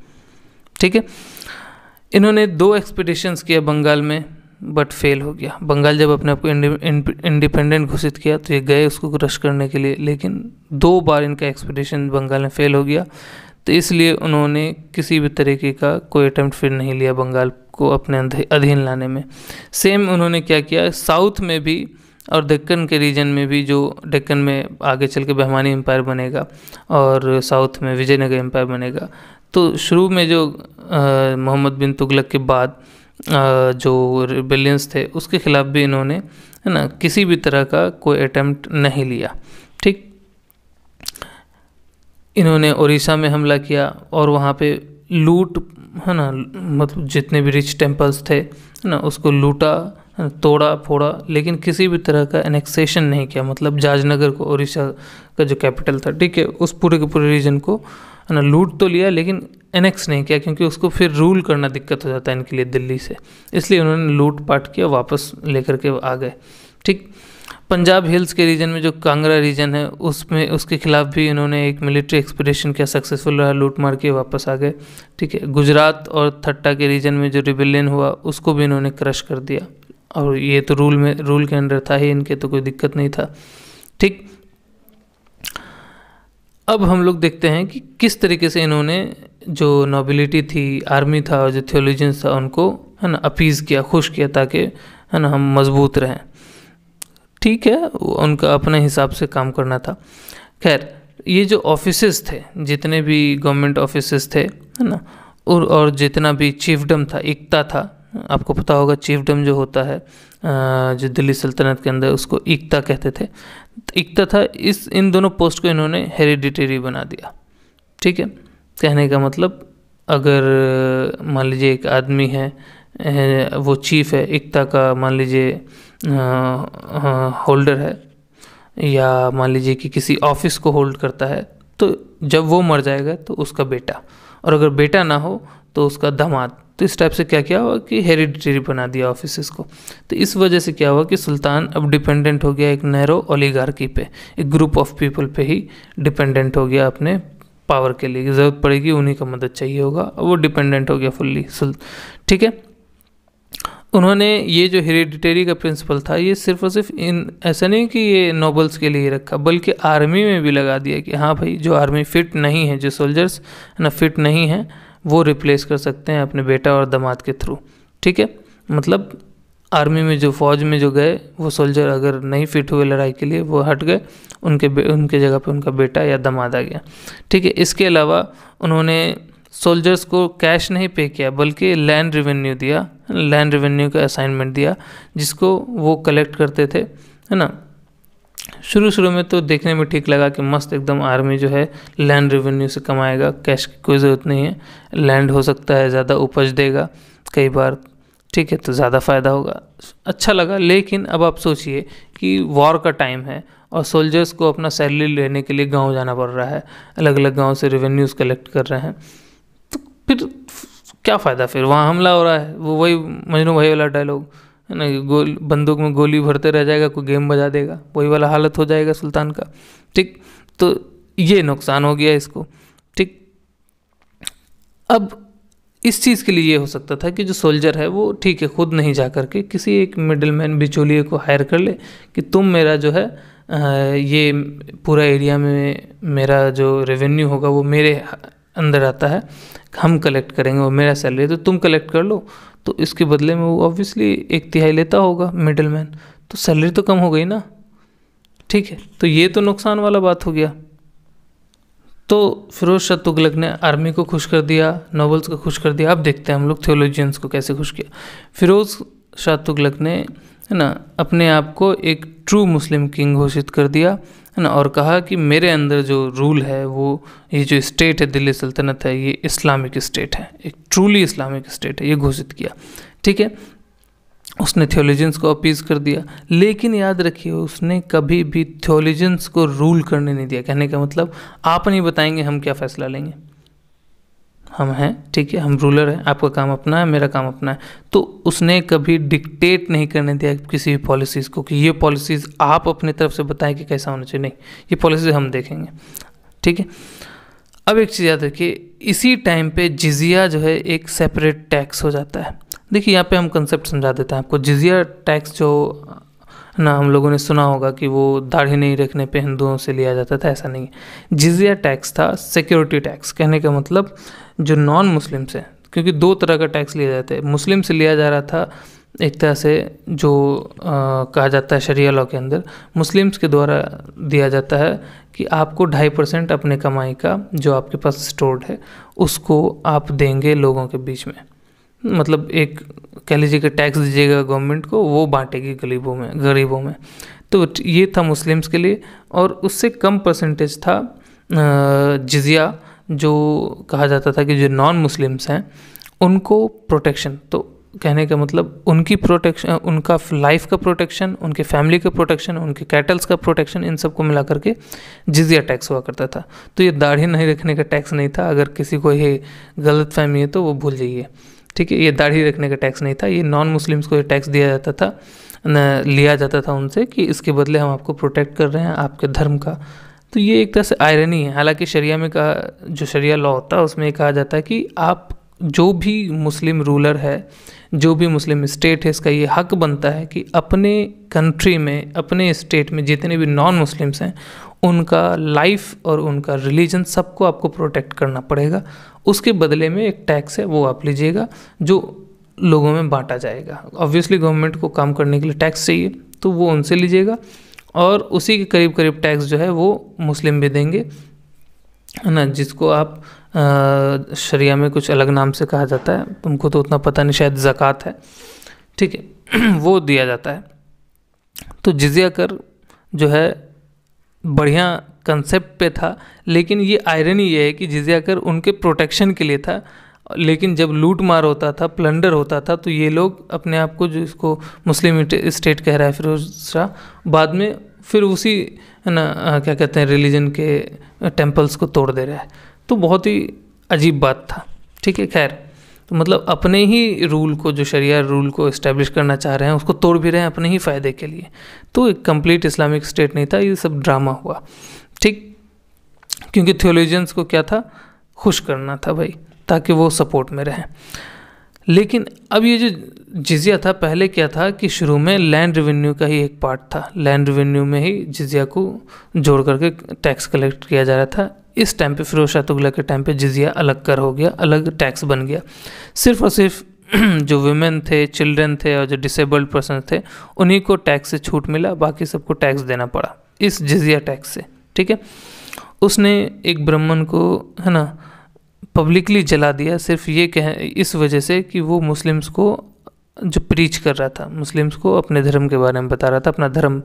ठीक है इन्होंने दो एक्सपीडिशंस किया बंगाल में बट फेल हो गया बंगाल जब अपने आप को इंडिपेंडेंट घोषित किया तो ये गए उसको क्रश करने के लिए लेकिन दो बार इनका एक्सपीडिशन बंगाल में फेल हो गया तो इसलिए उन्होंने किसी भी तरीके का कोई अटैम्प्ट फिर नहीं लिया बंगाल को अपने अधीन लाने में सेम उन्होंने क्या किया साउथ में भी और डेक्कन के रीजन में भी जो डेक्कन में आगे चल के बहमानी एम्पायर बनेगा और साउथ में विजयनगर एम्पायर बनेगा तो शुरू में जो मोहम्मद बिन तुगलक के बाद आ, जो रिबेलियंस थे उसके ख़िलाफ़ भी इन्होंने है ना किसी भी तरह का कोई अटैम्प्ट नहीं लिया ठीक इन्होंने उड़ीसा में हमला किया और वहाँ पे लूट है ना मतलब जितने भी रिच टेम्पल्स थे है ना उसको लूटा तोड़ा फोड़ा लेकिन किसी भी तरह का एनेक्सेशन नहीं किया मतलब जाजनगर को उड़ीसा का जो कैपिटल था ठीक है उस पूरे के पूरे रीजन को है ना लूट तो लिया लेकिन एनेक्स नहीं किया क्योंकि उसको फिर रूल करना दिक्कत हो जाता है इनके लिए दिल्ली से इसलिए उन्होंने लूट पाट किया वापस लेकर के आ गए ठीक पंजाब हिल्स के रीजन में जो कांगड़ा रीजन है उसमें उसके खिलाफ भी इन्होंने एक मिलिट्री एक्सपेडिशन किया सक्सेसफुल रहा लूट मार के वापस आ गए ठीक है गुजरात और थट्टा के रीजन में जो रिबिलियन हुआ उसको भी इन्होंने क्रश कर दिया और ये तो रूल में रूल के अंडर था ही इनके तो कोई दिक्कत नहीं था ठीक अब हम लोग देखते हैं कि किस तरीके से इन्होंने जो नॉबिलिटी थी आर्मी था और जो थियोलॉजियंस था उनको है ना अपीज़ किया खुश किया ताकि है ना हम मजबूत रहें ठीक है उनका अपने हिसाब से काम करना था खैर ये जो ऑफिसेस थे जितने भी गवर्नमेंट ऑफिसेस थे है ना और और जितना भी चीफडम था एकता था आपको पता होगा चीफडम जो होता है जो दिल्ली सल्तनत के अंदर उसको एकता कहते थे एकता था इस इन दोनों पोस्ट को इन्होंने हेरिडिटेरी बना दिया ठीक है कहने का मतलब अगर मान लीजिए एक आदमी है वो चीफ है एकता का मान लीजिए होल्डर है या मान लीजिए कि किसी ऑफिस को होल्ड करता है तो जब वो मर जाएगा तो उसका बेटा और अगर बेटा ना हो तो उसका दामाद तो इस टाइप से क्या क्या हुआ कि हेरिडिटरी बना दिया ऑफिस को तो इस वजह से क्या हुआ कि सुल्तान अब डिपेंडेंट हो गया एक नैरो ओलीगार्की पे एक ग्रुप ऑफ पीपल पे ही डिपेंडेंट हो गया अपने पावर के लिए ज़रूरत पड़ेगी उन्हीं का मदद चाहिए होगा और वो डिपेंडेंट हो गया फुल्ली सुल ठीक है उन्होंने ये जो हेरिडिटेरी का प्रिंसिपल था ये सिर्फ और सिर्फ इन ऐसा नहीं कि ये नोबल्स के लिए रखा बल्कि आर्मी में भी लगा दिया कि हाँ भाई जो आर्मी फिट नहीं है जो सोल्जर्स ना फिट नहीं हैं वो रिप्लेस कर सकते हैं अपने बेटा और दामाद के थ्रू ठीक है मतलब आर्मी में जो फौज में जो गए वो सोल्जर अगर नहीं फिट हुए लड़ाई के लिए वो हट गए उनके उनके जगह पे उनका बेटा या दामाद आ गया ठीक है इसके अलावा उन्होंने सोल्जर्स को कैश नहीं पे किया बल्कि लैंड रेवेन्यू दिया लैंड रेवेन्यू का असाइनमेंट दिया जिसको वो कलेक्ट करते थे है ना शुरू शुरू में तो देखने में ठीक लगा कि मस्त एकदम आर्मी जो है लैंड रेवेन्यू से कमाएगा कैश की कोई ज़रूरत नहीं है लैंड हो सकता है ज़्यादा उपज देगा कई बार ठीक है तो ज़्यादा फ़ायदा होगा अच्छा लगा लेकिन अब आप सोचिए कि वॉर का टाइम है और सोल्जर्स को अपना सैलरी लेने के लिए गांव जाना पड़ रहा है अलग अलग गांव से रेवेन्यूज़ कलेक्ट कर रहे हैं फिर क्या फ़ायदा फिर वहाँ हमला हो रहा है वो वही मजनू भाई वाला डायलॉग है ना गोल बंदूक में गोली भरते रह जाएगा कोई गेम बजा देगा वही वाला हालत हो जाएगा सुल्तान का ठीक तो ये नुकसान हो गया इसको ठीक अब इस चीज़ के लिए ये हो सकता था कि जो सोल्जर है वो ठीक है खुद नहीं जा करके किसी एक मिडल मैन बिचौलिए को हायर कर ले कि तुम मेरा जो है ये पूरा एरिया में मेरा जो रेवेन्यू होगा वो मेरे अंदर आता है हम कलेक्ट करेंगे वो मेरा सैलरी तो तुम कलेक्ट कर लो तो इसके बदले में वो ऑब्वियसली एक तिहाई लेता होगा मिडल मैन तो सैलरी तो कम हो गई ना ठीक है तो ये तो नुकसान वाला बात हो गया तो फिरोज शाह तुगलक ने आर्मी को खुश कर दिया नॉवल्स को खुश कर दिया अब देखते हैं हम लोग थियोलॉजियंस को कैसे खुश किया फिरोज शाह तुगलक ने है ना अपने आप को एक ट्रू मुस्लिम किंग घोषित कर दिया है ना और कहा कि मेरे अंदर जो रूल है वो ये जो स्टेट है दिल्ली सल्तनत है ये इस्लामिक स्टेट है एक ट्रूली इस्लामिक स्टेट है ये घोषित किया ठीक है उसने थियोलिजन्स को अपीज कर दिया लेकिन याद रखिए उसने कभी भी थियोलॉजिन्स को रूल करने नहीं दिया कहने का मतलब आप नहीं बताएंगे हम क्या फ़ैसला लेंगे हम हैं ठीक है हम रूलर हैं आपका काम अपना है मेरा काम अपना है तो उसने कभी डिक्टेट नहीं करने दिया किसी भी पॉलिसीज़ को कि ये पॉलिसीज़ आप अपनी तरफ से बताएं कि कैसा होना चाहिए नहीं ये पॉलिसीज हम देखेंगे ठीक है अब एक चीज़ याद रखिए इसी टाइम पे जिजिया जो है एक सेपरेट टैक्स हो जाता है देखिए यहाँ पे हम कंसेप्ट समझा देते हैं आपको जिजिया टैक्स जो ना हम लोगों ने सुना होगा कि वो दाढ़ी नहीं रखने पे हिंदुओं से लिया जाता था ऐसा नहीं जिजिया टैक्स था सिक्योरिटी टैक्स कहने का मतलब जो नॉन मुस्लिम्स हैं क्योंकि दो तरह का टैक्स लिया जाता है मुस्लिम से लिया जा रहा था एक तरह से जो आ, कहा जाता है शरिया लॉ के अंदर मुस्लिम्स के द्वारा दिया जाता है कि आपको ढाई परसेंट अपने कमाई का जो आपके पास स्टोर्ड है उसको आप देंगे लोगों के बीच में मतलब एक कह लीजिए कि टैक्स दीजिएगा गवर्नमेंट को वो बांटेगी गरीबों में गरीबों में तो ये था मुस्लिम्स के लिए और उससे कम परसेंटेज था जजिया जो कहा जाता था कि जो नॉन मुस्लिम्स हैं उनको प्रोटेक्शन तो कहने का मतलब उनकी प्रोटेक्शन उनका लाइफ का प्रोटेक्शन उनके फैमिली का प्रोटेक्शन उनके कैटल्स का प्रोटेक्शन इन सबको मिला करके जिजिया टैक्स हुआ करता था तो ये दाढ़ी नहीं रखने का टैक्स नहीं था अगर किसी को ये गलत फहमी है तो वो भूल जाइए ठीक है ये दाढ़ी रखने का टैक्स नहीं था ये नॉन मुस्लिम्स को ये टैक्स दिया जाता था लिया जाता था उनसे कि इसके बदले हम आपको प्रोटेक्ट कर रहे हैं आपके धर्म का तो ये एक तरह से आयरनी है हालांकि शरिया में कहा जो शरिया लॉ होता है उसमें कहा जाता है कि आप जो भी मुस्लिम रूलर है जो भी मुस्लिम स्टेट है इसका ये हक बनता है कि अपने कंट्री में अपने स्टेट में जितने भी नॉन मुस्लिम्स हैं उनका लाइफ और उनका रिलीजन सबको आपको प्रोटेक्ट करना पड़ेगा उसके बदले में एक टैक्स है वो आप लीजिएगा जो लोगों में बांटा जाएगा ऑब्वियसली गवर्नमेंट को काम करने के लिए टैक्स चाहिए तो वो उनसे लीजिएगा और उसी के करीब करीब टैक्स जो है वो मुस्लिम भी देंगे है ना जिसको आप शरिया में कुछ अलग नाम से कहा जाता है तुमको तो उतना पता नहीं शायद ज़क़़त है ठीक है (clears throat) वो दिया जाता है तो जिजिया कर जो है बढ़िया कंसेप्ट पे था लेकिन ये आयरनी ये है कि जिजिया कर उनके प्रोटेक्शन के लिए था लेकिन जब लूट मार होता था प्लंडर होता था तो ये लोग अपने आप को जो इसको मुस्लिम स्टेट कह रहा है फिर शाह बाद में फिर उसी ना क्या कहते हैं रिलीजन के टेम्पल्स को तोड़ दे रहा है तो बहुत ही अजीब बात था ठीक है खैर तो मतलब अपने ही रूल को जो शरिया रूल को इस्टेब्लिश करना चाह रहे हैं उसको तोड़ भी रहे हैं अपने ही फ़ायदे के लिए तो एक कंप्लीट इस्लामिक स्टेट नहीं था ये सब ड्रामा हुआ ठीक क्योंकि थियोलॉजियंस को क्या था खुश करना था भाई ताकि वो सपोर्ट में रहें लेकिन अब ये जो जिजिया था पहले क्या था कि शुरू में लैंड रेवेन्यू का ही एक पार्ट था लैंड रेवेन्यू में ही जिजिया को जोड़ करके टैक्स कलेक्ट किया जा रहा था इस टाइम पे फिरोज शाह तुगलक के टाइम पे जिजिया अलग कर हो गया अलग टैक्स बन गया सिर्फ और सिर्फ (clears throat) जो वुमेन थे चिल्ड्रन थे और जो डिसेबल्ड पर्सन थे उन्हीं को टैक्स से छूट मिला बाकी सबको टैक्स देना पड़ा इस जिजिया टैक्स से ठीक है उसने एक ब्राह्मण को है ना पब्लिकली जला दिया सिर्फ ये कह इस वजह से कि वो मुस्लिम्स को जो प्रीच कर रहा था मुस्लिम्स को अपने धर्म के बारे में बता रहा था अपना धर्म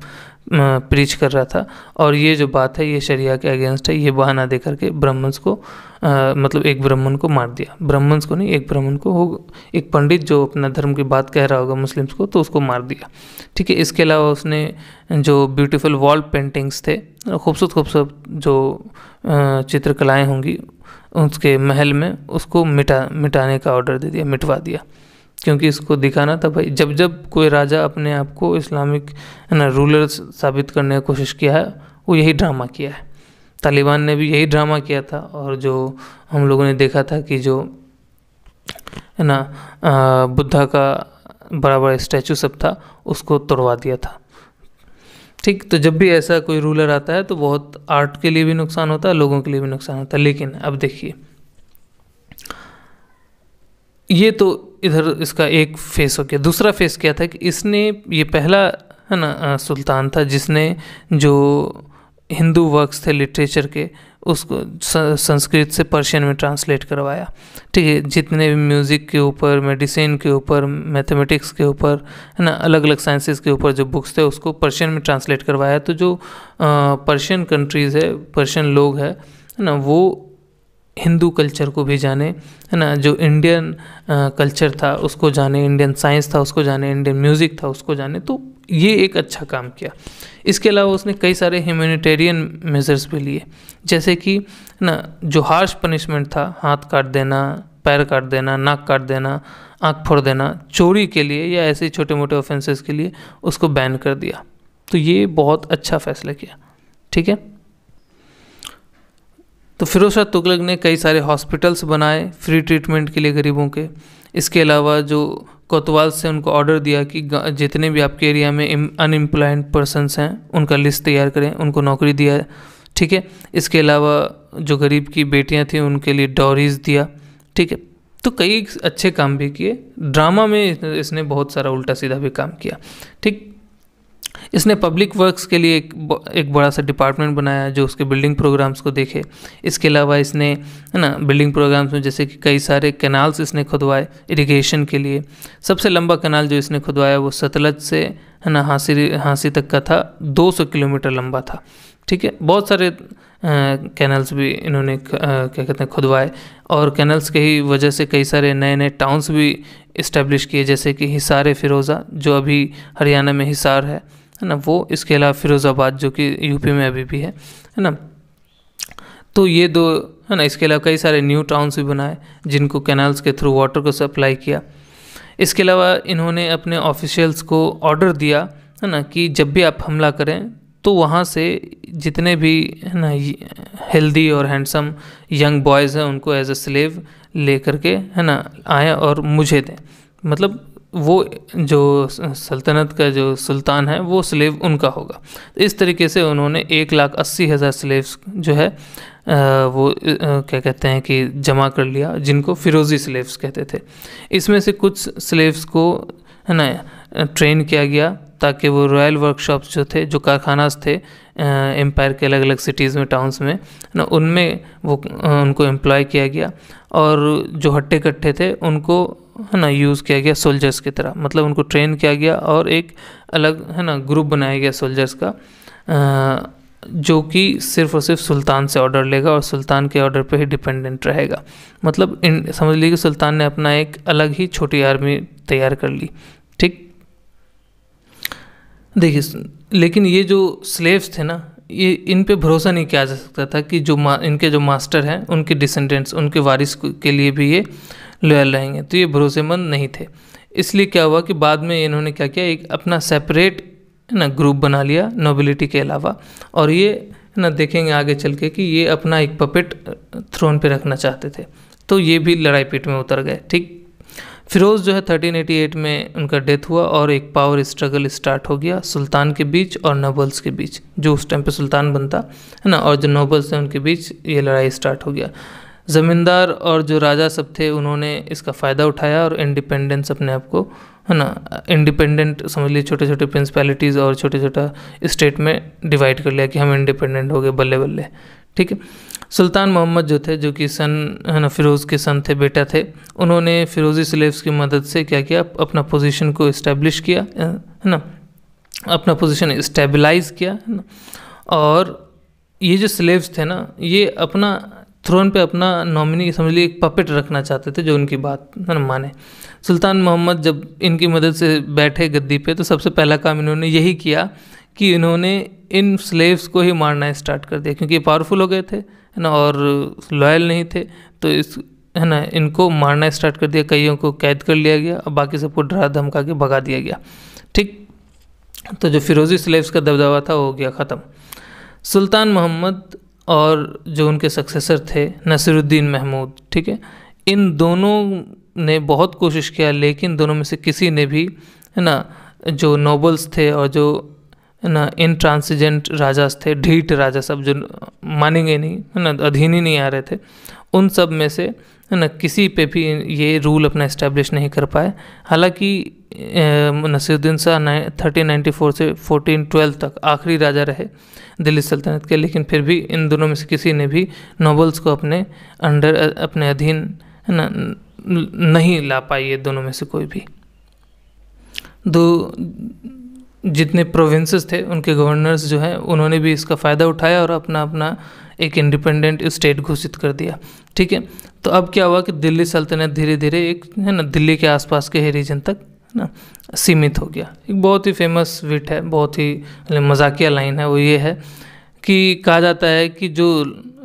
प्रीच कर रहा था और ये जो बात है ये शरिया के अगेंस्ट है ये बहाना दे करके ब्राह्मण्स को आ, मतलब एक ब्राह्मण को मार दिया ब्राह्मण्स को नहीं एक ब्राह्मण को हो एक पंडित जो अपना धर्म की बात कह रहा होगा मुस्लिम्स को तो उसको मार दिया ठीक है इसके अलावा उसने जो ब्यूटीफुल वॉल पेंटिंग्स थे खूबसूरत खूबसूरत जो चित्रकलाएँ होंगी उसके महल में उसको मिटा मिटाने का ऑर्डर दे दिया मिटवा दिया क्योंकि इसको दिखाना था भाई जब जब कोई राजा अपने आप को इस्लामिक ना रूलर साबित करने की कोशिश किया है वो यही ड्रामा किया है तालिबान ने भी यही ड्रामा किया था और जो हम लोगों ने देखा था कि जो है ना बुद्धा का बड़ा बड़ा स्टैचू सब था उसको तोड़वा दिया था ठीक तो जब भी ऐसा कोई रूलर आता है तो बहुत आर्ट के लिए भी नुकसान होता है लोगों के लिए भी नुकसान होता है लेकिन अब देखिए ये तो इधर इसका एक फेस हो गया दूसरा फेस क्या था कि इसने ये पहला है ना सुल्तान था जिसने जो हिंदू वर्क्स थे लिटरेचर के उसको संस्कृत से पर्शियन में ट्रांसलेट करवाया ठीक है जितने भी म्यूज़िक के ऊपर मेडिसिन के ऊपर मैथमेटिक्स के ऊपर है ना अलग अलग साइंसेस के ऊपर जो बुक्स थे उसको पर्शियन में ट्रांसलेट करवाया तो जो पर्शियन कंट्रीज़ है पर्शियन लोग है ना वो हिंदू कल्चर को भी जाने है ना जो इंडियन कल्चर था उसको जाने इंडियन साइंस था उसको जाने इंडियन म्यूज़िक था उसको जाने तो ये एक अच्छा काम किया इसके अलावा उसने कई सारे ह्यूमिटेरियन मेजर्स भी लिए जैसे कि ना जो हार्श पनिशमेंट था हाथ काट देना पैर काट देना नाक काट देना आँख फोड़ देना चोरी के लिए या ऐसे छोटे मोटे ऑफेंसेस के लिए उसको बैन कर दिया तो ये बहुत अच्छा फैसला किया ठीक है तो फिरोज शाह तुगलक ने कई सारे हॉस्पिटल्स बनाए फ्री ट्रीटमेंट के लिए गरीबों के इसके अलावा जो कोतवाल से उनको ऑर्डर दिया कि जितने भी आपके एरिया में अनएम्प्लॉयड पर्सनस हैं उनका लिस्ट तैयार करें उनको नौकरी दिया ठीक है इसके अलावा जो गरीब की बेटियां थीं उनके लिए डॉरीज दिया ठीक है तो कई अच्छे काम भी किए ड्रामा में इसने बहुत सारा उल्टा सीधा भी काम किया ठीक इसने पब्लिक वर्क्स के लिए एक एक बड़ा सा डिपार्टमेंट बनाया जो उसके बिल्डिंग प्रोग्राम्स को देखे इसके अलावा इसने है ना बिल्डिंग प्रोग्राम्स में जैसे कि कई सारे कैनाल्स इसने खुदवाए इरिगेशन के लिए सबसे लंबा कैनाल जो इसने खुदवाया वो सतलज से है ना हाँसी हाँसी तक का था 200 किलोमीटर लंबा था ठीक है बहुत सारे कैनल्स भी इन्होंने क्या कहते हैं खुदवाए और कैनल्स के ही वजह से कई सारे नए नए टाउन्स भी इस्टेब्लिश किए जैसे कि हिसार फिरोज़ा जो अभी हरियाणा में हिसार है है ना वो इसके अलावा फिरोज़ाबाद जो कि यूपी में अभी भी है है ना तो ये दो है ना इसके अलावा कई सारे न्यू टाउन्स भी बनाए जिनको कैनाल्स के थ्रू वाटर को सप्लाई किया इसके अलावा इन्होंने अपने ऑफिशियल्स को ऑर्डर दिया है ना कि जब भी आप हमला करें तो वहाँ से जितने भी है ना हेल्दी और हैंडसम यंग बॉयज़ हैं उनको एज अ स्लेव ले करके है ना आए और मुझे दें मतलब वो जो सल्तनत का जो सुल्तान है वो स्लेव उनका होगा इस तरीके से उन्होंने एक लाख अस्सी हज़ार स्लेव्स जो है वो क्या कहते हैं कि जमा कर लिया जिनको फिरोज़ी स्लेव्स कहते थे इसमें से कुछ स्लेव्स को है ना ट्रेन किया गया ताकि वो रॉयल वर्कशॉप्स जो थे जो कारखाना थे एम्पायर के अलग अलग सिटीज़ में टाउन्स में ना उनमें वो उनको एम्प्लॉय किया गया और जो हट्टे कट्टे थे उनको है ना यूज़ किया गया सोल्जर्स की तरह मतलब उनको ट्रेन किया गया और एक अलग है ना ग्रुप बनाया गया सोल्जर्स का जो कि सिर्फ और सिर्फ सुल्तान से ऑर्डर लेगा और सुल्तान के ऑर्डर पे ही डिपेंडेंट रहेगा मतलब इन समझ लीजिए कि सुल्तान ने अपना एक अलग ही छोटी आर्मी तैयार कर ली ठीक देखिए लेकिन ये जो स्लेव्स थे ना ये इन पे भरोसा नहीं किया जा सकता था कि जो इनके जो मास्टर हैं उनके डिसेंडेंट्स उनके वारिस के लिए भी ये लॉयल रहेंगे तो ये भरोसेमंद नहीं थे इसलिए क्या हुआ कि बाद में इन्होंने क्या किया एक अपना सेपरेट है ना ग्रुप बना लिया नोबिलिटी के अलावा और ये ना देखेंगे आगे चल के कि ये अपना एक पपेट थ्रोन पे रखना चाहते थे तो ये भी लड़ाई पीट में उतर गए ठीक फिरोज़ जो है 1388 में उनका डेथ हुआ और एक पावर स्ट्रगल स्टार्ट हो गया सुल्तान के बीच और नोबल्स के बीच जो उस टाइम पे सुल्तान बनता है ना और जो नोबल्स हैं उनके बीच ये लड़ाई स्टार्ट हो गया ज़मींदार और जो राजा सब थे उन्होंने इसका फ़ायदा उठाया और इंडिपेंडेंस अपने आप को है ना इंडिपेंडेंट समझ लिए छोटे छोटे प्रिंसिपैलिटीज़ और छोटे छोटा स्टेट में डिवाइड कर लिया कि हम इंडिपेंडेंट हो गए बल्ले बल्ले ठीक है सुल्तान मोहम्मद जो थे जो कि सन है ना फिरोज़ के सन थे बेटा थे उन्होंने फिरोज़ी स्लेव्स की मदद से क्या किया अपना पोजीशन को इस्टेब्लिश किया है ना अपना पोजीशन स्टेबलाइज किया है ना और ये जो स्लेव्स थे ना ये अपना थ्रोन पे अपना नॉमिनी समझ लिए एक पपेट रखना चाहते थे जो उनकी बात ना माने सुल्तान मोहम्मद जब इनकी मदद से बैठे गद्दी पे तो सबसे पहला काम इन्होंने यही किया कि इन्होंने इन स्लेव्स को ही मारना स्टार्ट कर दिया क्योंकि ये पावरफुल हो गए थे है ना और लॉयल नहीं थे तो इस है ना इनको मारना स्टार्ट कर दिया कईयों को कैद कर लिया गया और बाकी सबको डरा धमका के भगा दिया गया ठीक तो जो फिरोजी स्लेव्स का दबदबा था वो हो गया ख़त्म सुल्तान मोहम्मद और जो उनके सक्सेसर थे नसीरुद्दीन महमूद ठीक है इन दोनों ने बहुत कोशिश किया लेकिन दोनों में से किसी ने भी है ना जो नोबल्स थे और जो है ना इनट्रांसजेंट राजा थे ढीठ राजा सब जो मानेंगे नहीं है ना अधीन ही नहीं आ रहे थे उन सब में से है ना किसी पे भी ये रूल अपना इस्टेब्लिश नहीं कर पाए हालांकि Nasiruddin Shah thirteen ninety four से फोर्टीन ट्वेल्व तक आखिरी राजा रहे दिल्ली सल्तनत के लेकिन फिर भी इन दोनों में से किसी ने भी नोबल्स को अपने अंडर अपने अधीन है ना नहीं ला पाई ये दोनों में से कोई भी दो जितने प्रोविंसेस थे उनके गवर्नर्स जो हैं उन्होंने भी इसका फ़ायदा उठाया और अपना अपना एक इंडिपेंडेंट स्टेट घोषित कर दिया ठीक है तो अब क्या हुआ कि दिल्ली सल्तनत धीरे धीरे एक है ना दिल्ली के आसपास के ही रीजन तक ना सीमित हो गया एक बहुत ही फेमस विट है बहुत ही मतलब मजाकिया लाइन है वो ये है कि कहा जाता है कि जो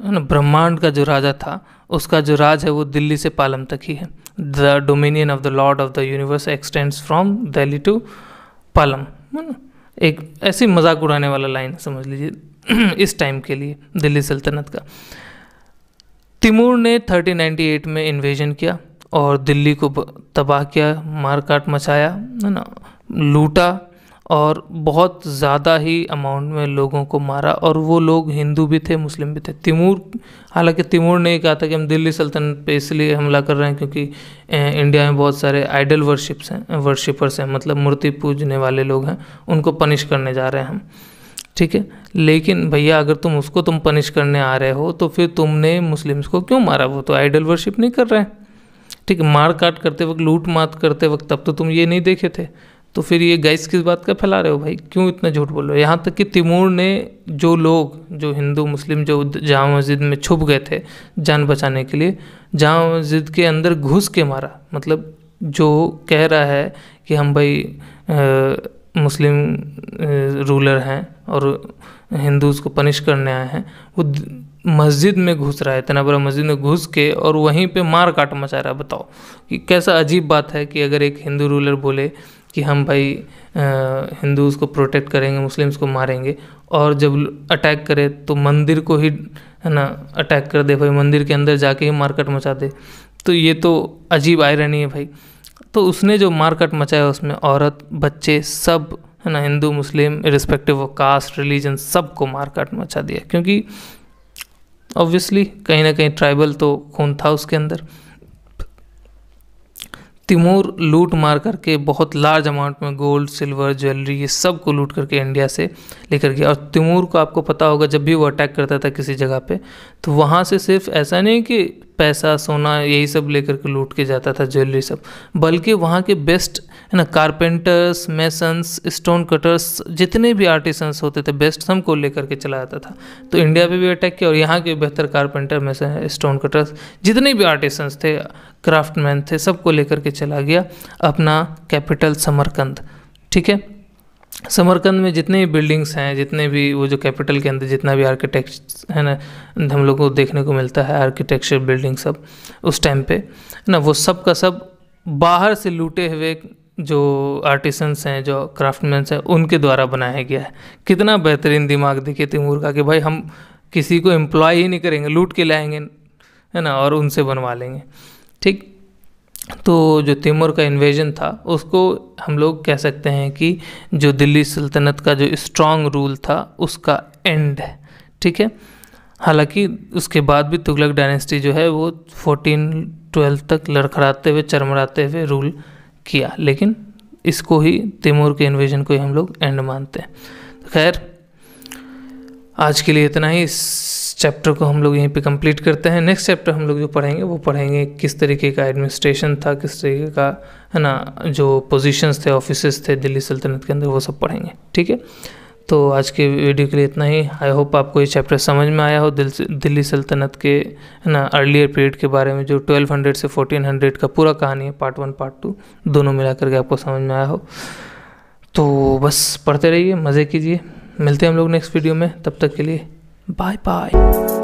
है ना ब्रह्मांड का जो राजा था उसका जो राज है वो दिल्ली से पालम तक ही है the dominion of the lord of the universe extends from Delhi to Palam है ना एक ऐसी मजाक उड़ाने वाला लाइन समझ लीजिए (clears throat) इस टाइम के लिए दिल्ली सल्तनत का तिमूर ने 1398 में इन्वेजन किया और दिल्ली को तबाह किया मारकाट मचाया है ना लूटा और बहुत ज़्यादा ही अमाउंट में लोगों को मारा और वो लोग हिंदू भी थे मुस्लिम भी थे तिमूर हालांकि तिमूर ने कहा था कि हम दिल्ली सल्तनत पे इसलिए हमला कर रहे हैं क्योंकि इंडिया में बहुत सारे आइडल वर्शिप्स हैं वर्शिपर्स हैं मतलब मूर्ति पूजने वाले लोग हैं उनको पनिश करने जा रहे हैं हम ठीक है लेकिन भैया अगर तुम उसको तुम पनिश करने आ रहे हो तो फिर तुमने मुस्लिम्स को क्यों मारा वो तो आइडल वर्शिप नहीं कर रहे हैं ठीक है मार काट करते वक्त लूट मात करते वक्त तब तो तुम ये नहीं देखे थे तो फिर ये गैस किस बात का फैला रहे हो भाई क्यों इतना झूठ बोल रहे हो यहाँ तक कि तिमूर ने जो लोग जो हिंदू मुस्लिम जो जामा मस्जिद में छुप गए थे जान बचाने के लिए जामा मस्जिद के अंदर घुस के मारा मतलब जो कह रहा है कि हम भाई आ, मुस्लिम रूलर हैं और हिंदूज़ को पनिश करने आए हैं वो मस्जिद में घुस रहा है इतना बड़ा मस्जिद में घुस के और वहीं पे मार काट मचा रहा है बताओ कि कैसा अजीब बात है कि अगर एक हिंदू रूलर बोले कि हम भाई हिंदूज़ को प्रोटेक्ट करेंगे मुस्लिम्स को मारेंगे और जब अटैक करे तो मंदिर को ही है ना अटैक कर दे भाई मंदिर के अंदर जाके ही काट मचा दे तो ये तो अजीब आयरनी है भाई तो उसने जो मारकट मचाया उसमें औरत बच्चे सब है ना Hindu Muslim respective of caste religion सब को मारकट मचा दिया क्योंकि ऑब्वियसली कहीं ना कहीं ट्राइबल तो खून था उसके अंदर तिमूर लूट मार करके बहुत लार्ज अमाउंट में गोल्ड सिल्वर ज्वेलरी ये सब को लूट करके इंडिया से लेकर गया और तिमूर को आपको पता होगा जब भी वो अटैक करता था किसी जगह पे तो वहाँ से सिर्फ ऐसा नहीं कि पैसा सोना यही सब लेकर के लूट के जाता था ज्वेलरी सब बल्कि वहाँ के बेस्ट है ना कारपेंटर्स मेसन्स स्टोन कटर्स जितने भी आर्टिसंस होते थे बेस्ट सब को लेकर के चला जाता था तो इंडिया पे भी अटैक किया और यहाँ के बेहतर कारपेंटर मेसन स्टोन कटर्स जितने भी आर्टिसंस थे क्राफ्टमैन थे सबको लेकर के चला गया अपना कैपिटल समरकंद ठीक है समरकंद में जितने भी बिल्डिंग्स हैं जितने भी वो जो कैपिटल के अंदर जितना भी आर्किटेक्ट है ना हम लोग को देखने को मिलता है आर्किटेक्चर बिल्डिंग सब उस टाइम पे ना वो सब का सब बाहर से लूटे हुए जो आर्टिसंस हैं जो क्राफ्टमैन्स हैं उनके द्वारा बनाया गया है कितना बेहतरीन दिमाग देखे तिमूर का कि भाई हम किसी को एम्प्लॉय ही नहीं करेंगे लूट के लाएंगे है ना और उनसे बनवा लेंगे ठीक तो जो तैमूर का इन्वेजन था उसको हम लोग कह सकते हैं कि जो दिल्ली सल्तनत का जो स्ट्रॉन्ग रूल था उसका एंड है ठीक है हालांकि उसके बाद भी तुगलक डायनेस्टी जो है वो फोर्टीन ट्वेल्व तक लड़खड़ाते हुए चरमराते हुए रूल किया लेकिन इसको ही तैमूर के इन्वेजन को ही हम लोग एंड मानते हैं तो खैर आज के लिए इतना ही चैप्टर को हम लोग यहीं पे कंप्लीट करते हैं नेक्स्ट चैप्टर हम लोग जो पढ़ेंगे वो पढ़ेंगे किस तरीके का एडमिनिस्ट्रेशन था किस तरीके का है ना जो पोजीशंस थे ऑफिस थे दिल्ली सल्तनत के अंदर वो सब पढ़ेंगे ठीक है तो आज के वीडियो के लिए इतना ही आई होप आपको ये चैप्टर समझ में आया हो दिल दिल्ली सल्तनत के है ना अर्लियर पीरियड के बारे में जो 1200 से 1400 का पूरा कहानी है पार्ट वन पार्ट टू दोनों मिला करके आपको समझ में आया हो तो बस पढ़ते रहिए मज़े कीजिए मिलते हैं हम लोग नेक्स्ट वीडियो में तब तक के लिए Bye bye.